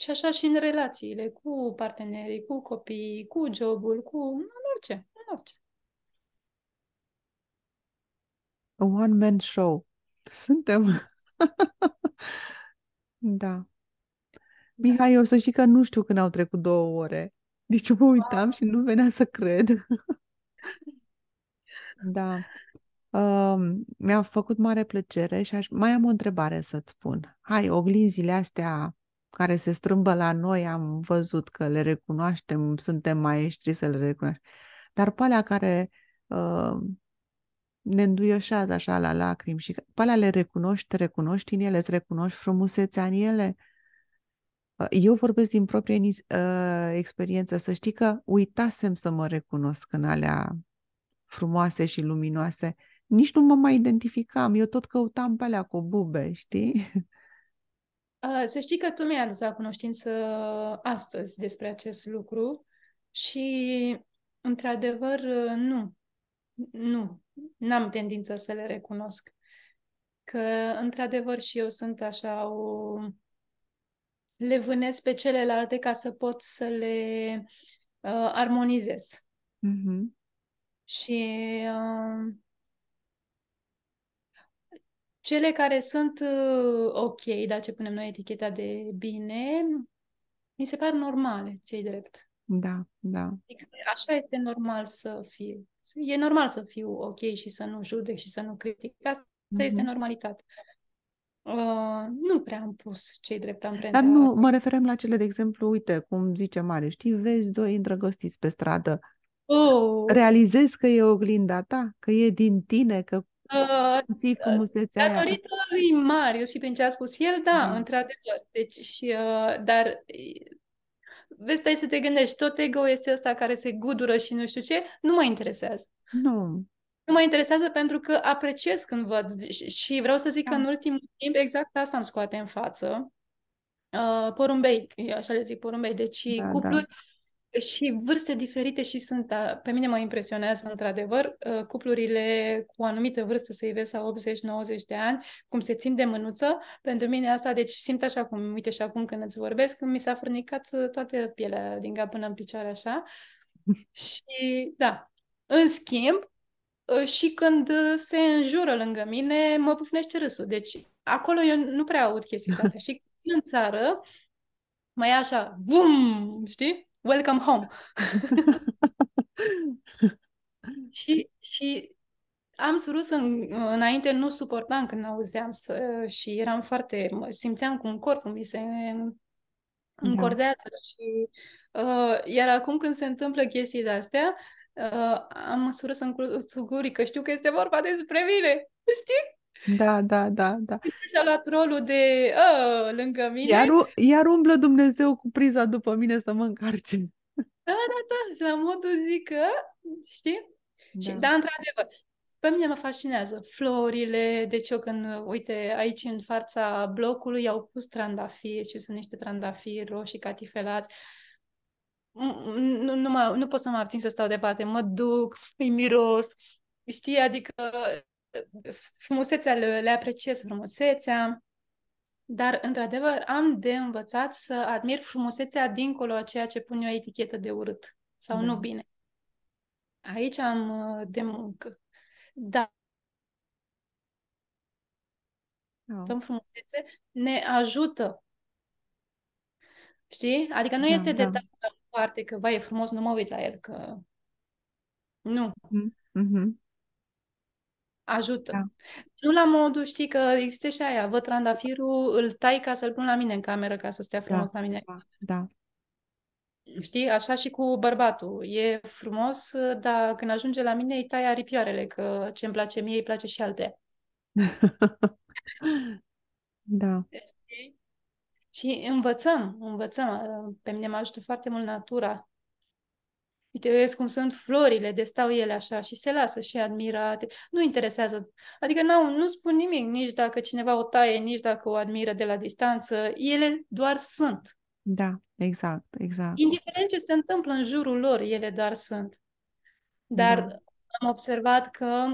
și așa și în relațiile cu partenerii, cu copiii, cu jobul, cu în orice, în orice. A one-man show. Suntem. [LAUGHS] Da. da. Mihai, o să știi că nu știu când au trecut două ore. Deci mă uitam și nu venea să cred. [LAUGHS] da. Uh, mi-a făcut mare plăcere și aș... mai am o întrebare să-ți spun. Hai, oglinzile astea care se strâmbă la noi, am văzut că le recunoaștem, suntem maestri să le recunoaștem. Dar pe alea care uh, ne înduioșează așa la lacrimi și pe alea le recunoști, te recunoști în ele, îți recunoști frumusețea în ele. Uh, eu vorbesc din proprie uh, experiență, să știi că uitasem să mă recunosc în alea frumoase și luminoase. Nici nu mă mai identificam, eu tot căutam pe alea cu bube, știi? [LAUGHS] Uh, să știi că tu mi-ai adus la cunoștință astăzi despre acest lucru și, într-adevăr, uh, nu. Nu. N-am tendința să le recunosc. Că, într-adevăr, și eu sunt așa o... Le vânesc pe celelalte ca să pot să le uh, armonizez. Mm-hmm. Și uh, cele care sunt uh, ok, dacă ce punem noi eticheta de bine, mi se par normale, cei drept. Da, da. Adică, așa este normal să fiu. E normal să fiu ok și să nu judec și să nu critic. Asta mm-hmm. este normalitate. Uh, nu prea am pus cei drept amprenta. Dar nu, mă referem la cele, de exemplu, uite, cum zice Mare, știi, vezi doi îndrăgostiți pe stradă. Oh. Realizezi că e oglinda ta, că e din tine, că Uh, frumusețea Datorită lui Marius și prin ce a spus el, da, mm. într-adevăr. Deci, și, ă, dar vezi, stai să te gândești, tot ego este ăsta care se gudură și nu știu ce, nu mă interesează. Nu. Nu mă interesează pentru că apreciez când văd și vreau să zic da. că în ultimul timp exact asta îmi scoate în față. Uh, porumbei, eu așa le zic porumbei, deci da, da. cupluri da și vârste diferite și sunt, da, pe mine mă impresionează într-adevăr uh, cuplurile cu anumită vârstă, să-i vezi sau 80-90 de ani, cum se țin de mânuță. Pentru mine asta, deci simt așa cum, uite și acum când îți vorbesc, mi s-a furnicat uh, toată pielea din gap până în picioare așa. [LAUGHS] și da, în schimb, uh, și când se înjură lângă mine, mă pufnește râsul. Deci acolo eu nu prea aud chestii de asta. [LAUGHS] Și în țară, mai e așa, vum, știi? welcome home. [LAUGHS] și, și am surus în, înainte, nu suportam când auzeam să, și eram foarte, mă simțeam cum corpul mi se da. încordează și uh, iar acum când se întâmplă chestii de-astea, uh, am surus în cu- că știu că este vorba despre mine, știi? Da, da, da, da. Și-a luat rolul de oh lângă mine. Iar, iar umblă Dumnezeu cu priza după mine să mă încarce. Da, da, da, la modul zic că, știi? Da. Și, da, într-adevăr, pe mine mă fascinează florile, deci eu când, uite, aici în fața blocului au pus trandafiri și sunt niște trandafiri roșii catifelați. Nu, nu, mă, nu pot să mă abțin să stau departe, mă duc, îi miros, știi, adică frumusețea, le, le apreciez frumusețea, dar, într-adevăr, am de învățat să admir frumusețea dincolo a ceea ce pun eu etichetă de urât sau mm. nu da. bine. Aici am uh, de muncă. Dar oh. frumusețe ne ajută. Știi? Adică nu da, este da. de parte că, vai, e frumos, nu mă uit la el, că... Nu. Mm-hmm. mm-hmm ajută. Da. Nu la modul, știi, că există și aia, văd trandafirul, îl tai ca să-l pun la mine în cameră, ca să stea da, frumos da. la mine. Da. da. Știi, așa și cu bărbatul. E frumos, dar când ajunge la mine îi tai aripioarele, că ce-mi place mie îi place și alte. [LAUGHS] da. Deci, știi? Și învățăm, învățăm. Pe mine mă ajută foarte mult natura Uite, vezi cum sunt florile, de stau ele așa și se lasă și admirate. Nu interesează. Adică nu, nu spun nimic, nici dacă cineva o taie, nici dacă o admiră de la distanță. Ele doar sunt. Da, exact, exact. Indiferent ce se întâmplă în jurul lor, ele doar sunt. Dar da. am observat că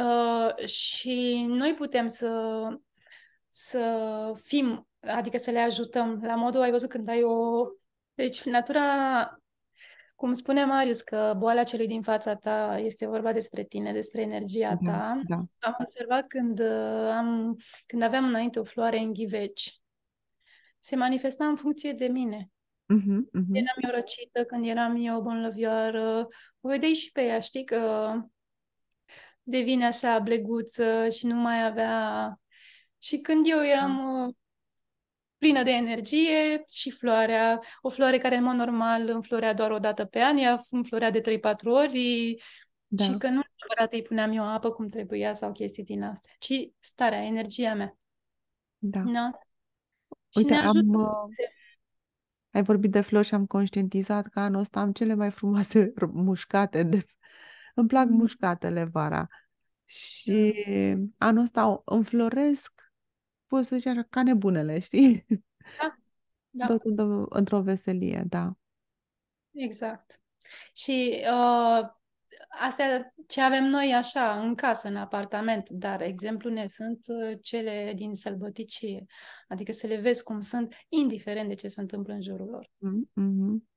uh, și noi putem să, să fim, adică să le ajutăm. La modul, ai văzut când ai o... Deci natura cum spunea Marius că boala celui din fața ta este vorba despre tine, despre energia da, ta, da. am observat când, uh, am, când aveam înainte o floare în ghiveci, se manifesta în funcție de mine. Uh-huh, uh-huh. Eram eu răcită, când eram eu bonlăvioară, o vedeai și pe ea, știi că devine așa bleguță și nu mai avea... Și când eu eram uh-huh plină de energie și floarea, o floare care în mod normal înflorea doar o dată pe an, ea înflorea de 3-4 ori da. și că nu neapărat îi puneam eu apă cum trebuia sau chestii din astea, ci starea, energia mea. Da. da? Uite, am, uh, ai vorbit de flori și am conștientizat că anul ăsta am cele mai frumoase [LAUGHS] mușcate. De... Îmi plac mm. mușcatele vara. Da. Și anul ăsta înfloresc poți să zici așa, ca nebunele, știi? Da. [LAUGHS] da. Tot într-o, într-o veselie, da. Exact. Și uh, astea ce avem noi așa în casă, în apartament, dar exemplu ne sunt uh, cele din sălbăticie. Adică să le vezi cum sunt, indiferent de ce se întâmplă în jurul lor. Mm, mm-hmm.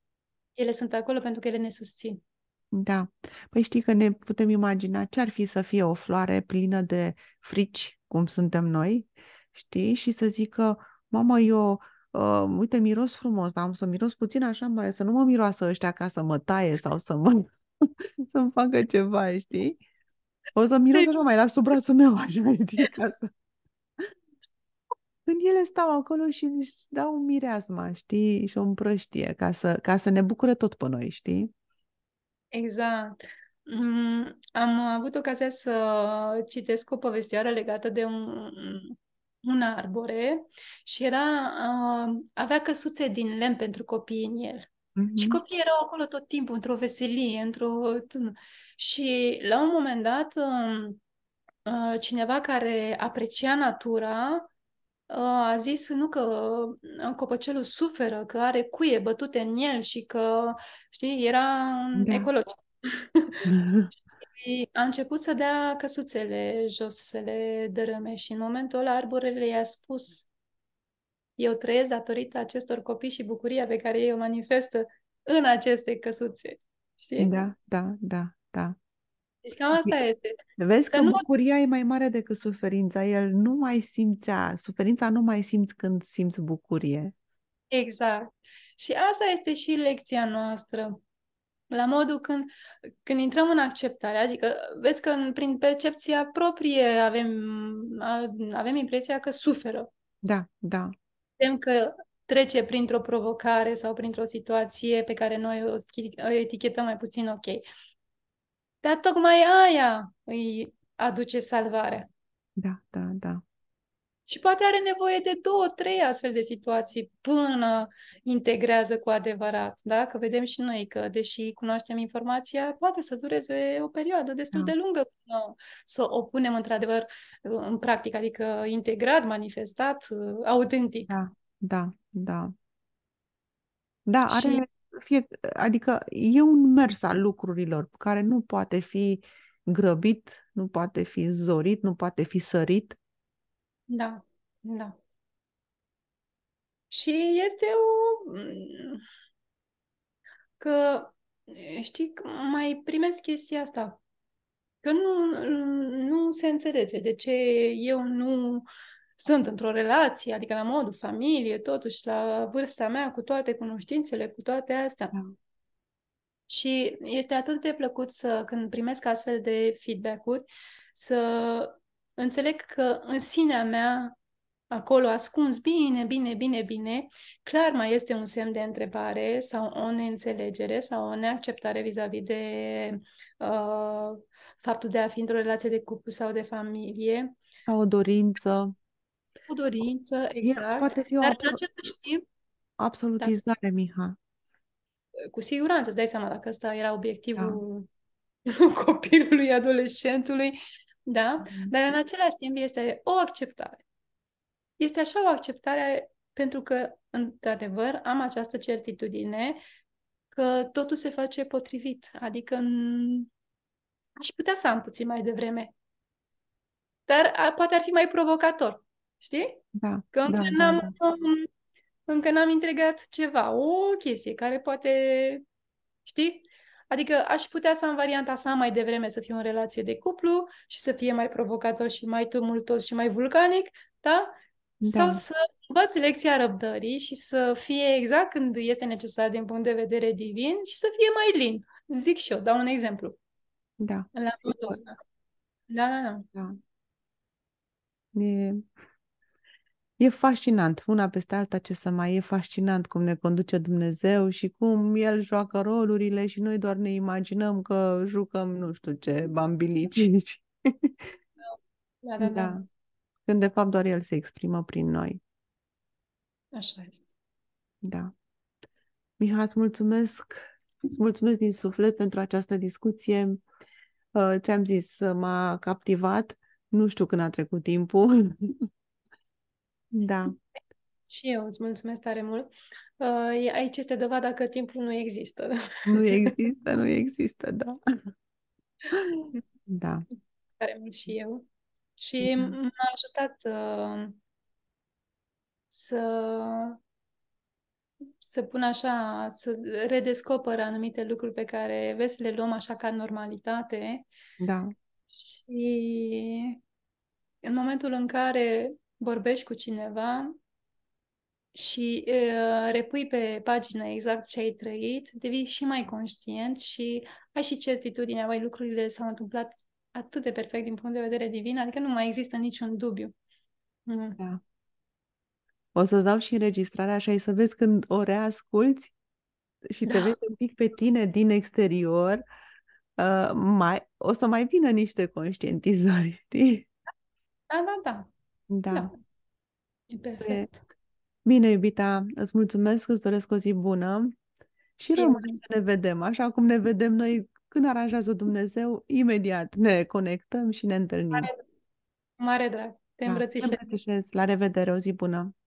Ele sunt acolo pentru că ele ne susțin. Da. Păi știi că ne putem imagina ce ar fi să fie o floare plină de frici, cum suntem noi, știi? Și să zică, mamă, eu, uh, uite, miros frumos, dar am să miros puțin așa mai, să nu mă miroasă ăștia ca să mă taie sau să mă, [LAUGHS] să-mi facă ceva, știi? O să miros așa mai la sub brațul meu, [LAUGHS] așa, știi, ca să... Când ele stau acolo și își dau mireasma, știi, și o împrăștie, ca să, ca să ne bucure tot pe noi, știi? Exact. Mm, am avut ocazia să citesc o povestioară legată de un, un arbore și era, uh, avea căsuțe din lemn pentru copii în el. Mm-hmm. Și mhm. copiii erau acolo tot timpul, într-o veselie, într-o... Și la un moment dat, um, uh, cineva care aprecia natura uh, a zis nu că uh, copăcelul suferă, că are cuie bătute în el și că, știi, era da. ecologic. Mhm. [LAUGHS] Și a început să dea căsuțele jos să le dărâme și în momentul ăla arborele i-a spus eu trăiesc datorită acestor copii și bucuria pe care ei o manifestă în aceste căsuțe. Știi? Da, da, da, da. Deci cam asta este. Vezi că, că nu... bucuria e mai mare decât suferința. El nu mai simțea, suferința nu mai simți când simți bucurie. Exact. Și asta este și lecția noastră la modul când, când intrăm în acceptare, adică vezi că prin percepția proprie avem, avem impresia că suferă. Da, da. Tem că trece printr-o provocare sau printr-o situație pe care noi o, o etichetăm mai puțin ok. Dar tocmai aia îi aduce salvare. Da, da, da. Și poate are nevoie de două, trei astfel de situații până integrează cu adevărat. Da? Că vedem și noi că, deși cunoaștem informația, poate să dureze o perioadă destul da. de lungă până să o punem într-adevăr uh, în practică, adică integrat, manifestat, uh, autentic. Da, da, da. Da, are, și... fie, adică e un mers al lucrurilor care nu poate fi grăbit, nu poate fi zorit, nu poate fi sărit da, da. Și este o... Mm, că, știi, mai primesc chestia asta. Că nu, nu se înțelege de ce eu nu sunt într-o relație, adică la modul familie, totuși, la vârsta mea, cu toate cunoștințele, cu toate astea. Da. Și este atât de plăcut să, când primesc astfel de feedback-uri, să înțeleg că în sinea mea, acolo ascuns bine, bine, bine, bine, clar mai este un semn de întrebare sau o neînțelegere sau o neacceptare vis-a-vis de uh, faptul de a fi într-o relație de cuplu sau de familie. Sau o dorință. O dorință, exact. E, poate fi o Dar în același timp... Absolutizare, da. Miha. Cu siguranță, îți dai seama dacă ăsta era obiectivul da. [LAUGHS] copilului, adolescentului, da? Mhm. Dar în același timp este o acceptare. Este așa o acceptare pentru că, într-adevăr, am această certitudine că totul se face potrivit. Adică aș putea să am puțin mai devreme. Dar a, poate ar fi mai provocator. Știi? Da. Că încă da, da n-am da, da. încă n-am integrat ceva, o chestie care poate știi, Adică aș putea să am varianta sa mai devreme să fiu în relație de cuplu și să fie mai provocator și mai tumultos și mai vulcanic, da? da. Sau să învăț lecția răbdării și să fie exact când este necesar din punct de vedere divin și să fie mai lin. Zic și eu, dau un exemplu. Da. La ăsta. Da, da, da. da. E E fascinant, una peste alta ce să mai e fascinant cum ne conduce Dumnezeu și cum El joacă rolurile și noi doar ne imaginăm că jucăm nu știu ce, bambilici. Da, [LAUGHS] da, da. da. Când de fapt doar El se exprimă prin noi. Așa este. Da. Miha, îți mulțumesc. Îți mulțumesc din suflet pentru această discuție. Uh, ți-am zis, m-a captivat. Nu știu când a trecut timpul. [LAUGHS] Da. Și eu îți mulțumesc tare mult. Uh, aici este dovada că timpul nu există. Nu [LAUGHS] există, nu există, da. [LAUGHS] Da. Tare mult și eu. Și da. m-a ajutat uh, să să pun așa, să redescoper anumite lucruri pe care vezi să le luăm așa ca normalitate. Da. Și în momentul în care vorbești cu cineva și uh, repui pe pagină exact ce ai trăit, devii și mai conștient și ai și certitudinea, băi, lucrurile s-au întâmplat atât de perfect din punct de vedere divin, adică nu mai există niciun dubiu. Mm. Da. O să-ți dau și înregistrarea așa și să vezi când o reasculți și da. te vezi un pic pe tine din exterior, uh, mai, o să mai vină niște conștientizări, știi? Da, da, da. Da. da. E perfect. E... Bine, iubita, îți mulțumesc, îți doresc o zi bună și rămâne să ne vedem, așa cum ne vedem noi când aranjează Dumnezeu, imediat ne conectăm și ne întâlnim. Mare, mare drag, te da, Te îmbrățișez. La revedere, o zi bună!